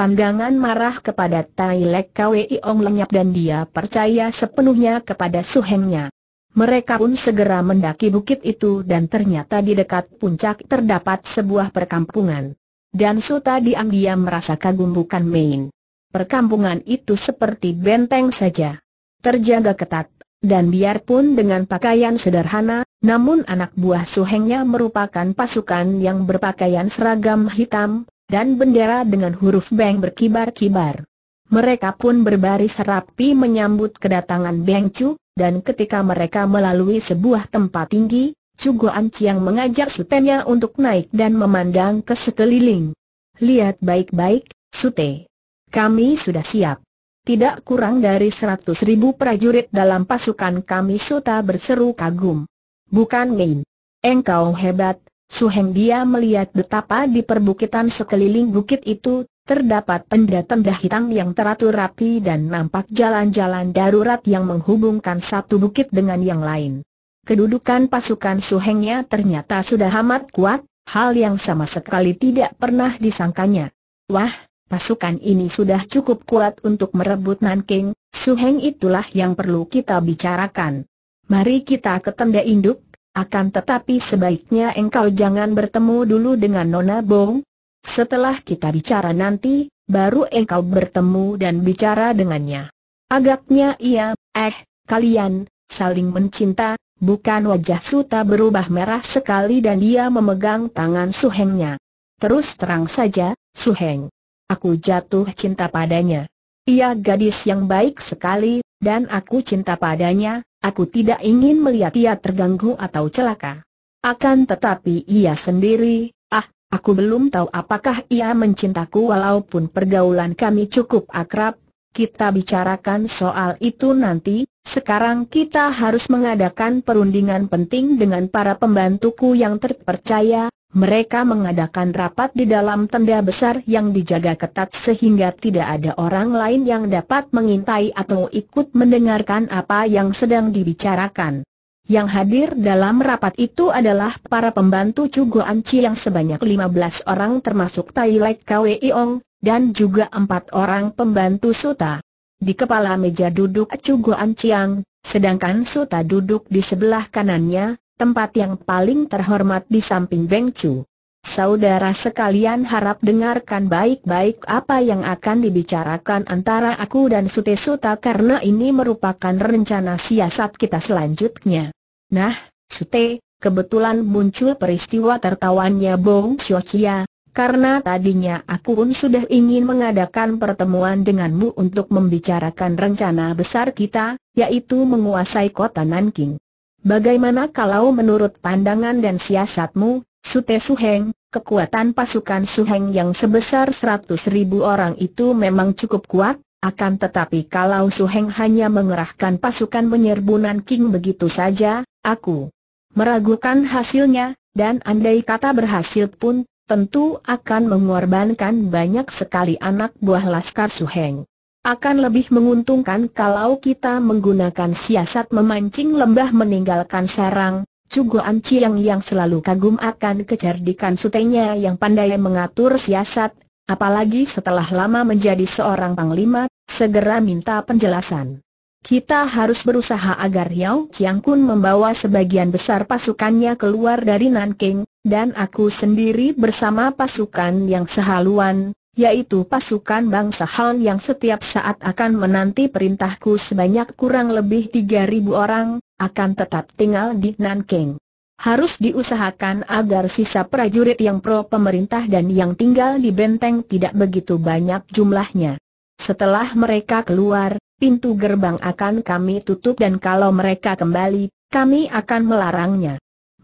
Pandangan marah kepada Tai Lek Kwei Ong lenyap dan dia percaya sepenuhnya kepada suhengnya. Mereka pun segera mendaki bukit itu dan ternyata di dekat puncak terdapat sebuah perkampungan. Dan Suta diam-diam merasa kagum bukan main. Perkampungan itu seperti benteng saja. Terjaga ketat dan biarpun dengan pakaian sederhana, namun anak buah suhengnya merupakan pasukan yang berpakaian seragam hitam, dan bendera dengan huruf Beng berkibar-kibar. Mereka pun berbaris rapi menyambut kedatangan Beng Chu, dan ketika mereka melalui sebuah tempat tinggi, Guan Chiang mengajak Sutenya untuk naik dan memandang ke sekeliling. Lihat baik-baik, Sute. Kami sudah siap tidak kurang dari seratus ribu prajurit dalam pasukan kami Suta berseru kagum. Bukan main. Engkau hebat, Suheng dia melihat betapa di perbukitan sekeliling bukit itu, terdapat tenda-tenda hitam yang teratur rapi dan nampak jalan-jalan darurat yang menghubungkan satu bukit dengan yang lain. Kedudukan pasukan Suhengnya ternyata sudah amat kuat, hal yang sama sekali tidak pernah disangkanya. Wah, pasukan ini sudah cukup kuat untuk merebut Nanking, Suheng itulah yang perlu kita bicarakan. Mari kita ke tenda induk, akan tetapi sebaiknya engkau jangan bertemu dulu dengan Nona Bong. Setelah kita bicara nanti, baru engkau bertemu dan bicara dengannya. Agaknya iya, eh, kalian, saling mencinta, bukan wajah Suta berubah merah sekali dan dia memegang tangan Suhengnya. Terus terang saja, Suheng aku jatuh cinta padanya. Ia gadis yang baik sekali, dan aku cinta padanya, aku tidak ingin melihat ia terganggu atau celaka. Akan tetapi ia sendiri, ah, aku belum tahu apakah ia mencintaku walaupun pergaulan kami cukup akrab, kita bicarakan soal itu nanti, sekarang kita harus mengadakan perundingan penting dengan para pembantuku yang terpercaya, mereka mengadakan rapat di dalam tenda besar yang dijaga ketat sehingga tidak ada orang lain yang dapat mengintai atau ikut mendengarkan apa yang sedang dibicarakan. Yang hadir dalam rapat itu adalah para pembantu Cugo Anci yang sebanyak 15 orang termasuk Tai Lek Kwe Iong, dan juga empat orang pembantu Suta. Di kepala meja duduk Cugo Anciang, sedangkan Suta duduk di sebelah kanannya, tempat yang paling terhormat di samping Beng Chu. Saudara sekalian harap dengarkan baik-baik apa yang akan dibicarakan antara aku dan Sute Suta karena ini merupakan rencana siasat kita selanjutnya. Nah, Sute, kebetulan muncul peristiwa tertawannya Bong Xiochia, karena tadinya aku pun sudah ingin mengadakan pertemuan denganmu untuk membicarakan rencana besar kita, yaitu menguasai kota Nanking. Bagaimana kalau menurut pandangan dan siasatmu, Sute Suheng, kekuatan pasukan Suheng yang sebesar 100 ribu orang itu memang cukup kuat, akan tetapi kalau Suheng hanya mengerahkan pasukan penyerbunan King begitu saja, aku meragukan hasilnya, dan andai kata berhasil pun, tentu akan mengorbankan banyak sekali anak buah Laskar Suheng. Akan lebih menguntungkan kalau kita menggunakan siasat memancing lembah meninggalkan sarang, Cugo Anciang yang selalu kagum akan kecerdikan sutenya yang pandai mengatur siasat, apalagi setelah lama menjadi seorang panglima, segera minta penjelasan. Kita harus berusaha agar Yao Chiang Kun membawa sebagian besar pasukannya keluar dari Nanking, dan aku sendiri bersama pasukan yang sehaluan, yaitu pasukan bangsa Han yang setiap saat akan menanti perintahku sebanyak kurang lebih 3.000 orang, akan tetap tinggal di Nanking. Harus diusahakan agar sisa prajurit yang pro pemerintah dan yang tinggal di benteng tidak begitu banyak jumlahnya. Setelah mereka keluar, pintu gerbang akan kami tutup dan kalau mereka kembali, kami akan melarangnya.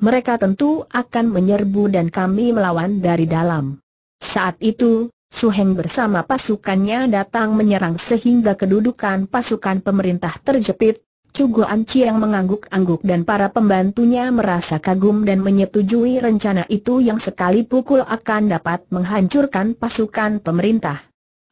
Mereka tentu akan menyerbu dan kami melawan dari dalam. Saat itu, Su Heng bersama pasukannya datang menyerang sehingga kedudukan pasukan pemerintah terjepit. Cugo Anci yang mengangguk-angguk dan para pembantunya merasa kagum dan menyetujui rencana itu yang sekali pukul akan dapat menghancurkan pasukan pemerintah.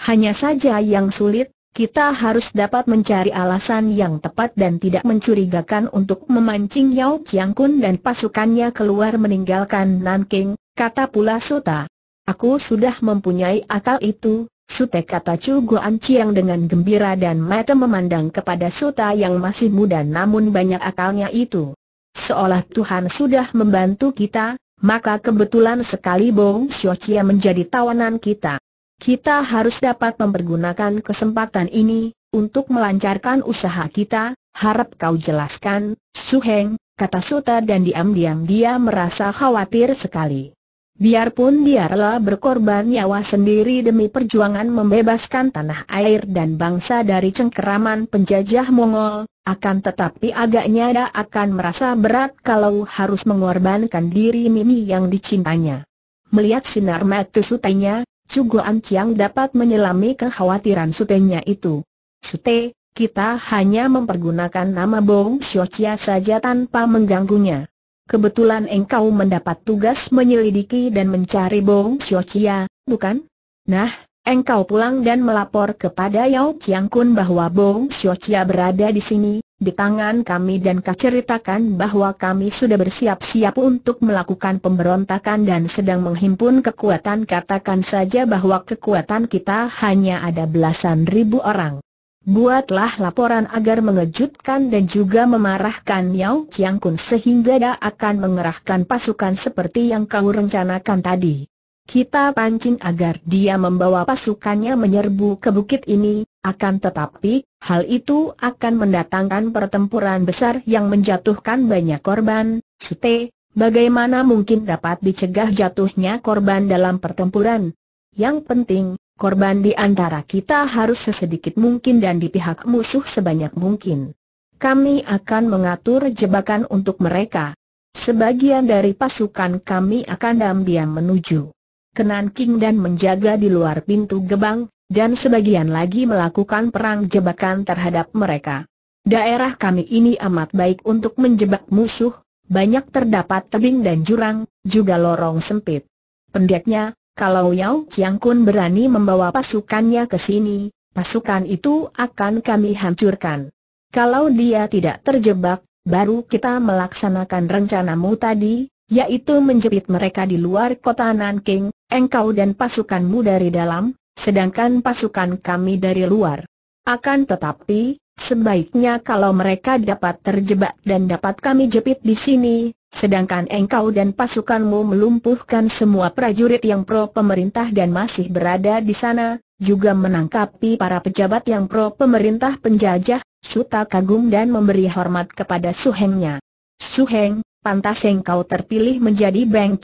Hanya saja yang sulit, kita harus dapat mencari alasan yang tepat dan tidak mencurigakan untuk memancing Yao Chiang Kun dan pasukannya keluar meninggalkan Nanking, kata pula Suta. Aku sudah mempunyai akal itu, Sute kata Chu Guan Chiang dengan gembira dan mata memandang kepada Suta yang masih muda namun banyak akalnya itu. Seolah Tuhan sudah membantu kita, maka kebetulan sekali Bong Xiu Chia menjadi tawanan kita. Kita harus dapat mempergunakan kesempatan ini, untuk melancarkan usaha kita, harap kau jelaskan, Su Heng, kata Suta dan diam-diam dia merasa khawatir sekali. Biarpun dia rela berkorban nyawa sendiri demi perjuangan membebaskan tanah air dan bangsa dari cengkeraman penjajah Mongol, akan tetapi agaknya dia akan merasa berat kalau harus mengorbankan diri Mimi yang dicintanya. Melihat sinar mata sutenya, Cugo Anciang dapat menyelami kekhawatiran sutenya itu. Sute, kita hanya mempergunakan nama Bong Xiao saja tanpa mengganggunya. Kebetulan engkau mendapat tugas menyelidiki dan mencari Bong Xiaochia, bukan? Nah, engkau pulang dan melapor kepada Yao Qiangkun Kun bahwa Bong Xiaochia berada di sini, di tangan kami dan kaceritakan bahwa kami sudah bersiap-siap untuk melakukan pemberontakan dan sedang menghimpun kekuatan katakan saja bahwa kekuatan kita hanya ada belasan ribu orang. Buatlah laporan agar mengejutkan dan juga memarahkan Yao Chiang Kun sehingga dia akan mengerahkan pasukan seperti yang kau rencanakan tadi. Kita pancing agar dia membawa pasukannya menyerbu ke bukit ini, akan tetapi, hal itu akan mendatangkan pertempuran besar yang menjatuhkan banyak korban, Sute, bagaimana mungkin dapat dicegah jatuhnya korban dalam pertempuran? Yang penting, Korban di antara kita harus sesedikit mungkin dan di pihak musuh sebanyak mungkin. Kami akan mengatur jebakan untuk mereka. Sebagian dari pasukan kami akan diam-diam menuju ke King dan menjaga di luar pintu gebang, dan sebagian lagi melakukan perang jebakan terhadap mereka. Daerah kami ini amat baik untuk menjebak musuh, banyak terdapat tebing dan jurang, juga lorong sempit. Pendeknya, kalau Yao Kun berani membawa pasukannya ke sini, pasukan itu akan kami hancurkan. Kalau dia tidak terjebak, baru kita melaksanakan rencanamu tadi, yaitu menjepit mereka di luar kota Nanking, engkau dan pasukanmu dari dalam, sedangkan pasukan kami dari luar. Akan tetapi, sebaiknya kalau mereka dapat terjebak dan dapat kami jepit di sini, Sedangkan engkau dan pasukanmu melumpuhkan semua prajurit yang pro pemerintah dan masih berada di sana, juga menangkapi para pejabat yang pro pemerintah penjajah, Suta kagum dan memberi hormat kepada Suhengnya. Suheng, pantas engkau terpilih menjadi Beng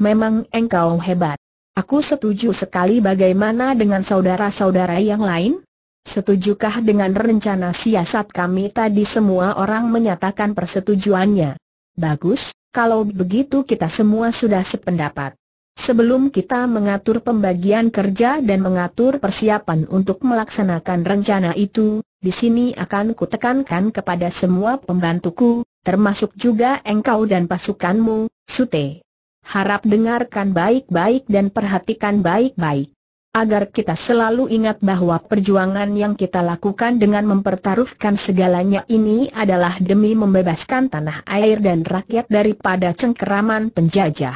Memang engkau hebat. Aku setuju sekali bagaimana dengan saudara-saudara yang lain? Setujukah dengan rencana siasat kami tadi semua orang menyatakan persetujuannya? Bagus, kalau begitu kita semua sudah sependapat. Sebelum kita mengatur pembagian kerja dan mengatur persiapan untuk melaksanakan rencana itu, di sini akan kutekankan kepada semua pembantuku, termasuk juga engkau dan pasukanmu, Sute. Harap dengarkan baik-baik dan perhatikan baik-baik agar kita selalu ingat bahwa perjuangan yang kita lakukan dengan mempertaruhkan segalanya ini adalah demi membebaskan tanah air dan rakyat daripada cengkeraman penjajah.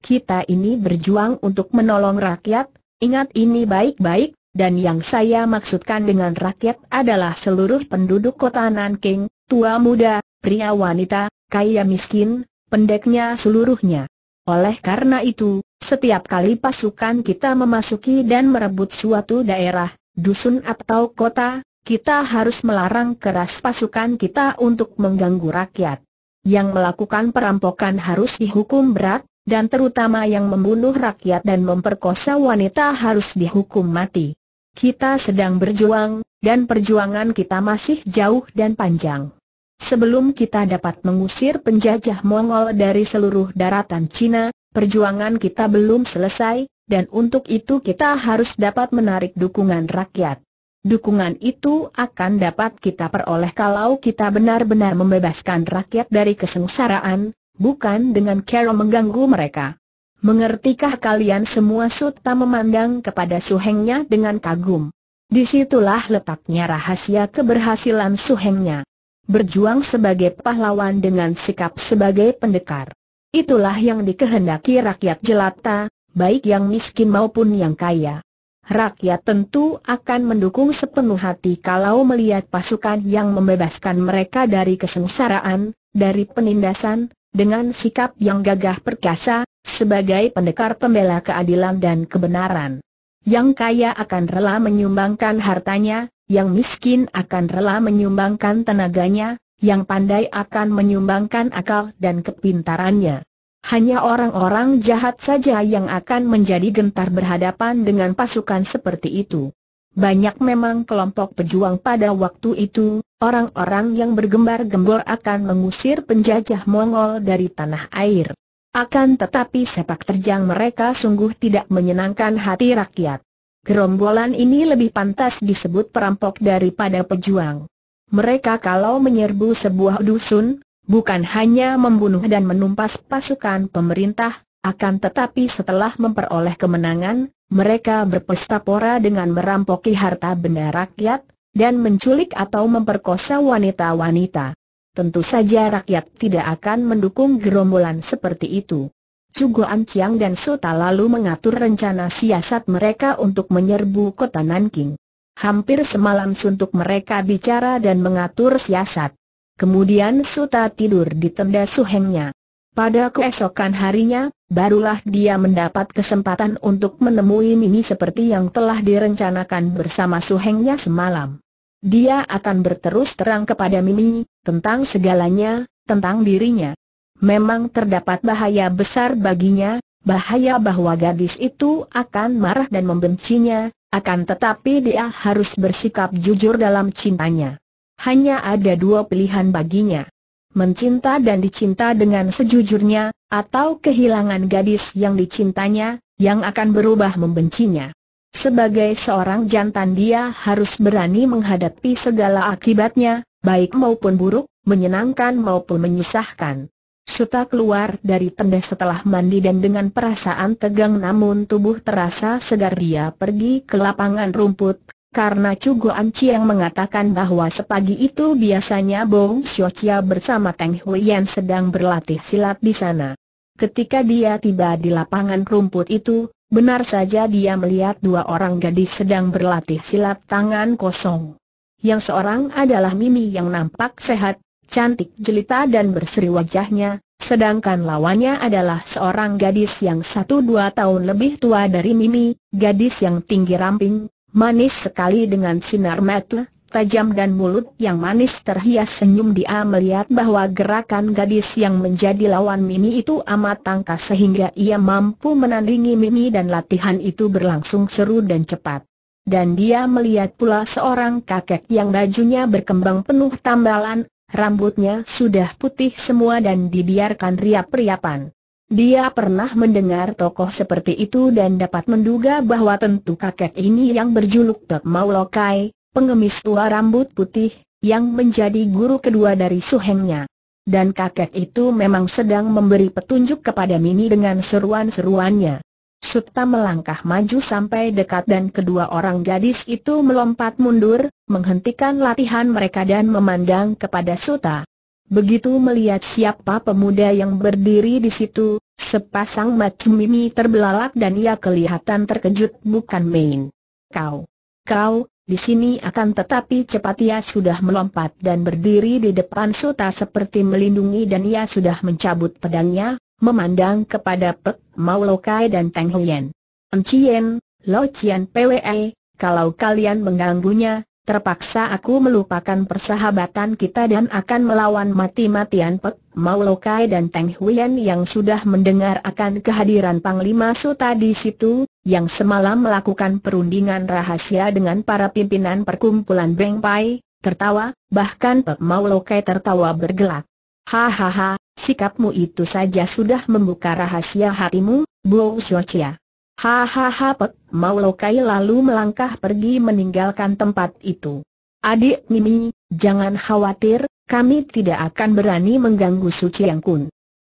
Kita ini berjuang untuk menolong rakyat, ingat ini baik-baik, dan yang saya maksudkan dengan rakyat adalah seluruh penduduk kota Nanking, tua muda, pria wanita, kaya miskin, pendeknya seluruhnya. Oleh karena itu, setiap kali pasukan kita memasuki dan merebut suatu daerah, dusun atau kota, kita harus melarang keras pasukan kita untuk mengganggu rakyat. Yang melakukan perampokan harus dihukum berat, dan terutama yang membunuh rakyat dan memperkosa wanita harus dihukum mati. Kita sedang berjuang, dan perjuangan kita masih jauh dan panjang. Sebelum kita dapat mengusir penjajah Mongol dari seluruh daratan Cina, perjuangan kita belum selesai, dan untuk itu kita harus dapat menarik dukungan rakyat. Dukungan itu akan dapat kita peroleh kalau kita benar-benar membebaskan rakyat dari kesengsaraan, bukan dengan cara mengganggu mereka. Mengertikah kalian semua Suta memandang kepada suhengnya dengan kagum? Disitulah letaknya rahasia keberhasilan suhengnya berjuang sebagai pahlawan dengan sikap sebagai pendekar. Itulah yang dikehendaki rakyat jelata, baik yang miskin maupun yang kaya. Rakyat tentu akan mendukung sepenuh hati kalau melihat pasukan yang membebaskan mereka dari kesengsaraan, dari penindasan, dengan sikap yang gagah perkasa, sebagai pendekar pembela keadilan dan kebenaran. Yang kaya akan rela menyumbangkan hartanya, yang miskin akan rela menyumbangkan tenaganya, yang pandai akan menyumbangkan akal dan kepintarannya. Hanya orang-orang jahat saja yang akan menjadi gentar berhadapan dengan pasukan seperti itu. Banyak memang kelompok pejuang pada waktu itu, orang-orang yang bergembar-gembor akan mengusir penjajah Mongol dari tanah air. Akan tetapi sepak terjang mereka sungguh tidak menyenangkan hati rakyat. Gerombolan ini lebih pantas disebut perampok daripada pejuang. Mereka kalau menyerbu sebuah dusun, bukan hanya membunuh dan menumpas pasukan pemerintah, akan tetapi setelah memperoleh kemenangan, mereka berpesta pora dengan merampoki harta benda rakyat, dan menculik atau memperkosa wanita-wanita. Tentu saja rakyat tidak akan mendukung gerombolan seperti itu. Cuguan Anciang dan Suta lalu mengatur rencana siasat mereka untuk menyerbu kota Nanking. Hampir semalam suntuk mereka bicara dan mengatur siasat. Kemudian Suta tidur di tenda suhengnya. Pada keesokan harinya, barulah dia mendapat kesempatan untuk menemui Mimi seperti yang telah direncanakan bersama suhengnya semalam. Dia akan berterus terang kepada Mimi, tentang segalanya, tentang dirinya. Memang terdapat bahaya besar baginya, bahaya bahwa gadis itu akan marah dan membencinya, akan tetapi dia harus bersikap jujur dalam cintanya. Hanya ada dua pilihan baginya. Mencinta dan dicinta dengan sejujurnya, atau kehilangan gadis yang dicintanya, yang akan berubah membencinya. Sebagai seorang jantan dia harus berani menghadapi segala akibatnya, baik maupun buruk, menyenangkan maupun menyusahkan. Suta keluar dari tenda setelah mandi dan dengan perasaan tegang namun tubuh terasa segar dia pergi ke lapangan rumput, karena Cugo Anci yang mengatakan bahwa sepagi itu biasanya Bong Xiochia bersama Teng Huiyan sedang berlatih silat di sana. Ketika dia tiba di lapangan rumput itu, benar saja dia melihat dua orang gadis sedang berlatih silat tangan kosong. Yang seorang adalah Mimi yang nampak sehat, cantik jelita dan berseri wajahnya, sedangkan lawannya adalah seorang gadis yang satu dua tahun lebih tua dari Mimi, gadis yang tinggi ramping, manis sekali dengan sinar mata, tajam dan mulut yang manis terhias senyum dia melihat bahwa gerakan gadis yang menjadi lawan Mimi itu amat tangkas sehingga ia mampu menandingi Mimi dan latihan itu berlangsung seru dan cepat. Dan dia melihat pula seorang kakek yang bajunya berkembang penuh tambalan, Rambutnya sudah putih semua dan dibiarkan riap-riapan. Dia pernah mendengar tokoh seperti itu dan dapat menduga bahwa tentu kakek ini yang berjuluk Dok Maulokai, pengemis tua rambut putih, yang menjadi guru kedua dari suhengnya. Dan kakek itu memang sedang memberi petunjuk kepada Mini dengan seruan-seruannya. Sutta melangkah maju sampai dekat dan kedua orang gadis itu melompat mundur, menghentikan latihan mereka dan memandang kepada Suta. Begitu melihat siapa pemuda yang berdiri di situ, sepasang mata Mimi terbelalak dan ia kelihatan terkejut bukan main. Kau, kau, di sini akan tetapi cepat ia sudah melompat dan berdiri di depan Suta seperti melindungi dan ia sudah mencabut pedangnya, memandang kepada Pek, Maulokai dan Tang Huyen. Encien, Lo Chien PWE, kalau kalian mengganggunya, terpaksa aku melupakan persahabatan kita dan akan melawan mati-matian Pek, Maulokai dan Tang Huyen yang sudah mendengar akan kehadiran Panglima Suta di situ, yang semalam melakukan perundingan rahasia dengan para pimpinan perkumpulan Beng Pai, tertawa, bahkan Pek Maulokai tertawa bergelak. Hahaha, sikapmu itu saja sudah membuka rahasia hatimu, Bo Xiaochia. Hahaha Pek Mau Lokai lalu melangkah pergi meninggalkan tempat itu. Adik Mimi, jangan khawatir, kami tidak akan berani mengganggu Suci Yang Kun.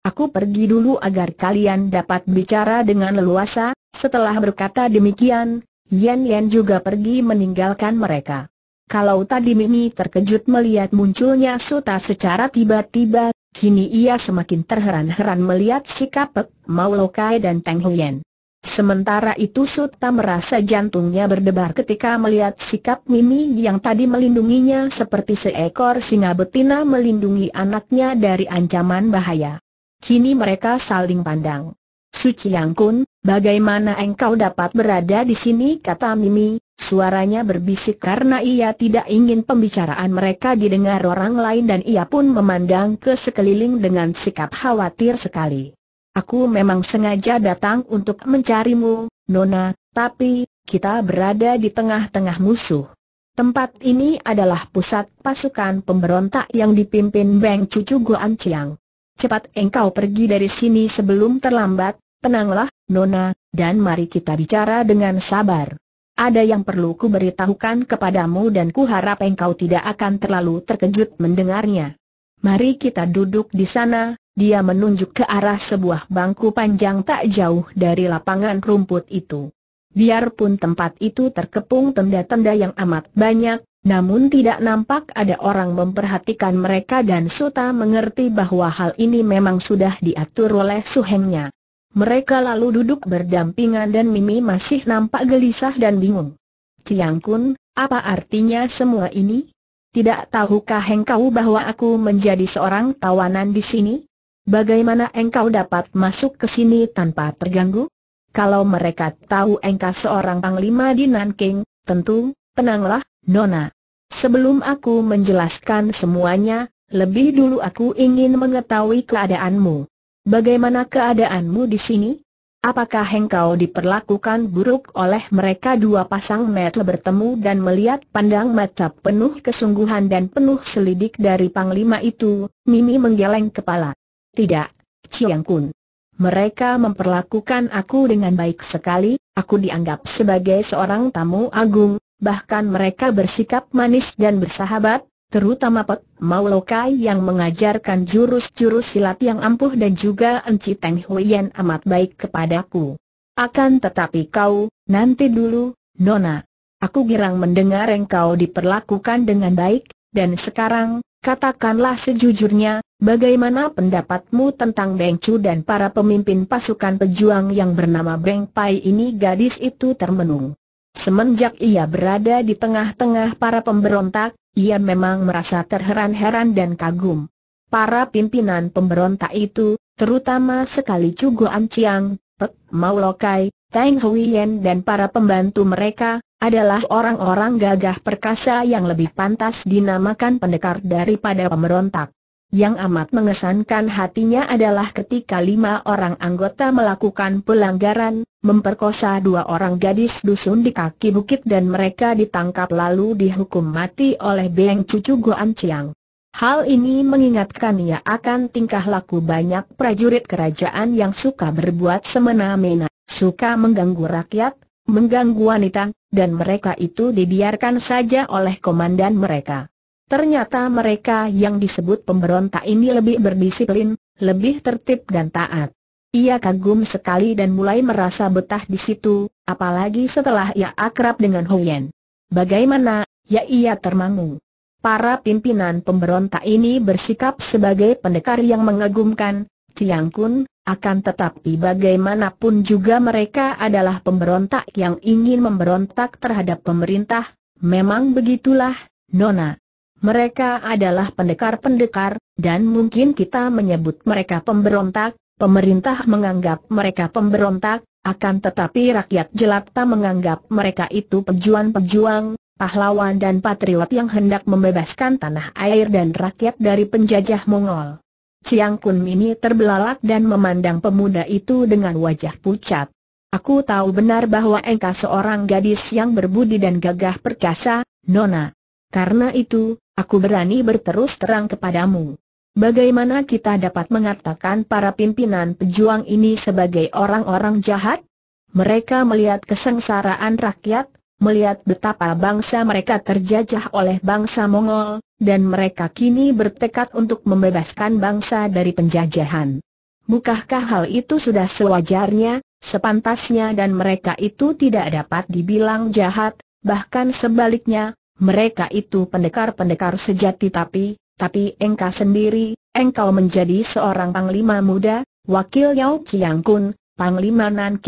Aku pergi dulu agar kalian dapat bicara dengan leluasa, setelah berkata demikian, Yan Yan juga pergi meninggalkan mereka. Kalau tadi Mimi terkejut melihat munculnya Suta secara tiba-tiba, kini ia semakin terheran-heran melihat sikap Pek, Maulokai dan Teng Huyen. Sementara itu Suta merasa jantungnya berdebar ketika melihat sikap Mimi yang tadi melindunginya seperti seekor singa betina melindungi anaknya dari ancaman bahaya. Kini mereka saling pandang. Suci Yang Kun, bagaimana engkau dapat berada di sini kata Mimi, Suaranya berbisik karena ia tidak ingin pembicaraan mereka didengar orang lain dan ia pun memandang ke sekeliling dengan sikap khawatir sekali. Aku memang sengaja datang untuk mencarimu, Nona, tapi, kita berada di tengah-tengah musuh. Tempat ini adalah pusat pasukan pemberontak yang dipimpin Beng Cucu Goan Chiang. Cepat engkau pergi dari sini sebelum terlambat, tenanglah, Nona, dan mari kita bicara dengan sabar. Ada yang perlu ku beritahukan kepadamu dan ku harap engkau tidak akan terlalu terkejut mendengarnya. Mari kita duduk di sana, dia menunjuk ke arah sebuah bangku panjang tak jauh dari lapangan rumput itu. Biarpun tempat itu terkepung tenda-tenda yang amat banyak, namun tidak nampak ada orang memperhatikan mereka dan Suta mengerti bahwa hal ini memang sudah diatur oleh suhengnya. Mereka lalu duduk berdampingan dan Mimi masih nampak gelisah dan bingung. Ciang Kun, apa artinya semua ini? Tidak tahukah engkau bahwa aku menjadi seorang tawanan di sini? Bagaimana engkau dapat masuk ke sini tanpa terganggu? Kalau mereka tahu engkau seorang panglima di Nanking, tentu, tenanglah, Nona. Sebelum aku menjelaskan semuanya, lebih dulu aku ingin mengetahui keadaanmu. Bagaimana keadaanmu di sini? Apakah engkau diperlakukan buruk oleh mereka dua pasang mata bertemu dan melihat pandang mata penuh kesungguhan dan penuh selidik dari panglima itu? Mimi menggeleng kepala. Tidak, Chiang Kun. Mereka memperlakukan aku dengan baik sekali, aku dianggap sebagai seorang tamu agung, bahkan mereka bersikap manis dan bersahabat, terutama Pot Maulokai yang mengajarkan jurus-jurus silat yang ampuh dan juga Enci Teng Huyen amat baik kepadaku. Akan tetapi kau, nanti dulu, Nona. Aku girang mendengar engkau diperlakukan dengan baik, dan sekarang, katakanlah sejujurnya, bagaimana pendapatmu tentang Beng Chu dan para pemimpin pasukan pejuang yang bernama Beng Pai ini gadis itu termenung. Semenjak ia berada di tengah-tengah para pemberontak, ia memang merasa terheran-heran dan kagum. Para pimpinan pemberontak itu, terutama sekali Cugo Anciang, Pek Mau Lokai, Teng Huiyen dan para pembantu mereka, adalah orang-orang gagah perkasa yang lebih pantas dinamakan pendekar daripada pemberontak. Yang amat mengesankan hatinya adalah ketika lima orang anggota melakukan pelanggaran, memperkosa dua orang gadis dusun di kaki bukit dan mereka ditangkap lalu dihukum mati oleh Beng Cucu Goan Chiang. Hal ini mengingatkan ia akan tingkah laku banyak prajurit kerajaan yang suka berbuat semena-mena, suka mengganggu rakyat, mengganggu wanita, dan mereka itu dibiarkan saja oleh komandan mereka. Ternyata mereka yang disebut pemberontak ini lebih berdisiplin, lebih tertib dan taat. Ia kagum sekali dan mulai merasa betah di situ, apalagi setelah ia akrab dengan Yan. Bagaimana, ya ia termangu. Para pimpinan pemberontak ini bersikap sebagai pendekar yang mengagumkan, Ciang Kun, akan tetapi bagaimanapun juga mereka adalah pemberontak yang ingin memberontak terhadap pemerintah, memang begitulah, Nona. Mereka adalah pendekar-pendekar, dan mungkin kita menyebut mereka pemberontak, pemerintah menganggap mereka pemberontak, akan tetapi rakyat jelata menganggap mereka itu pejuang-pejuang, pahlawan dan patriot yang hendak membebaskan tanah air dan rakyat dari penjajah Mongol. Chiang Kun ini terbelalak dan memandang pemuda itu dengan wajah pucat. Aku tahu benar bahwa engkau seorang gadis yang berbudi dan gagah perkasa, Nona. Karena itu, Aku berani berterus terang kepadamu. Bagaimana kita dapat mengatakan para pimpinan pejuang ini sebagai orang-orang jahat? Mereka melihat kesengsaraan rakyat, melihat betapa bangsa mereka terjajah oleh bangsa Mongol, dan mereka kini bertekad untuk membebaskan bangsa dari penjajahan. Bukankah hal itu sudah sewajarnya, sepantasnya dan mereka itu tidak dapat dibilang jahat, bahkan sebaliknya, mereka itu pendekar-pendekar sejati tapi, tapi engkau sendiri, engkau menjadi seorang panglima muda, wakil Yao Chiang Kun, panglima Nan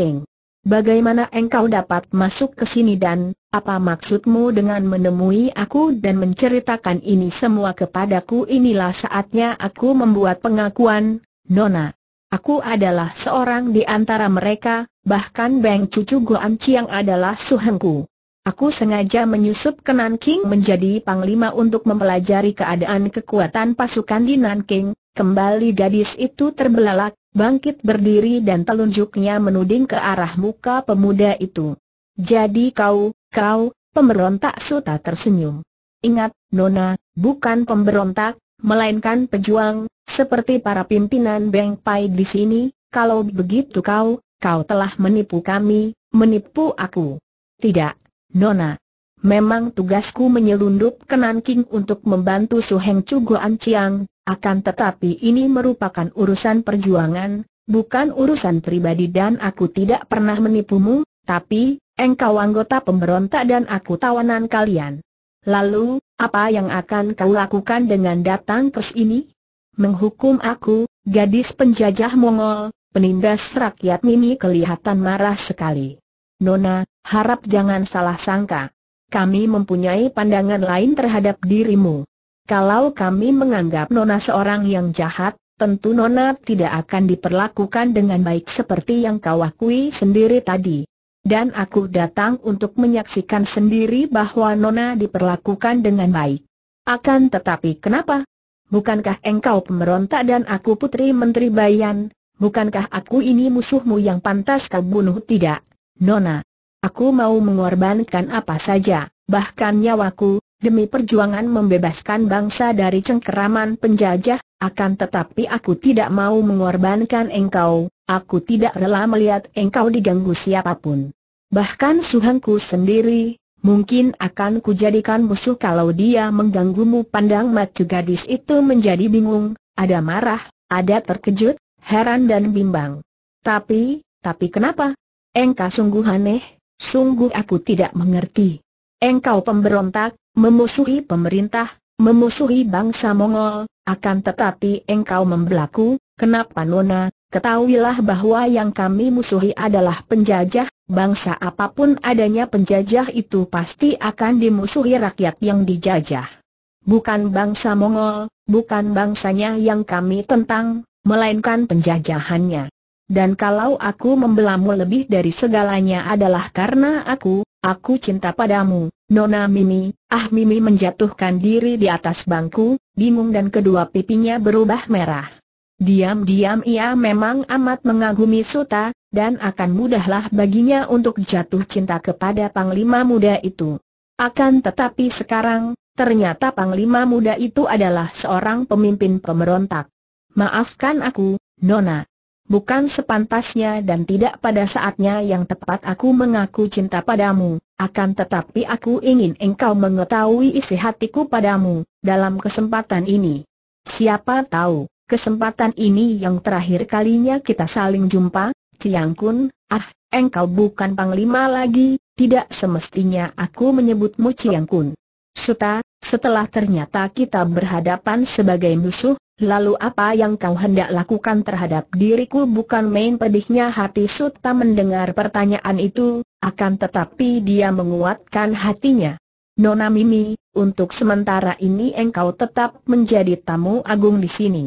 Bagaimana engkau dapat masuk ke sini dan, apa maksudmu dengan menemui aku dan menceritakan ini semua kepadaku inilah saatnya aku membuat pengakuan, Nona. Aku adalah seorang di antara mereka, bahkan Beng Cucu Goan Chiang adalah suhengku. Aku sengaja menyusup ke Nanking menjadi panglima untuk mempelajari keadaan kekuatan pasukan di Nanking. Kembali gadis itu terbelalak, bangkit berdiri dan telunjuknya menuding ke arah muka pemuda itu. Jadi kau, kau, pemberontak Suta tersenyum. Ingat, Nona, bukan pemberontak, melainkan pejuang, seperti para pimpinan Beng Pai di sini, kalau begitu kau, kau telah menipu kami, menipu aku. Tidak, Nona. Memang tugasku menyelundup ke Nanking untuk membantu Su Heng Chu Goan Chiang, akan tetapi ini merupakan urusan perjuangan, bukan urusan pribadi dan aku tidak pernah menipumu, tapi, engkau anggota pemberontak dan aku tawanan kalian. Lalu, apa yang akan kau lakukan dengan datang ke sini? Menghukum aku, gadis penjajah Mongol, penindas rakyat Mimi kelihatan marah sekali. Nona, harap jangan salah sangka. Kami mempunyai pandangan lain terhadap dirimu. Kalau kami menganggap Nona seorang yang jahat, tentu Nona tidak akan diperlakukan dengan baik seperti yang kau akui sendiri tadi. Dan aku datang untuk menyaksikan sendiri bahwa Nona diperlakukan dengan baik. Akan tetapi kenapa? Bukankah engkau pemberontak dan aku putri Menteri Bayan? Bukankah aku ini musuhmu yang pantas kau bunuh? Tidak, Nona. Aku mau mengorbankan apa saja, bahkan nyawaku, demi perjuangan membebaskan bangsa dari cengkeraman penjajah, akan tetapi aku tidak mau mengorbankan engkau, aku tidak rela melihat engkau diganggu siapapun. Bahkan suhanku sendiri, Mungkin akan kujadikan musuh kalau dia mengganggumu pandang mata gadis itu menjadi bingung, ada marah, ada terkejut, heran dan bimbang. Tapi, tapi kenapa? Engkau sungguh aneh, Sungguh aku tidak mengerti. Engkau pemberontak, memusuhi pemerintah, memusuhi bangsa Mongol, akan tetapi engkau membelaku, kenapa Nona? Ketahuilah bahwa yang kami musuhi adalah penjajah, bangsa apapun adanya penjajah itu pasti akan dimusuhi rakyat yang dijajah. Bukan bangsa Mongol, bukan bangsanya yang kami tentang, melainkan penjajahannya. Dan kalau aku membelamu lebih dari segalanya adalah karena aku, aku cinta padamu, Nona Mimi. Ah Mimi menjatuhkan diri di atas bangku, bingung dan kedua pipinya berubah merah. Diam-diam ia memang amat mengagumi Suta, dan akan mudahlah baginya untuk jatuh cinta kepada Panglima Muda itu. Akan tetapi sekarang, ternyata Panglima Muda itu adalah seorang pemimpin pemberontak. Maafkan aku, Nona bukan sepantasnya dan tidak pada saatnya yang tepat aku mengaku cinta padamu, akan tetapi aku ingin engkau mengetahui isi hatiku padamu, dalam kesempatan ini. Siapa tahu, kesempatan ini yang terakhir kalinya kita saling jumpa, Ciang Kun, ah, engkau bukan panglima lagi, tidak semestinya aku menyebutmu Ciang Kun. Suta, setelah ternyata kita berhadapan sebagai musuh, Lalu apa yang kau hendak lakukan terhadap diriku bukan main pedihnya hati Suta mendengar pertanyaan itu, akan tetapi dia menguatkan hatinya. Nona Mimi, untuk sementara ini engkau tetap menjadi tamu agung di sini.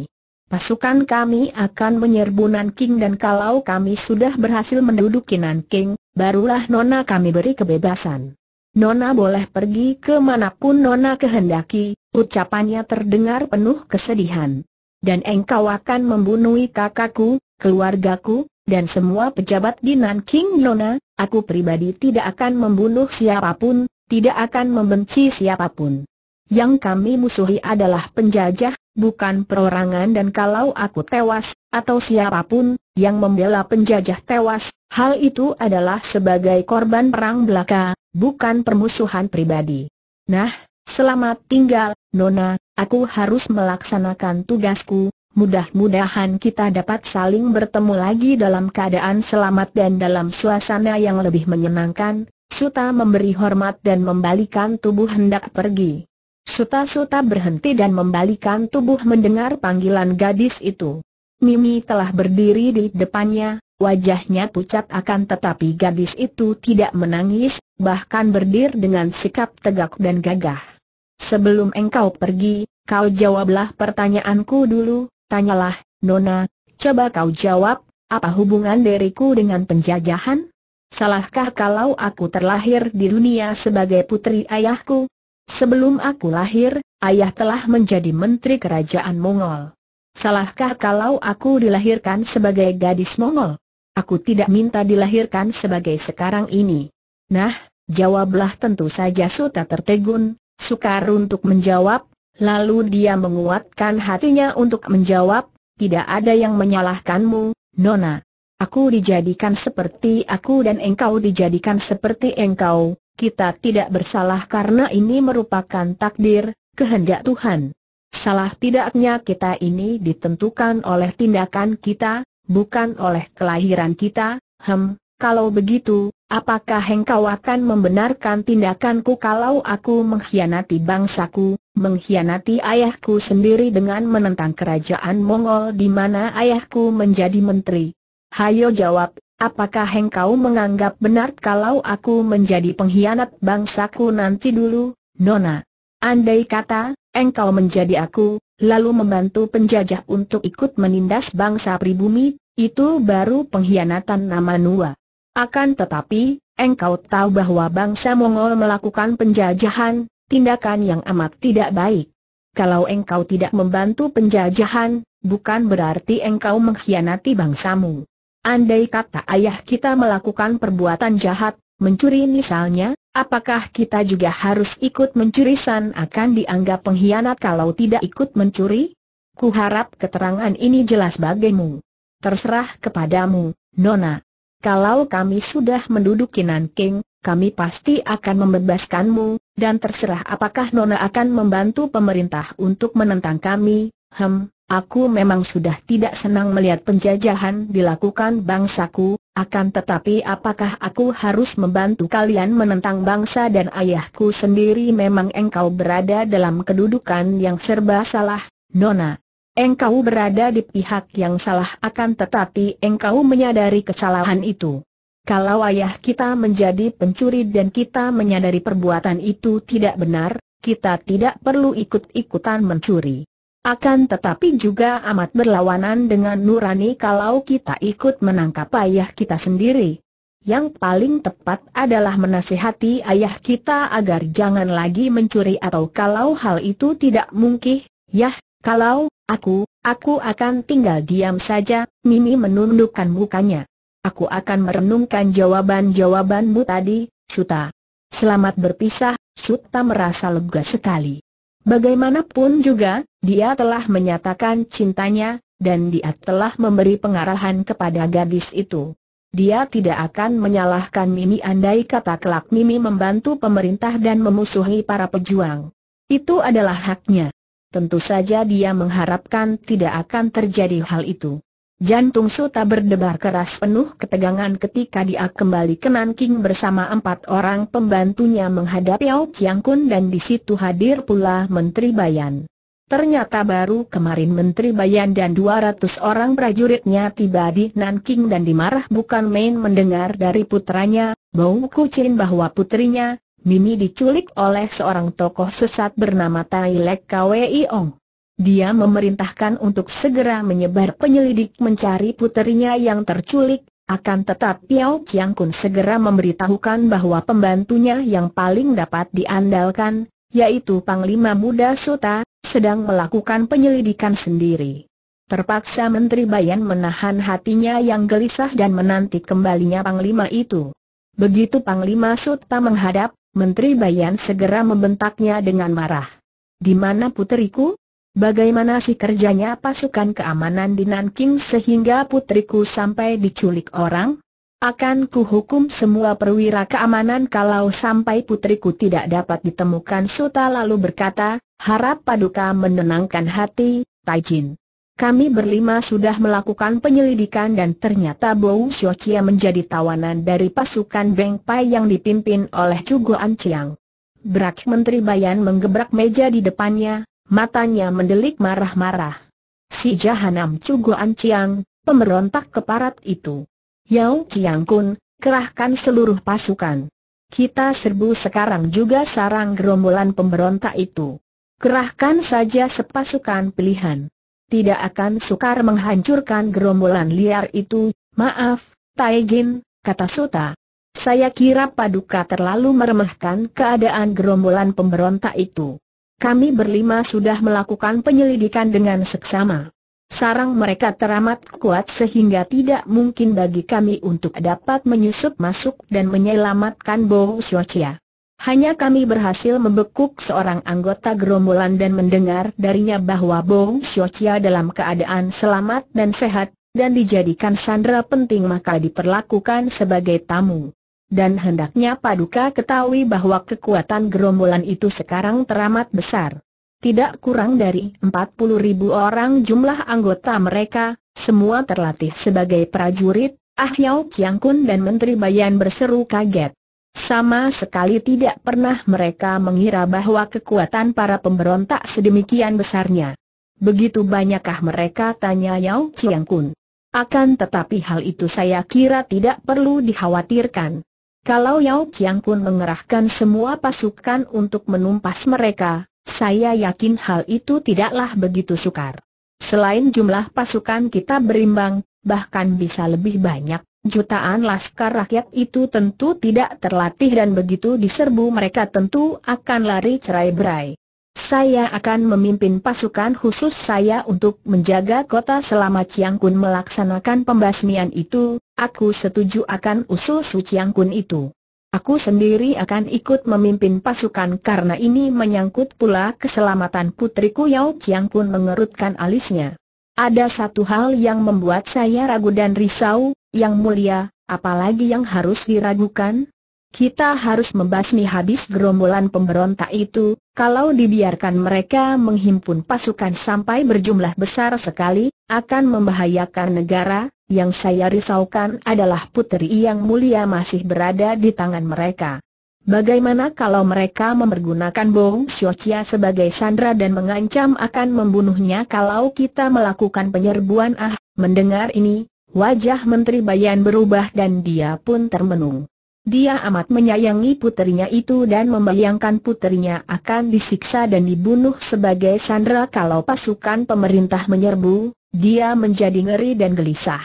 Pasukan kami akan menyerbu Nanking dan kalau kami sudah berhasil menduduki Nanking, barulah Nona kami beri kebebasan. Nona boleh pergi kemanapun Nona kehendaki, Ucapannya terdengar penuh kesedihan. Dan engkau akan membunuh kakakku, keluargaku, dan semua pejabat di Nanking Lona. aku pribadi tidak akan membunuh siapapun, tidak akan membenci siapapun. Yang kami musuhi adalah penjajah, bukan perorangan dan kalau aku tewas, atau siapapun, yang membela penjajah tewas, hal itu adalah sebagai korban perang belaka, bukan permusuhan pribadi. Nah, Selamat tinggal, Nona, aku harus melaksanakan tugasku, mudah-mudahan kita dapat saling bertemu lagi dalam keadaan selamat dan dalam suasana yang lebih menyenangkan. Suta memberi hormat dan membalikan tubuh hendak pergi. Suta-suta berhenti dan membalikan tubuh mendengar panggilan gadis itu. Mimi telah berdiri di depannya, wajahnya pucat akan tetapi gadis itu tidak menangis, bahkan berdiri dengan sikap tegak dan gagah. Sebelum engkau pergi, kau jawablah pertanyaanku dulu, tanyalah, Nona, coba kau jawab, apa hubungan diriku dengan penjajahan? Salahkah kalau aku terlahir di dunia sebagai putri ayahku? Sebelum aku lahir, ayah telah menjadi menteri kerajaan Mongol. Salahkah kalau aku dilahirkan sebagai gadis Mongol? Aku tidak minta dilahirkan sebagai sekarang ini. Nah, jawablah tentu saja Suta tertegun, Sukar untuk menjawab, lalu dia menguatkan hatinya untuk menjawab, tidak ada yang menyalahkanmu, Nona. Aku dijadikan seperti aku dan engkau dijadikan seperti engkau, kita tidak bersalah karena ini merupakan takdir, kehendak Tuhan. Salah tidaknya kita ini ditentukan oleh tindakan kita, bukan oleh kelahiran kita, hem, kalau begitu, apakah hengkau akan membenarkan tindakanku kalau aku mengkhianati bangsaku, mengkhianati ayahku sendiri dengan menentang kerajaan Mongol di mana ayahku menjadi menteri? Hayo jawab, apakah hengkau menganggap benar kalau aku menjadi pengkhianat bangsaku nanti dulu, Nona? Andai kata, engkau menjadi aku, lalu membantu penjajah untuk ikut menindas bangsa pribumi, itu baru pengkhianatan nama Nua. Akan tetapi, engkau tahu bahwa bangsa Mongol melakukan penjajahan, tindakan yang amat tidak baik. Kalau engkau tidak membantu penjajahan, bukan berarti engkau mengkhianati bangsamu. Andai kata ayah kita melakukan perbuatan jahat, mencuri misalnya, apakah kita juga harus ikut mencuri san akan dianggap pengkhianat kalau tidak ikut mencuri? Kuharap keterangan ini jelas bagimu. Terserah kepadamu, Nona kalau kami sudah menduduki Nanking, kami pasti akan membebaskanmu, dan terserah apakah Nona akan membantu pemerintah untuk menentang kami, hem, aku memang sudah tidak senang melihat penjajahan dilakukan bangsaku, akan tetapi apakah aku harus membantu kalian menentang bangsa dan ayahku sendiri memang engkau berada dalam kedudukan yang serba salah, Nona, Engkau berada di pihak yang salah akan tetapi engkau menyadari kesalahan itu. Kalau ayah kita menjadi pencuri dan kita menyadari perbuatan itu tidak benar, kita tidak perlu ikut-ikutan mencuri. Akan tetapi juga amat berlawanan dengan nurani kalau kita ikut menangkap ayah kita sendiri. Yang paling tepat adalah menasihati ayah kita agar jangan lagi mencuri atau kalau hal itu tidak mungkin, ya kalau Aku, aku akan tinggal diam saja, Mimi menundukkan mukanya. Aku akan merenungkan jawaban-jawabanmu tadi, Suta. Selamat berpisah, Suta merasa lega sekali. Bagaimanapun juga, dia telah menyatakan cintanya, dan dia telah memberi pengarahan kepada gadis itu. Dia tidak akan menyalahkan Mimi andai kata kelak Mimi membantu pemerintah dan memusuhi para pejuang. Itu adalah haknya tentu saja dia mengharapkan tidak akan terjadi hal itu. Jantung Suta berdebar keras penuh ketegangan ketika dia kembali ke Nanking bersama empat orang pembantunya menghadapi Yao Chiang Kun dan di situ hadir pula Menteri Bayan. Ternyata baru kemarin Menteri Bayan dan 200 orang prajuritnya tiba di Nanking dan dimarah bukan main mendengar dari putranya, Bau Kucin bahwa putrinya, Mimi diculik oleh seorang tokoh sesat bernama Tai Lek Kwei Ong. Dia memerintahkan untuk segera menyebar penyelidik mencari puterinya yang terculik, akan tetap Piao Chiang Kun segera memberitahukan bahwa pembantunya yang paling dapat diandalkan, yaitu Panglima Muda Suta, sedang melakukan penyelidikan sendiri. Terpaksa Menteri Bayan menahan hatinya yang gelisah dan menanti kembalinya Panglima itu. Begitu Panglima Suta menghadap, Menteri Bayan segera membentaknya dengan marah. Di mana puteriku? Bagaimana si kerjanya pasukan keamanan di Nanking sehingga putriku sampai diculik orang? Akan kuhukum semua perwira keamanan kalau sampai putriku tidak dapat ditemukan Suta lalu berkata, harap paduka menenangkan hati, Taijin. Kami berlima sudah melakukan penyelidikan dan ternyata Bou Xiochia menjadi tawanan dari pasukan Beng Pai yang dipimpin oleh Guan Chiang. Berak Menteri Bayan menggebrak meja di depannya, matanya mendelik marah-marah. Si Jahanam Guan Chiang, pemberontak keparat itu. Yao Chiang Kun, kerahkan seluruh pasukan. Kita serbu sekarang juga sarang gerombolan pemberontak itu. Kerahkan saja sepasukan pilihan tidak akan sukar menghancurkan gerombolan liar itu, maaf, Taijin, kata Suta. Saya kira Paduka terlalu meremehkan keadaan gerombolan pemberontak itu. Kami berlima sudah melakukan penyelidikan dengan seksama. Sarang mereka teramat kuat sehingga tidak mungkin bagi kami untuk dapat menyusup masuk dan menyelamatkan Bo Xiaochia. Hanya kami berhasil membekuk seorang anggota gerombolan dan mendengar darinya bahwa Bong Xiochia dalam keadaan selamat dan sehat, dan dijadikan sandera penting maka diperlakukan sebagai tamu. Dan hendaknya Paduka ketahui bahwa kekuatan gerombolan itu sekarang teramat besar. Tidak kurang dari 40 ribu orang jumlah anggota mereka, semua terlatih sebagai prajurit, Ah Yao Kiang Kun dan Menteri Bayan berseru kaget. Sama sekali tidak pernah mereka mengira bahwa kekuatan para pemberontak sedemikian besarnya. Begitu banyakkah mereka tanya Yao Chiang Kun. Akan tetapi hal itu saya kira tidak perlu dikhawatirkan. Kalau Yao Chiang Kun mengerahkan semua pasukan untuk menumpas mereka, saya yakin hal itu tidaklah begitu sukar. Selain jumlah pasukan kita berimbang, bahkan bisa lebih banyak. Jutaan laskar rakyat itu tentu tidak terlatih dan begitu diserbu mereka tentu akan lari cerai berai. Saya akan memimpin pasukan khusus saya untuk menjaga kota selama Chiang Kun melaksanakan pembasmian itu, aku setuju akan usul Su Chiang Kun itu. Aku sendiri akan ikut memimpin pasukan karena ini menyangkut pula keselamatan putriku Yao Chiang Kun mengerutkan alisnya. Ada satu hal yang membuat saya ragu dan risau, yang mulia, apalagi yang harus diragukan? Kita harus membasmi habis gerombolan pemberontak itu, kalau dibiarkan mereka menghimpun pasukan sampai berjumlah besar sekali, akan membahayakan negara, yang saya risaukan adalah putri yang mulia masih berada di tangan mereka. Bagaimana kalau mereka mempergunakan Bong Xiochia sebagai Sandra dan mengancam akan membunuhnya kalau kita melakukan penyerbuan ah, mendengar ini, wajah Menteri Bayan berubah dan dia pun termenung. Dia amat menyayangi puterinya itu dan membayangkan puterinya akan disiksa dan dibunuh sebagai Sandra kalau pasukan pemerintah menyerbu, dia menjadi ngeri dan gelisah.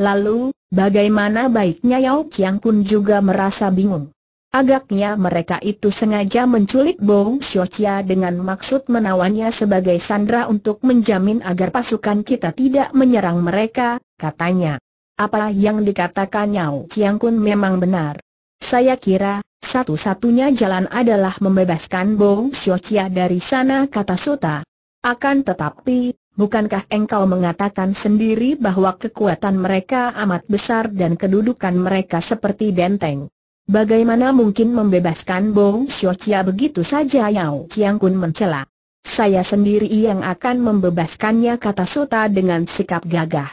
Lalu, bagaimana baiknya Yao Qiang Kun juga merasa bingung. Agaknya mereka itu sengaja menculik Bong Xiochia dengan maksud menawannya sebagai sandra untuk menjamin agar pasukan kita tidak menyerang mereka, katanya. Apa yang dikatakan Yao Chiang Kun memang benar. Saya kira, satu-satunya jalan adalah membebaskan Bong Xiochia dari sana kata Suta. Akan tetapi, bukankah engkau mengatakan sendiri bahwa kekuatan mereka amat besar dan kedudukan mereka seperti benteng? Bagaimana mungkin membebaskan Bong Xiaochia begitu saja Yao Chiang Kun mencela. Saya sendiri yang akan membebaskannya kata Sota dengan sikap gagah.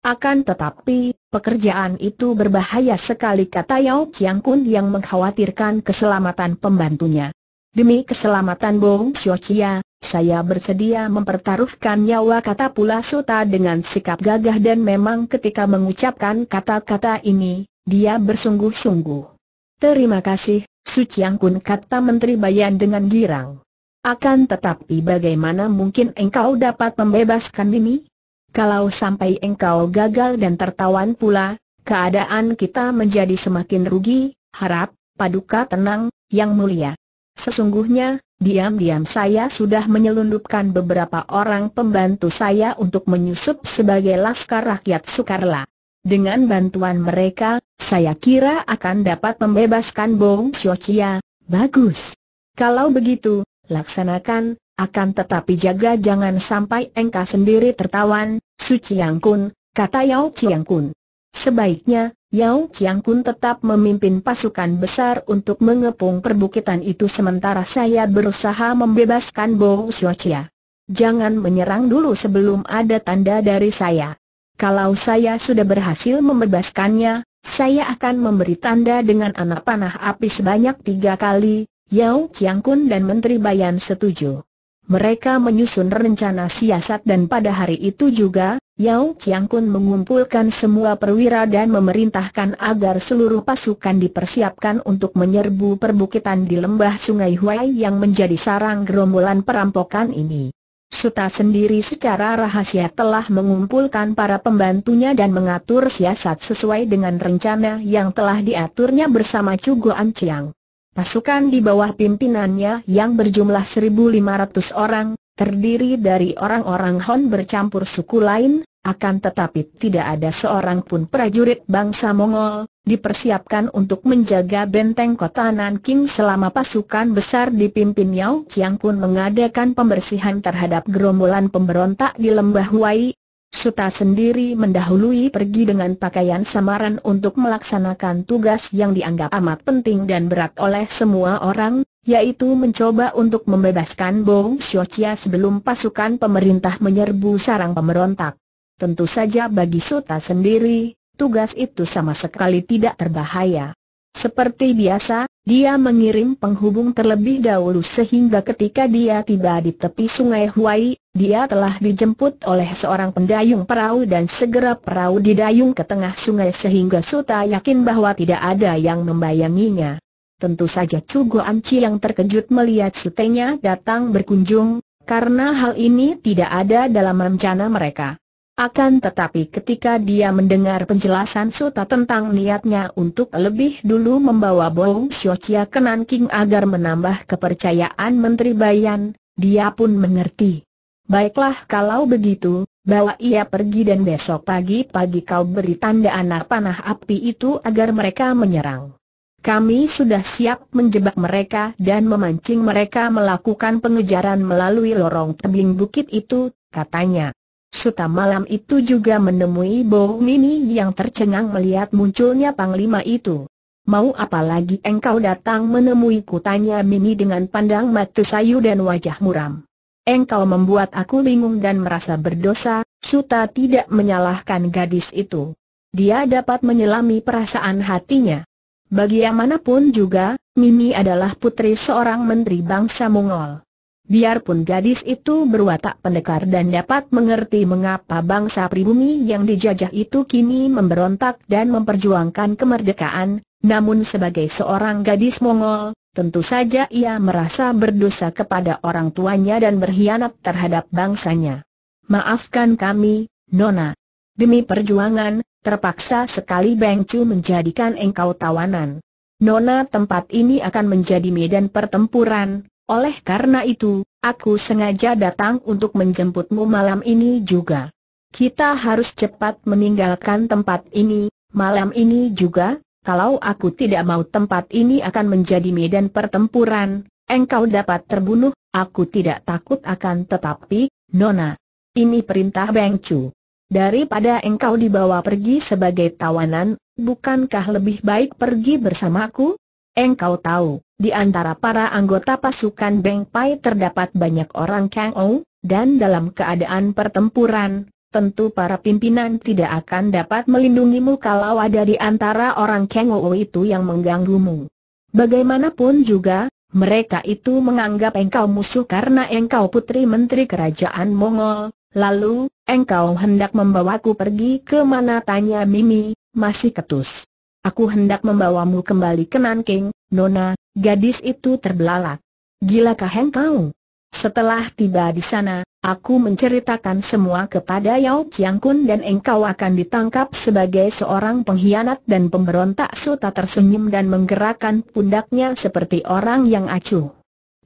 Akan tetapi, pekerjaan itu berbahaya sekali kata Yao Chiang Kun yang mengkhawatirkan keselamatan pembantunya. Demi keselamatan Bong Xiaochia, saya bersedia mempertaruhkan nyawa kata pula Sota dengan sikap gagah dan memang ketika mengucapkan kata-kata ini, dia bersungguh-sungguh. Terima kasih, Suciang Kun kata Menteri Bayan dengan girang. Akan tetapi bagaimana mungkin engkau dapat membebaskan Mimi? Kalau sampai engkau gagal dan tertawan pula, keadaan kita menjadi semakin rugi, harap, paduka tenang, yang mulia. Sesungguhnya, diam-diam saya sudah menyelundupkan beberapa orang pembantu saya untuk menyusup sebagai laskar rakyat Sukarla. Dengan bantuan mereka, saya kira akan dapat membebaskan Bong Xiaoqia. Bagus. Kalau begitu, laksanakan, akan tetapi jaga jangan sampai engkau sendiri tertawan, Su Chiang Kun, kata Yao Chiang Kun. Sebaiknya, Yao Chiang Kun tetap memimpin pasukan besar untuk mengepung perbukitan itu sementara saya berusaha membebaskan Bo Xiaoqia. Jangan menyerang dulu sebelum ada tanda dari saya. Kalau saya sudah berhasil membebaskannya, saya akan memberi tanda dengan anak panah api sebanyak tiga kali, Yao Qiangkun dan Menteri Bayan setuju. Mereka menyusun rencana siasat dan pada hari itu juga, Yao Qiangkun mengumpulkan semua perwira dan memerintahkan agar seluruh pasukan dipersiapkan untuk menyerbu perbukitan di lembah sungai Huai yang menjadi sarang gerombolan perampokan ini. Suta sendiri secara rahasia telah mengumpulkan para pembantunya dan mengatur siasat sesuai dengan rencana yang telah diaturnya bersama Cugo Anciang. Pasukan di bawah pimpinannya yang berjumlah 1.500 orang, terdiri dari orang-orang Hon bercampur suku lain, akan tetapi tidak ada seorang pun prajurit bangsa Mongol, dipersiapkan untuk menjaga benteng kota Nanking selama pasukan besar dipimpin Yao Chiang Kun mengadakan pembersihan terhadap gerombolan pemberontak di lembah Huai. Suta sendiri mendahului pergi dengan pakaian samaran untuk melaksanakan tugas yang dianggap amat penting dan berat oleh semua orang, yaitu mencoba untuk membebaskan Bong Xiochia sebelum pasukan pemerintah menyerbu sarang pemberontak. Tentu saja bagi Suta sendiri, tugas itu sama sekali tidak terbahaya. Seperti biasa, dia mengirim penghubung terlebih dahulu sehingga ketika dia tiba di tepi sungai Huai, dia telah dijemput oleh seorang pendayung perahu dan segera perahu didayung ke tengah sungai sehingga Suta yakin bahwa tidak ada yang membayanginya. Tentu saja Cugo Anci yang terkejut melihat sutenya datang berkunjung, karena hal ini tidak ada dalam rencana mereka. Akan tetapi ketika dia mendengar penjelasan Suta tentang niatnya untuk lebih dulu membawa Bou Xiaochia ke Nanking agar menambah kepercayaan Menteri Bayan, dia pun mengerti. Baiklah kalau begitu, bawa ia pergi dan besok pagi-pagi kau beri tanda anak panah api itu agar mereka menyerang. Kami sudah siap menjebak mereka dan memancing mereka melakukan pengejaran melalui lorong tebing bukit itu, katanya. Suta malam itu juga menemui Bo Mini yang tercengang melihat munculnya panglima itu. Mau apa lagi engkau datang menemuiku tanya Mini dengan pandang mata sayu dan wajah muram. Engkau membuat aku bingung dan merasa berdosa, Suta tidak menyalahkan gadis itu. Dia dapat menyelami perasaan hatinya. Bagaimanapun juga, Mini adalah putri seorang menteri bangsa Mongol. Biarpun gadis itu berwatak pendekar dan dapat mengerti mengapa bangsa pribumi yang dijajah itu kini memberontak dan memperjuangkan kemerdekaan, namun sebagai seorang gadis Mongol, tentu saja ia merasa berdosa kepada orang tuanya dan berkhianat terhadap bangsanya. Maafkan kami, Nona. Demi perjuangan, terpaksa sekali Beng Chu menjadikan engkau tawanan. Nona tempat ini akan menjadi medan pertempuran, oleh karena itu, aku sengaja datang untuk menjemputmu malam ini juga. Kita harus cepat meninggalkan tempat ini, malam ini juga, kalau aku tidak mau tempat ini akan menjadi medan pertempuran, engkau dapat terbunuh, aku tidak takut akan tetapi, Nona. Ini perintah Beng Chu. Daripada engkau dibawa pergi sebagai tawanan, bukankah lebih baik pergi bersamaku? Engkau tahu, di antara para anggota pasukan Beng Pai terdapat banyak orang Kang Ou, dan dalam keadaan pertempuran, tentu para pimpinan tidak akan dapat melindungimu kalau ada di antara orang Kang Ou itu yang mengganggumu. Bagaimanapun juga, mereka itu menganggap engkau musuh karena engkau putri menteri kerajaan Mongol, lalu, engkau hendak membawaku pergi ke mana tanya Mimi, masih ketus. Aku hendak membawamu kembali ke Nanking, Nona, Gadis itu terbelalak. Gilakah engkau? Setelah tiba di sana, aku menceritakan semua kepada Yao Chiang Kun dan engkau akan ditangkap sebagai seorang pengkhianat dan pemberontak Suta tersenyum dan menggerakkan pundaknya seperti orang yang acuh.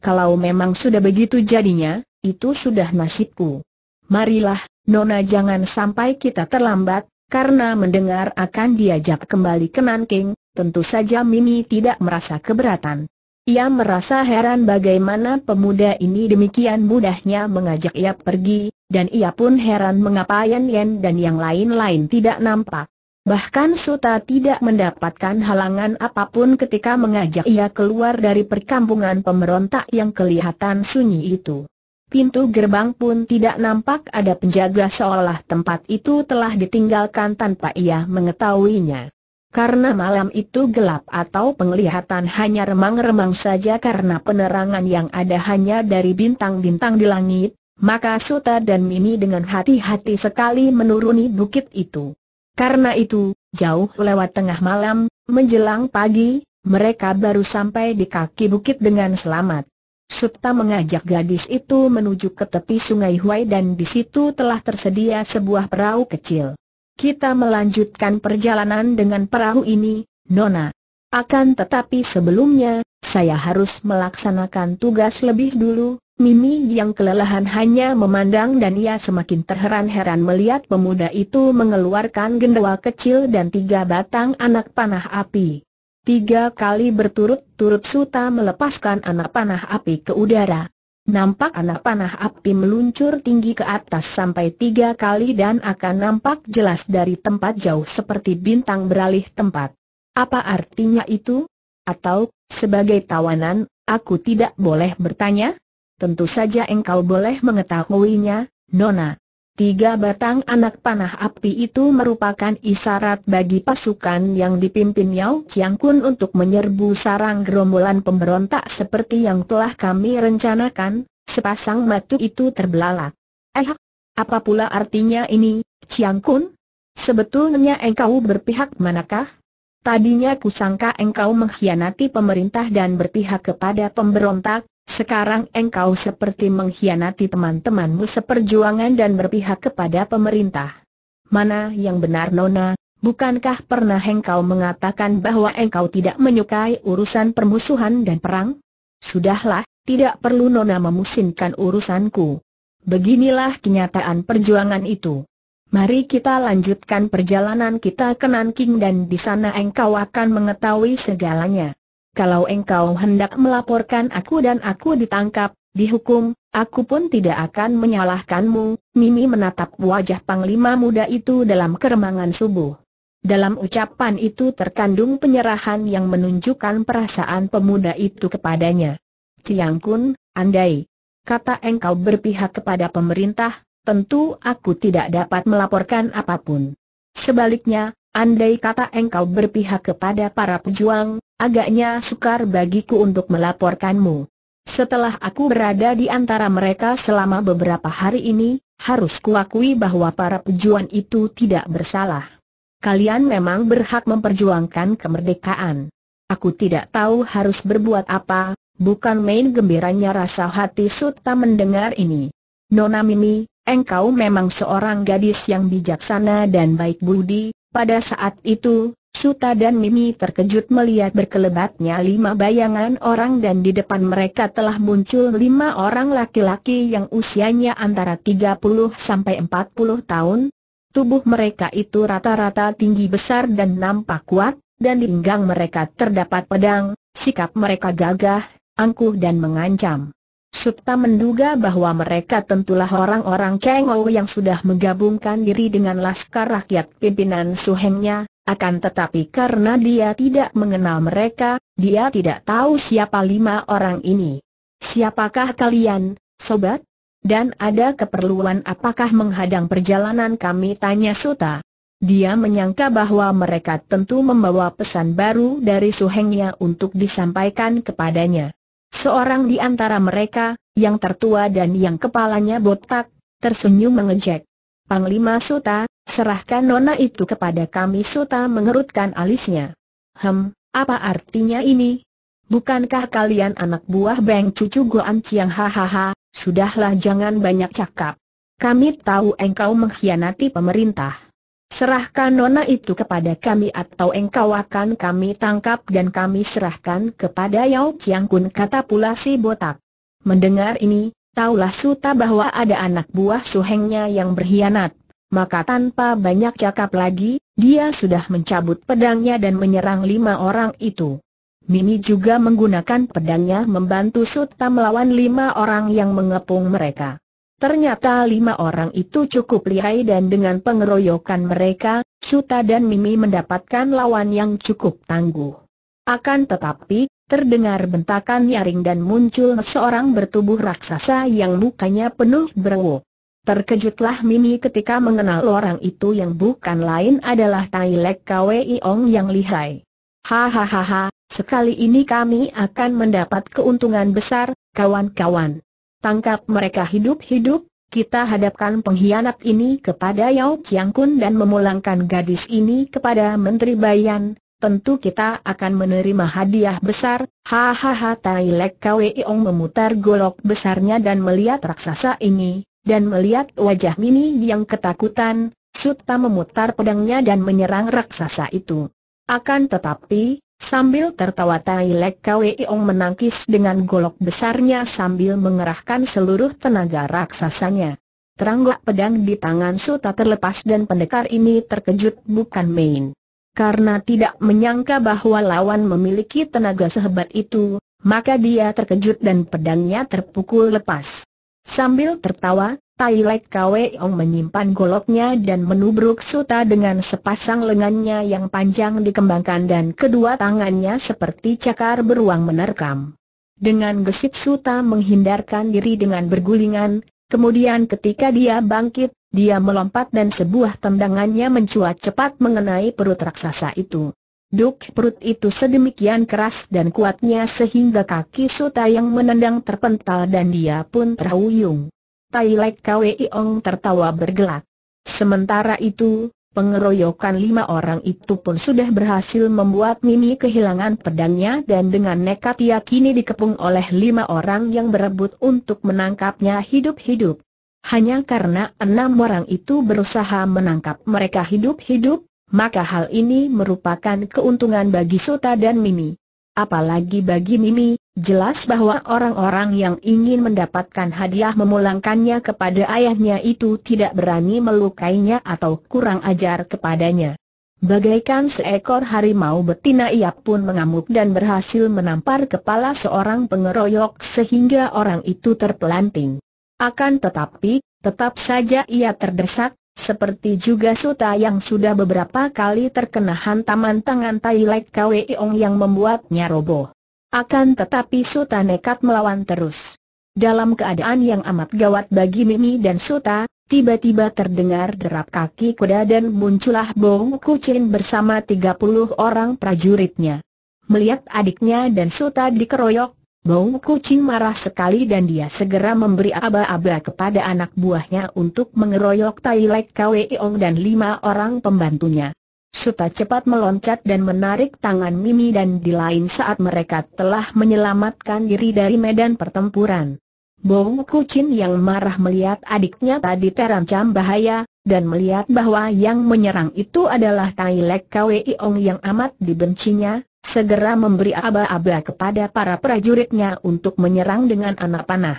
Kalau memang sudah begitu jadinya, itu sudah nasibku. Marilah, Nona jangan sampai kita terlambat, karena mendengar akan diajak kembali ke Nanking, tentu saja Mimi tidak merasa keberatan. Ia merasa heran bagaimana pemuda ini demikian mudahnya mengajak ia pergi, dan ia pun heran mengapa Yan Yan dan yang lain-lain tidak nampak. Bahkan Suta tidak mendapatkan halangan apapun ketika mengajak ia keluar dari perkampungan pemberontak yang kelihatan sunyi itu. Pintu gerbang pun tidak nampak ada penjaga seolah tempat itu telah ditinggalkan tanpa ia mengetahuinya. Karena malam itu gelap atau penglihatan hanya remang-remang saja karena penerangan yang ada hanya dari bintang-bintang di langit, maka Suta dan Mimi dengan hati-hati sekali menuruni bukit itu. Karena itu, jauh lewat tengah malam, menjelang pagi, mereka baru sampai di kaki bukit dengan selamat. Suta mengajak gadis itu menuju ke tepi sungai Huai dan di situ telah tersedia sebuah perahu kecil kita melanjutkan perjalanan dengan perahu ini, Nona. Akan tetapi sebelumnya, saya harus melaksanakan tugas lebih dulu. Mimi yang kelelahan hanya memandang dan ia semakin terheran-heran melihat pemuda itu mengeluarkan gendawa kecil dan tiga batang anak panah api. Tiga kali berturut-turut Suta melepaskan anak panah api ke udara. Nampak anak panah api meluncur tinggi ke atas sampai tiga kali dan akan nampak jelas dari tempat jauh seperti bintang beralih tempat. Apa artinya itu? Atau, sebagai tawanan, aku tidak boleh bertanya? Tentu saja engkau boleh mengetahuinya, Nona. Tiga batang anak panah api itu merupakan isyarat bagi pasukan yang dipimpin Yao Chiang Kun untuk menyerbu sarang gerombolan pemberontak seperti yang telah kami rencanakan, sepasang matu itu terbelalak. Eh, apa pula artinya ini, Chiang Kun? Sebetulnya engkau berpihak manakah? Tadinya kusangka engkau mengkhianati pemerintah dan berpihak kepada pemberontak, sekarang engkau seperti mengkhianati teman-temanmu seperjuangan dan berpihak kepada pemerintah. Mana yang benar Nona, bukankah pernah engkau mengatakan bahwa engkau tidak menyukai urusan permusuhan dan perang? Sudahlah, tidak perlu Nona memusingkan urusanku. Beginilah kenyataan perjuangan itu. Mari kita lanjutkan perjalanan kita ke Nanking dan di sana engkau akan mengetahui segalanya kalau engkau hendak melaporkan aku dan aku ditangkap, dihukum, aku pun tidak akan menyalahkanmu, Mimi menatap wajah panglima muda itu dalam keremangan subuh. Dalam ucapan itu terkandung penyerahan yang menunjukkan perasaan pemuda itu kepadanya. Ciang Kun, andai kata engkau berpihak kepada pemerintah, tentu aku tidak dapat melaporkan apapun. Sebaliknya, Andai kata engkau berpihak kepada para pejuang, agaknya sukar bagiku untuk melaporkanmu. Setelah aku berada di antara mereka selama beberapa hari ini, harus kuakui bahwa para pejuang itu tidak bersalah. Kalian memang berhak memperjuangkan kemerdekaan. Aku tidak tahu harus berbuat apa, bukan main gembiranya rasa hati Suta mendengar ini. Nona Mimi, engkau memang seorang gadis yang bijaksana dan baik budi, pada saat itu, Suta dan Mimi terkejut melihat berkelebatnya lima bayangan orang dan di depan mereka telah muncul lima orang laki-laki yang usianya antara 30 sampai 40 tahun. Tubuh mereka itu rata-rata tinggi besar dan nampak kuat, dan di pinggang mereka terdapat pedang, sikap mereka gagah, angkuh dan mengancam serta menduga bahwa mereka tentulah orang-orang Kengou yang sudah menggabungkan diri dengan laskar rakyat pimpinan Suhengnya, akan tetapi karena dia tidak mengenal mereka, dia tidak tahu siapa lima orang ini. Siapakah kalian, sobat? Dan ada keperluan apakah menghadang perjalanan kami tanya Suta. Dia menyangka bahwa mereka tentu membawa pesan baru dari suhengnya untuk disampaikan kepadanya. Seorang di antara mereka, yang tertua dan yang kepalanya botak, tersenyum mengejek. Panglima Suta, serahkan nona itu kepada kami Suta mengerutkan alisnya. Hem, apa artinya ini? Bukankah kalian anak buah Beng Cucu Goan Chiang? hahaha, sudahlah jangan banyak cakap. Kami tahu engkau mengkhianati pemerintah. Serahkan nona itu kepada kami atau engkau akan kami tangkap dan kami serahkan kepada Yao Chiang Kun kata pula si botak. Mendengar ini, taulah Suta bahwa ada anak buah suhengnya yang berkhianat. Maka tanpa banyak cakap lagi, dia sudah mencabut pedangnya dan menyerang lima orang itu. Mimi juga menggunakan pedangnya membantu Suta melawan lima orang yang mengepung mereka. Ternyata lima orang itu cukup lihai dan dengan pengeroyokan mereka, Suta dan Mimi mendapatkan lawan yang cukup tangguh. Akan tetapi, terdengar bentakan nyaring dan muncul seorang bertubuh raksasa yang mukanya penuh berwo. Terkejutlah Mimi ketika mengenal orang itu yang bukan lain adalah Tai Lek Kwe Iong yang lihai. Hahaha, sekali ini kami akan mendapat keuntungan besar, kawan-kawan tangkap mereka hidup-hidup, kita hadapkan pengkhianat ini kepada Yao Chiang Kun dan memulangkan gadis ini kepada Menteri Bayan, tentu kita akan menerima hadiah besar. Hahaha Tai Lek Iong memutar golok besarnya dan melihat raksasa ini, dan melihat wajah Mini yang ketakutan, Sutta memutar pedangnya dan menyerang raksasa itu. Akan tetapi, Sambil tertawa Tai Lek Kweong menangkis dengan golok besarnya sambil mengerahkan seluruh tenaga raksasanya. Teranggak pedang di tangan Suta terlepas dan pendekar ini terkejut bukan main. Karena tidak menyangka bahwa lawan memiliki tenaga sehebat itu, maka dia terkejut dan pedangnya terpukul lepas. Sambil tertawa, Tai Lek Kweong menyimpan goloknya dan menubruk Suta dengan sepasang lengannya yang panjang dikembangkan dan kedua tangannya seperti cakar beruang menerkam. Dengan gesit Suta menghindarkan diri dengan bergulingan, kemudian ketika dia bangkit, dia melompat dan sebuah tendangannya mencuat cepat mengenai perut raksasa itu. Duk perut itu sedemikian keras dan kuatnya sehingga kaki Suta yang menendang terpental dan dia pun terhuyung. Tai Lek Kwe Ong tertawa bergelak. Sementara itu, pengeroyokan lima orang itu pun sudah berhasil membuat Mimi kehilangan pedangnya dan dengan nekat ia kini dikepung oleh lima orang yang berebut untuk menangkapnya hidup-hidup. Hanya karena enam orang itu berusaha menangkap mereka hidup-hidup, maka hal ini merupakan keuntungan bagi Sota dan Mimi. Apalagi bagi Mimi, jelas bahwa orang-orang yang ingin mendapatkan hadiah memulangkannya kepada ayahnya itu tidak berani melukainya atau kurang ajar kepadanya. Bagaikan seekor harimau betina ia pun mengamuk dan berhasil menampar kepala seorang pengeroyok sehingga orang itu terpelanting. Akan tetapi, tetap saja ia terdesak, seperti juga Suta yang sudah beberapa kali terkena hantaman tangan Tai Lek Kwe Ong yang membuatnya roboh. Akan tetapi Suta nekat melawan terus. Dalam keadaan yang amat gawat bagi Mimi dan Suta, tiba-tiba terdengar derap kaki kuda dan muncullah Bong Kucin bersama 30 orang prajuritnya. Melihat adiknya dan Suta dikeroyok, Bau kucing marah sekali dan dia segera memberi aba-aba kepada anak buahnya untuk mengeroyok Tai Lek Ong dan lima orang pembantunya. Suta cepat meloncat dan menarik tangan Mimi dan di lain saat mereka telah menyelamatkan diri dari medan pertempuran. Bau kucing yang marah melihat adiknya tadi terancam bahaya, dan melihat bahwa yang menyerang itu adalah Tai Lek Ong yang amat dibencinya, segera memberi aba-aba kepada para prajuritnya untuk menyerang dengan anak panah.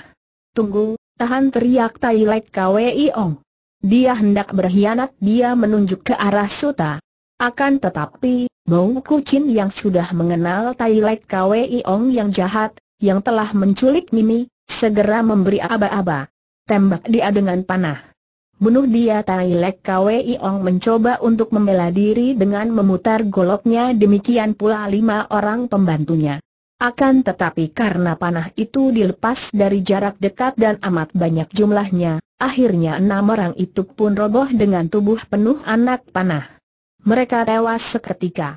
Tunggu, tahan teriak Tai Lek Kwei Ong. Dia hendak berkhianat dia menunjuk ke arah Suta. Akan tetapi, Bau Kucin yang sudah mengenal Tai Lek Kwei Ong yang jahat, yang telah menculik Mimi, segera memberi aba-aba. Tembak dia dengan panah. Bunuh dia Tai Lek Kwei Ong mencoba untuk membela diri dengan memutar goloknya demikian pula lima orang pembantunya. Akan tetapi karena panah itu dilepas dari jarak dekat dan amat banyak jumlahnya, akhirnya enam orang itu pun roboh dengan tubuh penuh anak panah. Mereka tewas seketika.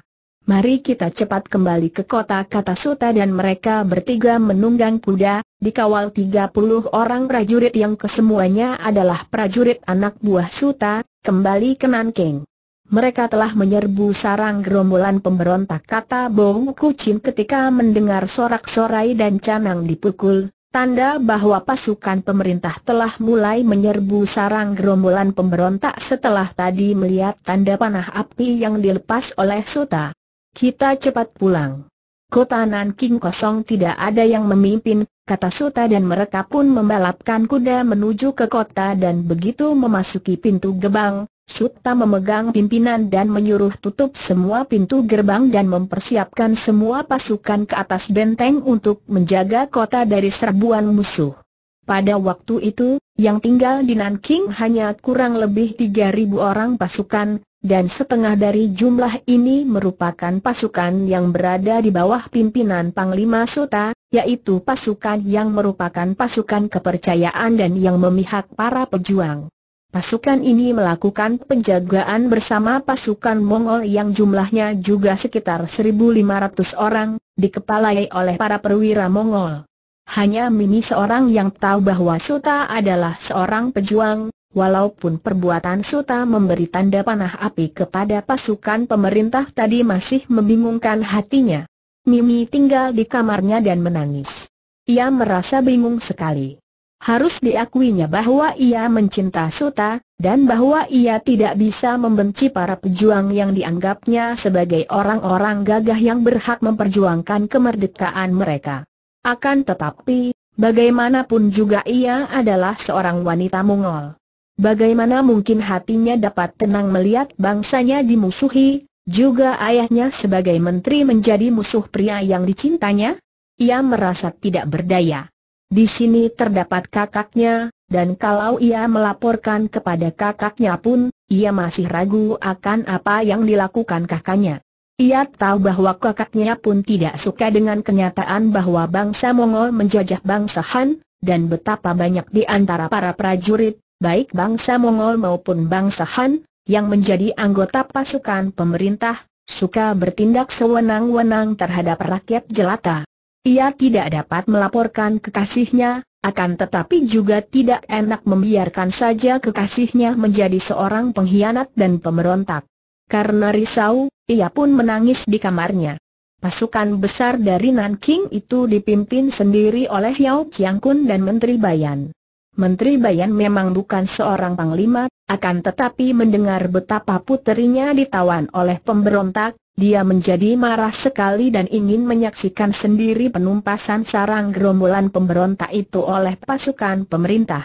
Mari kita cepat kembali ke kota kata Suta dan mereka bertiga menunggang kuda, dikawal 30 orang prajurit yang kesemuanya adalah prajurit anak buah Suta, kembali ke Nanking. Mereka telah menyerbu sarang gerombolan pemberontak kata Bohu Kucing ketika mendengar sorak-sorai dan canang dipukul, tanda bahwa pasukan pemerintah telah mulai menyerbu sarang gerombolan pemberontak setelah tadi melihat tanda panah api yang dilepas oleh Suta. Kita cepat pulang. Kota Nanking kosong tidak ada yang memimpin, kata Suta dan mereka pun membalapkan kuda menuju ke kota dan begitu memasuki pintu gerbang, Suta memegang pimpinan dan menyuruh tutup semua pintu gerbang dan mempersiapkan semua pasukan ke atas benteng untuk menjaga kota dari serbuan musuh. Pada waktu itu, yang tinggal di Nanking hanya kurang lebih 3.000 orang pasukan, dan setengah dari jumlah ini merupakan pasukan yang berada di bawah pimpinan Panglima Suta, yaitu pasukan yang merupakan pasukan kepercayaan dan yang memihak para pejuang. Pasukan ini melakukan penjagaan bersama pasukan Mongol yang jumlahnya juga sekitar 1.500 orang, dikepalai oleh para perwira Mongol. Hanya Mimi seorang yang tahu bahwa Suta adalah seorang pejuang, Walaupun perbuatan Suta memberi tanda panah api kepada pasukan pemerintah tadi masih membingungkan hatinya. Mimi tinggal di kamarnya dan menangis. Ia merasa bingung sekali. Harus diakuinya bahwa ia mencinta Suta, dan bahwa ia tidak bisa membenci para pejuang yang dianggapnya sebagai orang-orang gagah yang berhak memperjuangkan kemerdekaan mereka. Akan tetapi, bagaimanapun juga ia adalah seorang wanita Mongol. Bagaimana mungkin hatinya dapat tenang melihat bangsanya dimusuhi, juga ayahnya sebagai menteri menjadi musuh pria yang dicintanya? Ia merasa tidak berdaya. Di sini terdapat kakaknya, dan kalau ia melaporkan kepada kakaknya pun, ia masih ragu akan apa yang dilakukan kakaknya. Ia tahu bahwa kakaknya pun tidak suka dengan kenyataan bahwa bangsa Mongol menjajah bangsa Han, dan betapa banyak di antara para prajurit, baik bangsa Mongol maupun bangsa Han, yang menjadi anggota pasukan pemerintah, suka bertindak sewenang-wenang terhadap rakyat jelata. Ia tidak dapat melaporkan kekasihnya, akan tetapi juga tidak enak membiarkan saja kekasihnya menjadi seorang pengkhianat dan pemberontak. Karena risau, ia pun menangis di kamarnya. Pasukan besar dari Nanking itu dipimpin sendiri oleh Yao Qiangkun Kun dan Menteri Bayan. Menteri Bayan memang bukan seorang panglima, akan tetapi mendengar betapa puterinya ditawan oleh pemberontak, dia menjadi marah sekali dan ingin menyaksikan sendiri penumpasan sarang gerombolan pemberontak itu oleh pasukan pemerintah.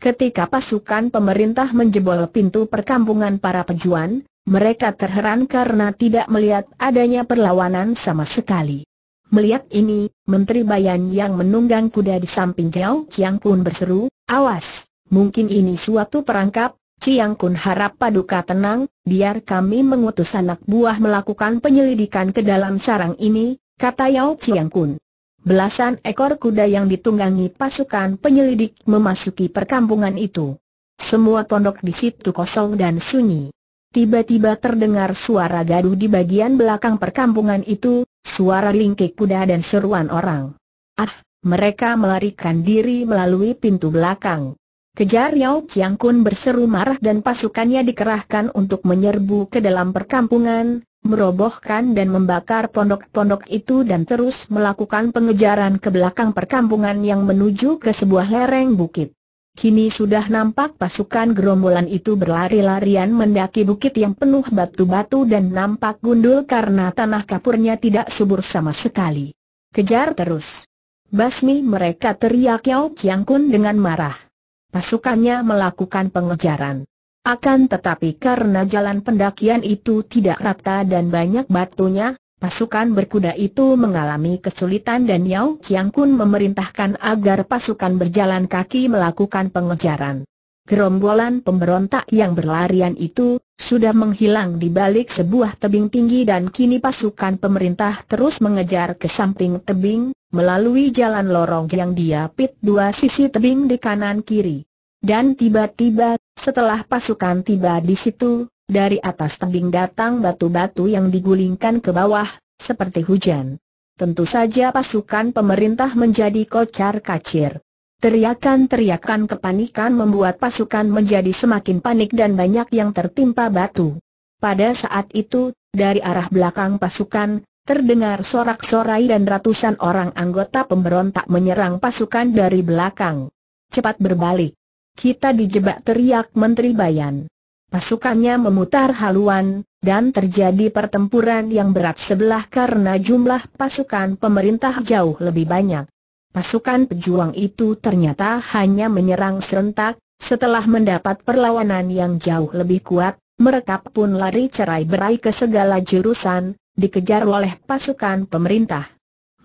Ketika pasukan pemerintah menjebol pintu perkampungan para pejuan, mereka terheran karena tidak melihat adanya perlawanan sama sekali. Melihat ini, Menteri Bayan yang menunggang kuda di samping Jiao Chiang Kun berseru, awas, mungkin ini suatu perangkap, Chiang Kun harap paduka tenang, biar kami mengutus anak buah melakukan penyelidikan ke dalam sarang ini, kata Yao Chiang Kun. Belasan ekor kuda yang ditunggangi pasukan penyelidik memasuki perkampungan itu. Semua pondok di situ kosong dan sunyi. Tiba-tiba terdengar suara gaduh di bagian belakang perkampungan itu, suara lingkik kuda dan seruan orang. Ah, mereka melarikan diri melalui pintu belakang. Kejar Yao Chiang Kun berseru marah dan pasukannya dikerahkan untuk menyerbu ke dalam perkampungan, merobohkan dan membakar pondok-pondok itu dan terus melakukan pengejaran ke belakang perkampungan yang menuju ke sebuah lereng bukit. Kini sudah nampak pasukan gerombolan itu berlari-larian mendaki bukit yang penuh batu-batu dan nampak gundul karena tanah kapurnya tidak subur sama sekali. Kejar terus. Basmi mereka teriak Yao Chiang Kun dengan marah. Pasukannya melakukan pengejaran. Akan tetapi karena jalan pendakian itu tidak rata dan banyak batunya, Pasukan berkuda itu mengalami kesulitan dan Yao Qiang Kun memerintahkan agar pasukan berjalan kaki melakukan pengejaran. Gerombolan pemberontak yang berlarian itu sudah menghilang di balik sebuah tebing tinggi dan kini pasukan pemerintah terus mengejar ke samping tebing melalui jalan lorong yang diapit dua sisi tebing di kanan kiri. Dan tiba-tiba, setelah pasukan tiba di situ, dari atas tebing datang batu-batu yang digulingkan ke bawah, seperti hujan. Tentu saja pasukan pemerintah menjadi kocar kacir. Teriakan-teriakan kepanikan membuat pasukan menjadi semakin panik dan banyak yang tertimpa batu. Pada saat itu, dari arah belakang pasukan, terdengar sorak-sorai dan ratusan orang anggota pemberontak menyerang pasukan dari belakang. Cepat berbalik. Kita dijebak teriak Menteri Bayan. Pasukannya memutar haluan, dan terjadi pertempuran yang berat sebelah karena jumlah pasukan pemerintah jauh lebih banyak. Pasukan pejuang itu ternyata hanya menyerang serentak, setelah mendapat perlawanan yang jauh lebih kuat, mereka pun lari cerai berai ke segala jurusan, dikejar oleh pasukan pemerintah.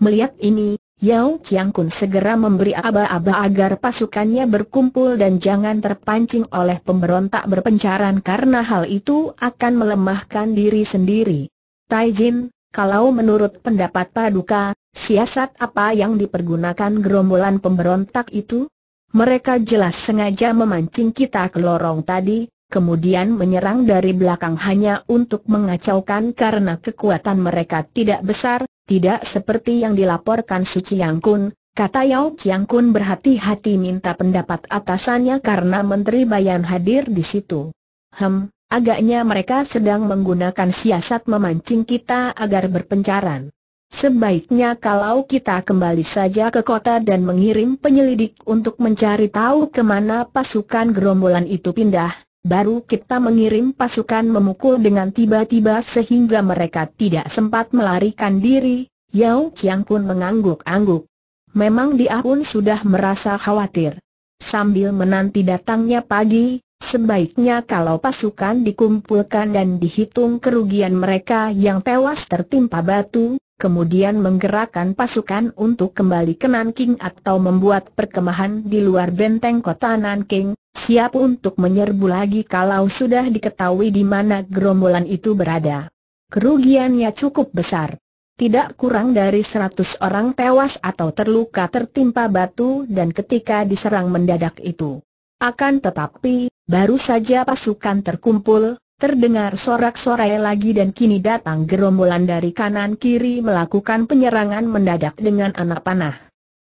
Melihat ini, Yao Qiang Kun segera memberi aba-aba agar pasukannya berkumpul dan jangan terpancing oleh pemberontak berpencaran karena hal itu akan melemahkan diri sendiri. Tai Jin, kalau menurut pendapat Paduka, siasat apa yang dipergunakan gerombolan pemberontak itu? Mereka jelas sengaja memancing kita ke lorong tadi, kemudian menyerang dari belakang hanya untuk mengacaukan karena kekuatan mereka tidak besar, tidak seperti yang dilaporkan Suci Chiang Kun, Kata Yao Chiang Kun berhati-hati minta pendapat atasannya karena Menteri Bayan hadir di situ. Hem, agaknya mereka sedang menggunakan siasat memancing kita agar berpencaran. Sebaiknya kalau kita kembali saja ke kota dan mengirim penyelidik untuk mencari tahu kemana pasukan gerombolan itu pindah, baru kita mengirim pasukan memukul dengan tiba-tiba sehingga mereka tidak sempat melarikan diri, Yao Qiang Kun mengangguk-angguk. Memang dia pun sudah merasa khawatir. Sambil menanti datangnya pagi, Sebaiknya kalau pasukan dikumpulkan dan dihitung kerugian mereka yang tewas tertimpa batu, kemudian menggerakkan pasukan untuk kembali ke Nanking atau membuat perkemahan di luar benteng kota Nanking, siap untuk menyerbu lagi kalau sudah diketahui di mana gerombolan itu berada. Kerugiannya cukup besar. Tidak kurang dari seratus orang tewas atau terluka tertimpa batu dan ketika diserang mendadak itu. Akan tetapi, baru saja pasukan terkumpul, terdengar sorak-sorai lagi dan kini datang gerombolan dari kanan kiri melakukan penyerangan mendadak dengan anak panah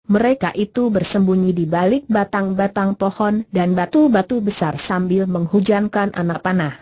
mereka itu bersembunyi di balik batang-batang pohon dan batu-batu besar sambil menghujankan anak panah.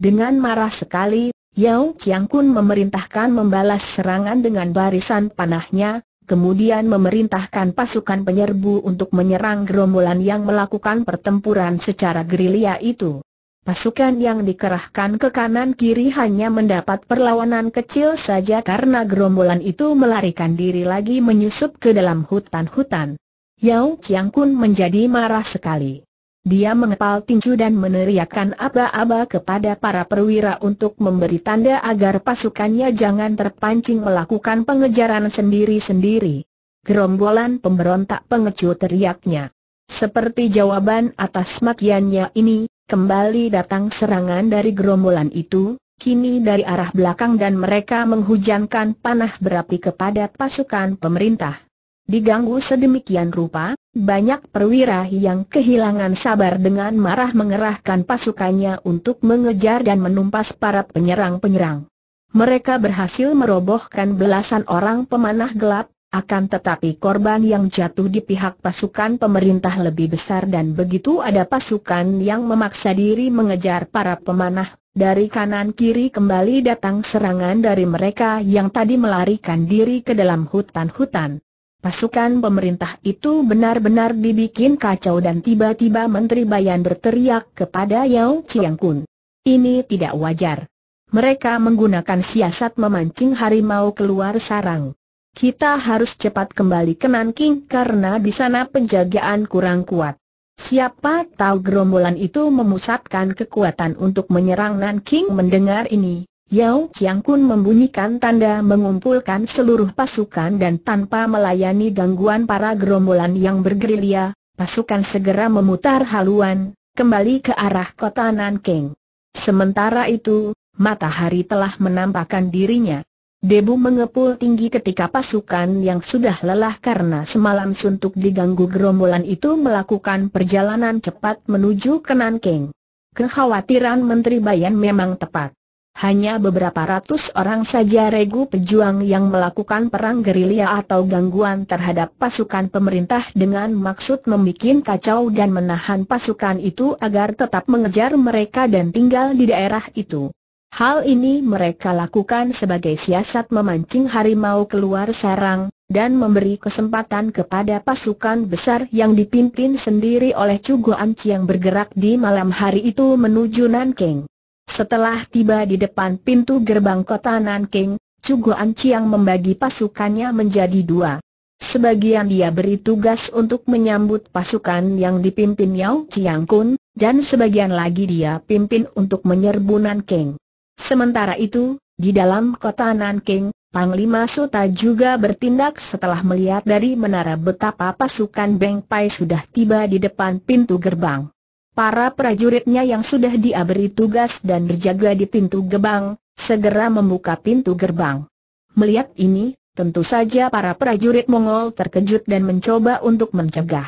Dengan marah sekali, Yao Chiang Kun memerintahkan membalas serangan dengan barisan panahnya, kemudian memerintahkan pasukan penyerbu untuk menyerang gerombolan yang melakukan pertempuran secara gerilya itu. Pasukan yang dikerahkan ke kanan-kiri hanya mendapat perlawanan kecil saja karena gerombolan itu melarikan diri lagi menyusup ke dalam hutan-hutan. Yao Chiang Kun menjadi marah sekali. Dia mengepal tinju dan meneriakkan aba-aba kepada para perwira untuk memberi tanda agar pasukannya jangan terpancing melakukan pengejaran sendiri-sendiri. Gerombolan pemberontak pengecut teriaknya. Seperti jawaban atas makiannya ini, Kembali datang serangan dari gerombolan itu, kini dari arah belakang dan mereka menghujankan panah berapi kepada pasukan pemerintah. Diganggu sedemikian rupa, banyak perwira yang kehilangan sabar dengan marah mengerahkan pasukannya untuk mengejar dan menumpas para penyerang-penyerang. Mereka berhasil merobohkan belasan orang pemanah gelap, akan tetapi korban yang jatuh di pihak pasukan pemerintah lebih besar dan begitu ada pasukan yang memaksa diri mengejar para pemanah, dari kanan kiri kembali datang serangan dari mereka yang tadi melarikan diri ke dalam hutan-hutan. Pasukan pemerintah itu benar-benar dibikin kacau dan tiba-tiba Menteri Bayan berteriak kepada Yao Chiang Kun. Ini tidak wajar. Mereka menggunakan siasat memancing harimau keluar sarang. Kita harus cepat kembali ke Nanking karena di sana penjagaan kurang kuat. Siapa tahu gerombolan itu memusatkan kekuatan untuk menyerang Nanking mendengar ini. Yao Chiang Kun membunyikan tanda mengumpulkan seluruh pasukan dan tanpa melayani gangguan para gerombolan yang bergerilya, pasukan segera memutar haluan, kembali ke arah kota Nanking. Sementara itu, matahari telah menampakkan dirinya. Debu mengepul tinggi ketika pasukan yang sudah lelah karena semalam suntuk diganggu gerombolan itu melakukan perjalanan cepat menuju ke Kekhawatiran Menteri Bayan memang tepat. Hanya beberapa ratus orang saja regu pejuang yang melakukan perang gerilya atau gangguan terhadap pasukan pemerintah dengan maksud membuat kacau dan menahan pasukan itu agar tetap mengejar mereka dan tinggal di daerah itu. Hal ini mereka lakukan sebagai siasat memancing harimau keluar sarang, dan memberi kesempatan kepada pasukan besar yang dipimpin sendiri oleh Cugo Anci yang bergerak di malam hari itu menuju Nanking. Setelah tiba di depan pintu gerbang kota Nanking, Cugo Anci yang membagi pasukannya menjadi dua. Sebagian dia beri tugas untuk menyambut pasukan yang dipimpin Yao Chiang Kun, dan sebagian lagi dia pimpin untuk menyerbu Nanking. Sementara itu, di dalam kota Nanking, Panglima Suta juga bertindak setelah melihat dari menara betapa pasukan Beng Pai sudah tiba di depan pintu gerbang. Para prajuritnya yang sudah diabri tugas dan berjaga di pintu gerbang, segera membuka pintu gerbang. Melihat ini, tentu saja para prajurit Mongol terkejut dan mencoba untuk mencegah.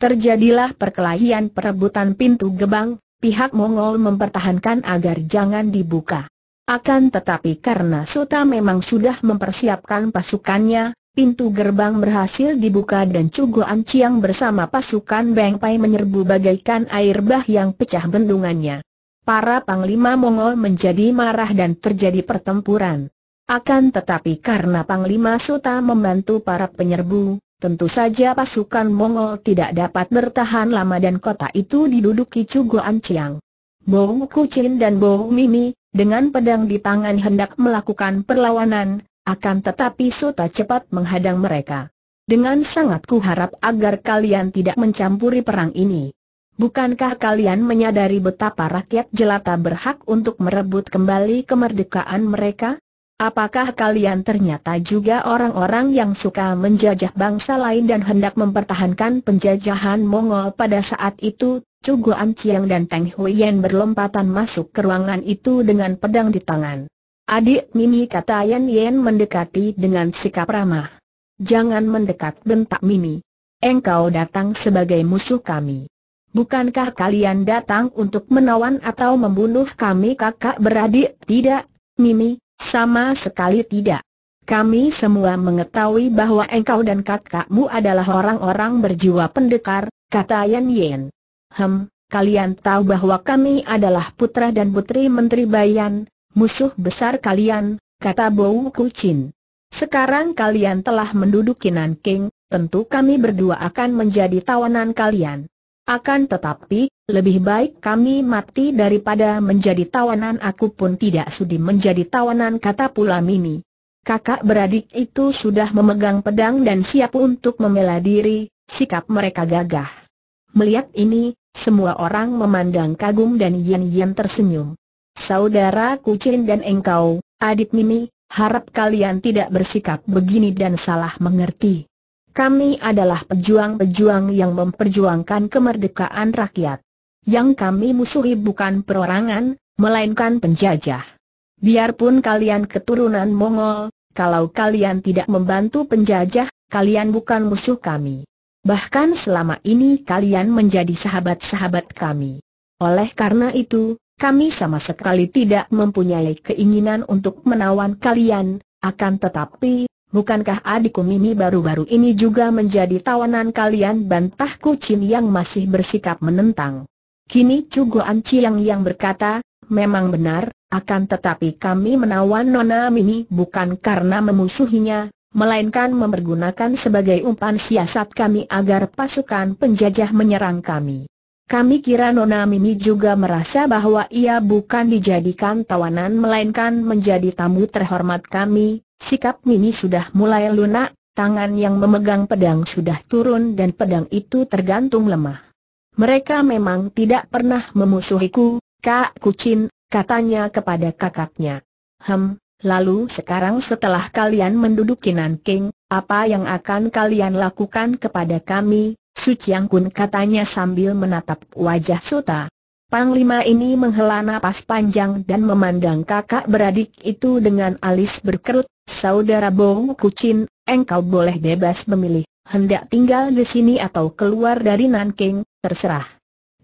Terjadilah perkelahian perebutan pintu gerbang, pihak Mongol mempertahankan agar jangan dibuka. Akan tetapi karena Suta memang sudah mempersiapkan pasukannya, pintu gerbang berhasil dibuka dan Cugo Anciang bersama pasukan Beng Pai menyerbu bagaikan air bah yang pecah bendungannya. Para panglima Mongol menjadi marah dan terjadi pertempuran. Akan tetapi karena Panglima Suta membantu para penyerbu, Tentu saja pasukan Mongol tidak dapat bertahan lama dan kota itu diduduki Cugo Anciang. Bong Kucin dan Bong Mimi, dengan pedang di tangan hendak melakukan perlawanan, akan tetapi Suta cepat menghadang mereka. Dengan sangat kuharap agar kalian tidak mencampuri perang ini. Bukankah kalian menyadari betapa rakyat jelata berhak untuk merebut kembali kemerdekaan mereka? Apakah kalian ternyata juga orang-orang yang suka menjajah bangsa lain dan hendak mempertahankan penjajahan Mongol pada saat itu? Cugu An Chiang dan Teng Huiyan berlompatan masuk ke ruangan itu dengan pedang di tangan. Adik Mimi kata Yan Yan mendekati dengan sikap ramah. Jangan mendekat bentak Mimi. Engkau datang sebagai musuh kami. Bukankah kalian datang untuk menawan atau membunuh kami kakak beradik? Tidak, Mimi, sama sekali tidak. Kami semua mengetahui bahwa engkau dan kakakmu adalah orang-orang berjiwa pendekar, kata Yan Yen. Hem, kalian tahu bahwa kami adalah putra dan putri Menteri Bayan, musuh besar kalian, kata Bowu Kucin. Sekarang kalian telah menduduki Nanking, tentu kami berdua akan menjadi tawanan kalian. Akan tetapi, lebih baik kami mati daripada menjadi tawanan aku pun tidak sudi menjadi tawanan kata pula Mimi. Kakak beradik itu sudah memegang pedang dan siap untuk membela diri, sikap mereka gagah. Melihat ini, semua orang memandang kagum dan Yan Yan tersenyum. Saudara Kucin dan engkau, adik Mimi, harap kalian tidak bersikap begini dan salah mengerti. Kami adalah pejuang-pejuang yang memperjuangkan kemerdekaan rakyat. Yang kami musuhi bukan perorangan, melainkan penjajah. Biarpun kalian keturunan Mongol, kalau kalian tidak membantu penjajah, kalian bukan musuh kami. Bahkan selama ini kalian menjadi sahabat-sahabat kami. Oleh karena itu, kami sama sekali tidak mempunyai keinginan untuk menawan kalian, akan tetapi, Bukankah adikku Mimi baru-baru ini juga menjadi tawanan kalian bantah kucing yang masih bersikap menentang? Kini Cugo Anci yang yang berkata, memang benar, akan tetapi kami menawan Nona Mimi bukan karena memusuhinya, melainkan memergunakan sebagai umpan siasat kami agar pasukan penjajah menyerang kami. Kami kira Nona Mimi juga merasa bahwa ia bukan dijadikan tawanan melainkan menjadi tamu terhormat kami, Sikap Mimi sudah mulai lunak, tangan yang memegang pedang sudah turun dan pedang itu tergantung lemah. Mereka memang tidak pernah memusuhiku, Kak Kucin, katanya kepada kakaknya. Hem, lalu sekarang setelah kalian menduduki Nanking, apa yang akan kalian lakukan kepada kami? Suciang Kun katanya sambil menatap wajah Suta. Panglima ini menghela napas panjang dan memandang kakak beradik itu dengan alis berkerut, Saudara Bong Kucin, engkau boleh bebas memilih, hendak tinggal di sini atau keluar dari Nanking, terserah.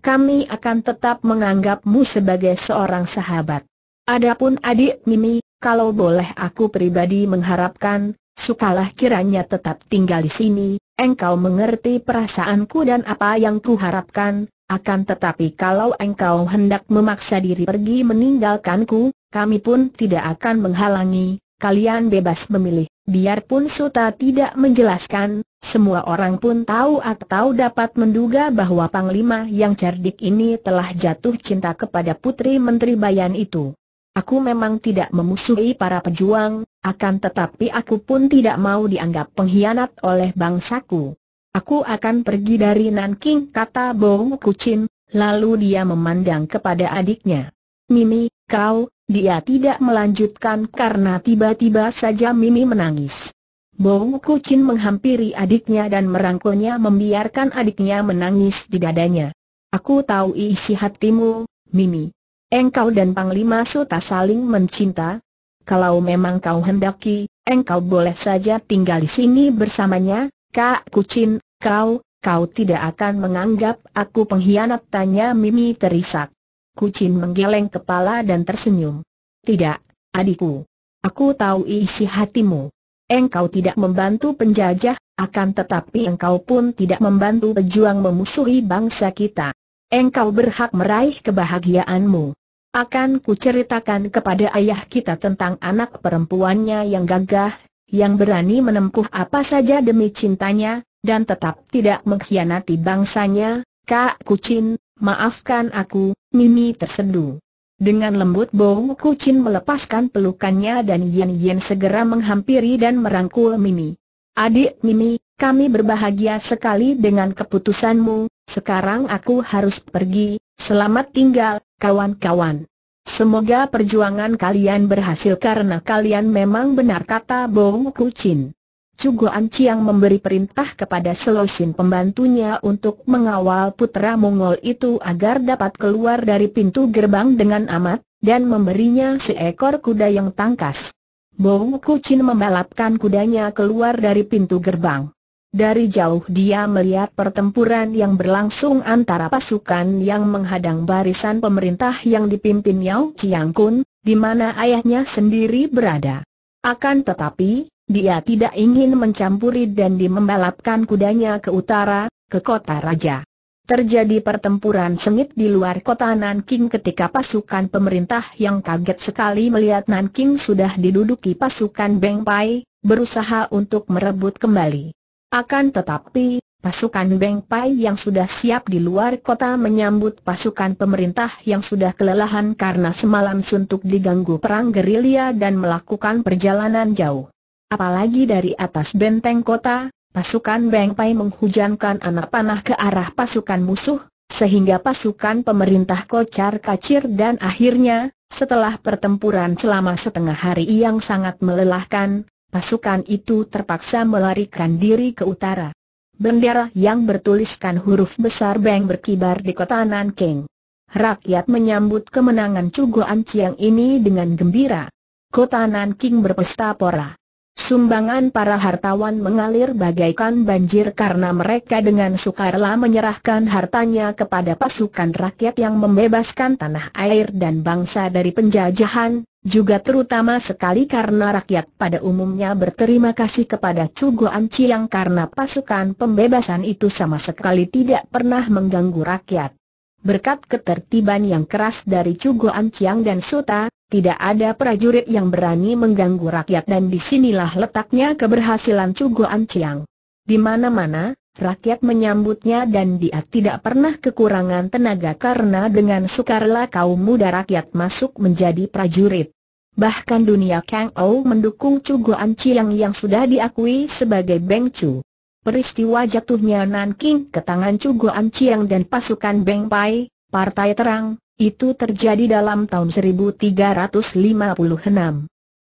Kami akan tetap menganggapmu sebagai seorang sahabat. Adapun adik Mimi, kalau boleh aku pribadi mengharapkan, sukalah kiranya tetap tinggal di sini, engkau mengerti perasaanku dan apa yang kuharapkan, akan tetapi kalau engkau hendak memaksa diri pergi meninggalkanku, kami pun tidak akan menghalangi, kalian bebas memilih. Biarpun Suta tidak menjelaskan, semua orang pun tahu atau dapat menduga bahwa Panglima yang cerdik ini telah jatuh cinta kepada Putri Menteri Bayan itu. Aku memang tidak memusuhi para pejuang, akan tetapi aku pun tidak mau dianggap pengkhianat oleh bangsaku. Aku akan pergi dari Nanking kata Bong Kucin, lalu dia memandang kepada adiknya. Mimi, kau, dia tidak melanjutkan karena tiba-tiba saja Mimi menangis. Bong Kuchin menghampiri adiknya dan merangkulnya membiarkan adiknya menangis di dadanya. Aku tahu isi hatimu, Mimi. Engkau dan Panglima Suta saling mencinta. Kalau memang kau hendaki, engkau boleh saja tinggal di sini bersamanya, Kak Kuchin, kau, kau tidak akan menganggap aku pengkhianat tanya Mimi terisak. Kucin menggeleng kepala dan tersenyum. Tidak, adikku. Aku tahu isi hatimu. Engkau tidak membantu penjajah, akan tetapi engkau pun tidak membantu pejuang memusuhi bangsa kita. Engkau berhak meraih kebahagiaanmu. Akan kuceritakan kepada ayah kita tentang anak perempuannya yang gagah, yang berani menempuh apa saja demi cintanya, dan tetap tidak mengkhianati bangsanya, Kak Kucin, Maafkan aku, Mimi terseduh. Dengan lembut Bow Kucin melepaskan pelukannya dan Yan Yan segera menghampiri dan merangkul Mimi. Adik Mimi, kami berbahagia sekali dengan keputusanmu, sekarang aku harus pergi, selamat tinggal, kawan-kawan. Semoga perjuangan kalian berhasil karena kalian memang benar kata Bow Kucin. Cugo Anciang memberi perintah kepada Selosin pembantunya untuk mengawal putera Mongol itu agar dapat keluar dari pintu gerbang dengan amat, dan memberinya seekor kuda yang tangkas. Bong Kucin membalapkan kudanya keluar dari pintu gerbang. Dari jauh dia melihat pertempuran yang berlangsung antara pasukan yang menghadang barisan pemerintah yang dipimpin Yao Chiang Kun, di mana ayahnya sendiri berada. Akan tetapi, dia tidak ingin mencampuri dan dimembalapkan kudanya ke utara, ke kota raja. Terjadi pertempuran sengit di luar kota Nanking ketika pasukan pemerintah yang kaget sekali melihat Nanking sudah diduduki pasukan Beng Pai, berusaha untuk merebut kembali. Akan tetapi, pasukan Beng Pai yang sudah siap di luar kota menyambut pasukan pemerintah yang sudah kelelahan karena semalam suntuk diganggu perang gerilya dan melakukan perjalanan jauh. Apalagi dari atas benteng kota, pasukan Beng Pai menghujankan anak panah ke arah pasukan musuh, sehingga pasukan pemerintah kocar kacir dan akhirnya, setelah pertempuran selama setengah hari yang sangat melelahkan, pasukan itu terpaksa melarikan diri ke utara. Bendera yang bertuliskan huruf besar Beng berkibar di kota Nanking. Rakyat menyambut kemenangan Cugoan Ciang ini dengan gembira. Kota Nanking berpesta pora. Sumbangan para hartawan mengalir bagaikan banjir karena mereka dengan sukarela menyerahkan hartanya kepada pasukan rakyat yang membebaskan tanah air dan bangsa dari penjajahan, juga terutama sekali karena rakyat pada umumnya berterima kasih kepada Cugo yang karena pasukan pembebasan itu sama sekali tidak pernah mengganggu rakyat. Berkat ketertiban yang keras dari Cugo Anciang dan Suta, tidak ada prajurit yang berani mengganggu rakyat dan disinilah letaknya keberhasilan Cugo Anciang. Di mana-mana, rakyat menyambutnya dan dia tidak pernah kekurangan tenaga karena dengan sukarela kaum muda rakyat masuk menjadi prajurit. Bahkan dunia Kang Ou mendukung Cugo Anciang yang sudah diakui sebagai Beng Chu. Peristiwa jatuhnya Nanking ke tangan Cugo Anciang dan pasukan Beng Pai, Partai Terang, itu terjadi dalam tahun 1356.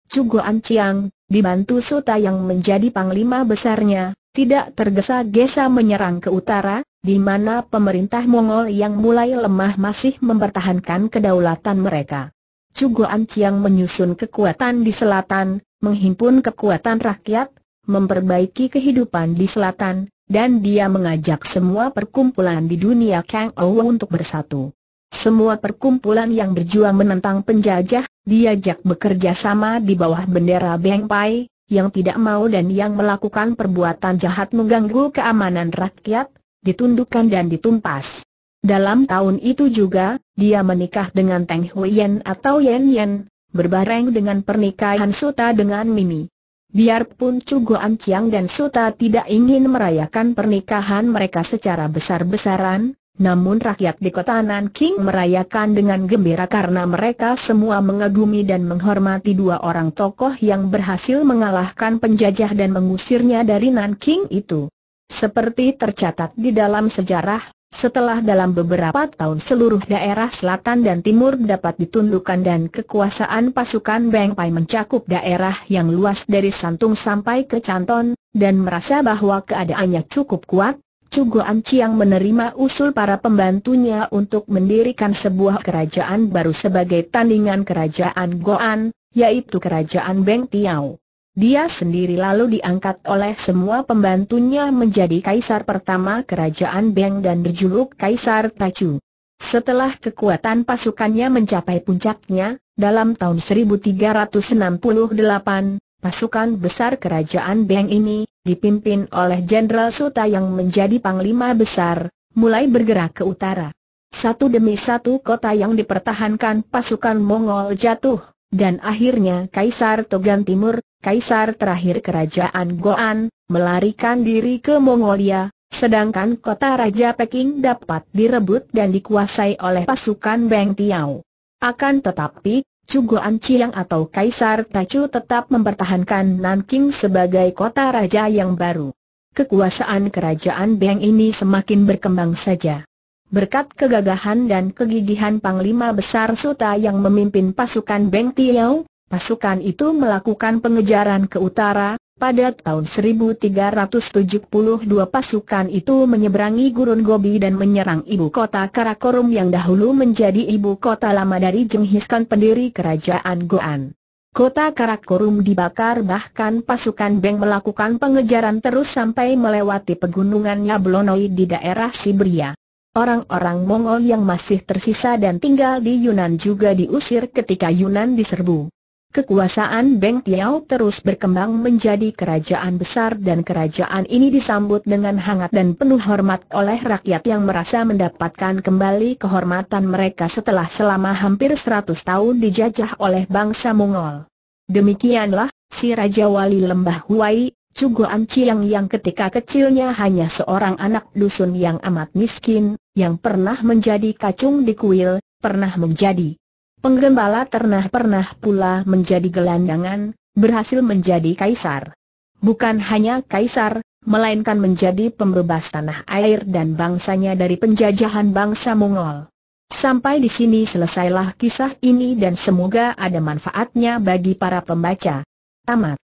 Cugo Chiang, dibantu Suta yang menjadi panglima besarnya, tidak tergesa-gesa menyerang ke utara, di mana pemerintah Mongol yang mulai lemah masih mempertahankan kedaulatan mereka. Cugo Chiang menyusun kekuatan di selatan, menghimpun kekuatan rakyat, memperbaiki kehidupan di selatan, dan dia mengajak semua perkumpulan di dunia Kang Ou untuk bersatu. Semua perkumpulan yang berjuang menentang penjajah, diajak bekerja sama di bawah bendera Beng Pai, yang tidak mau dan yang melakukan perbuatan jahat mengganggu keamanan rakyat, ditundukkan dan ditumpas. Dalam tahun itu juga, dia menikah dengan Teng Huyen atau Yen Yen, berbareng dengan pernikahan Suta dengan Mimi. Biarpun Cugo Anciang dan Suta tidak ingin merayakan pernikahan mereka secara besar-besaran, namun rakyat di kota Nanking merayakan dengan gembira karena mereka semua mengagumi dan menghormati dua orang tokoh yang berhasil mengalahkan penjajah dan mengusirnya dari Nanking itu. Seperti tercatat di dalam sejarah, setelah dalam beberapa tahun seluruh daerah selatan dan timur dapat ditundukkan dan kekuasaan pasukan Beng Pai mencakup daerah yang luas dari Santung sampai ke Canton, dan merasa bahwa keadaannya cukup kuat, Cugoan yang menerima usul para pembantunya untuk mendirikan sebuah kerajaan baru sebagai tandingan kerajaan Goan, yaitu kerajaan Beng Tiao. Dia sendiri lalu diangkat oleh semua pembantunya menjadi kaisar pertama kerajaan Beng dan berjuluk Kaisar Tachu. Setelah kekuatan pasukannya mencapai puncaknya, dalam tahun 1368, pasukan besar kerajaan Beng ini, dipimpin oleh Jenderal Suta yang menjadi panglima besar, mulai bergerak ke utara. Satu demi satu kota yang dipertahankan pasukan Mongol jatuh, dan akhirnya Kaisar Togan Timur, Kaisar terakhir Kerajaan Goan, melarikan diri ke Mongolia, sedangkan kota Raja Peking dapat direbut dan dikuasai oleh pasukan Beng Tiao. Akan tetapi, Cugoan Chiang atau Kaisar Tacu tetap mempertahankan Nanking sebagai kota raja yang baru. Kekuasaan kerajaan Beng ini semakin berkembang saja. Berkat kegagahan dan kegigihan Panglima Besar Suta yang memimpin pasukan Beng Tiao, pasukan itu melakukan pengejaran ke utara, pada tahun 1372 pasukan itu menyeberangi Gurun Gobi dan menyerang ibu kota Karakorum yang dahulu menjadi ibu kota lama dari jenghiskan Khan pendiri kerajaan Goan. Kota Karakorum dibakar bahkan pasukan Beng melakukan pengejaran terus sampai melewati pegunungan Yablonoi di daerah Siberia. Orang-orang Mongol yang masih tersisa dan tinggal di Yunan juga diusir ketika Yunan diserbu. Kekuasaan Beng Tiao terus berkembang menjadi kerajaan besar dan kerajaan ini disambut dengan hangat dan penuh hormat oleh rakyat yang merasa mendapatkan kembali kehormatan mereka setelah selama hampir 100 tahun dijajah oleh bangsa Mongol. Demikianlah, si Raja Wali Lembah Huai, Cugo Anciang yang ketika kecilnya hanya seorang anak dusun yang amat miskin, yang pernah menjadi kacung di kuil, pernah menjadi Penggembala ternah pernah pula menjadi gelandangan, berhasil menjadi kaisar. Bukan hanya kaisar, melainkan menjadi pembebas tanah air dan bangsanya dari penjajahan bangsa Mongol. Sampai di sini selesailah kisah ini dan semoga ada manfaatnya bagi para pembaca. Tamat.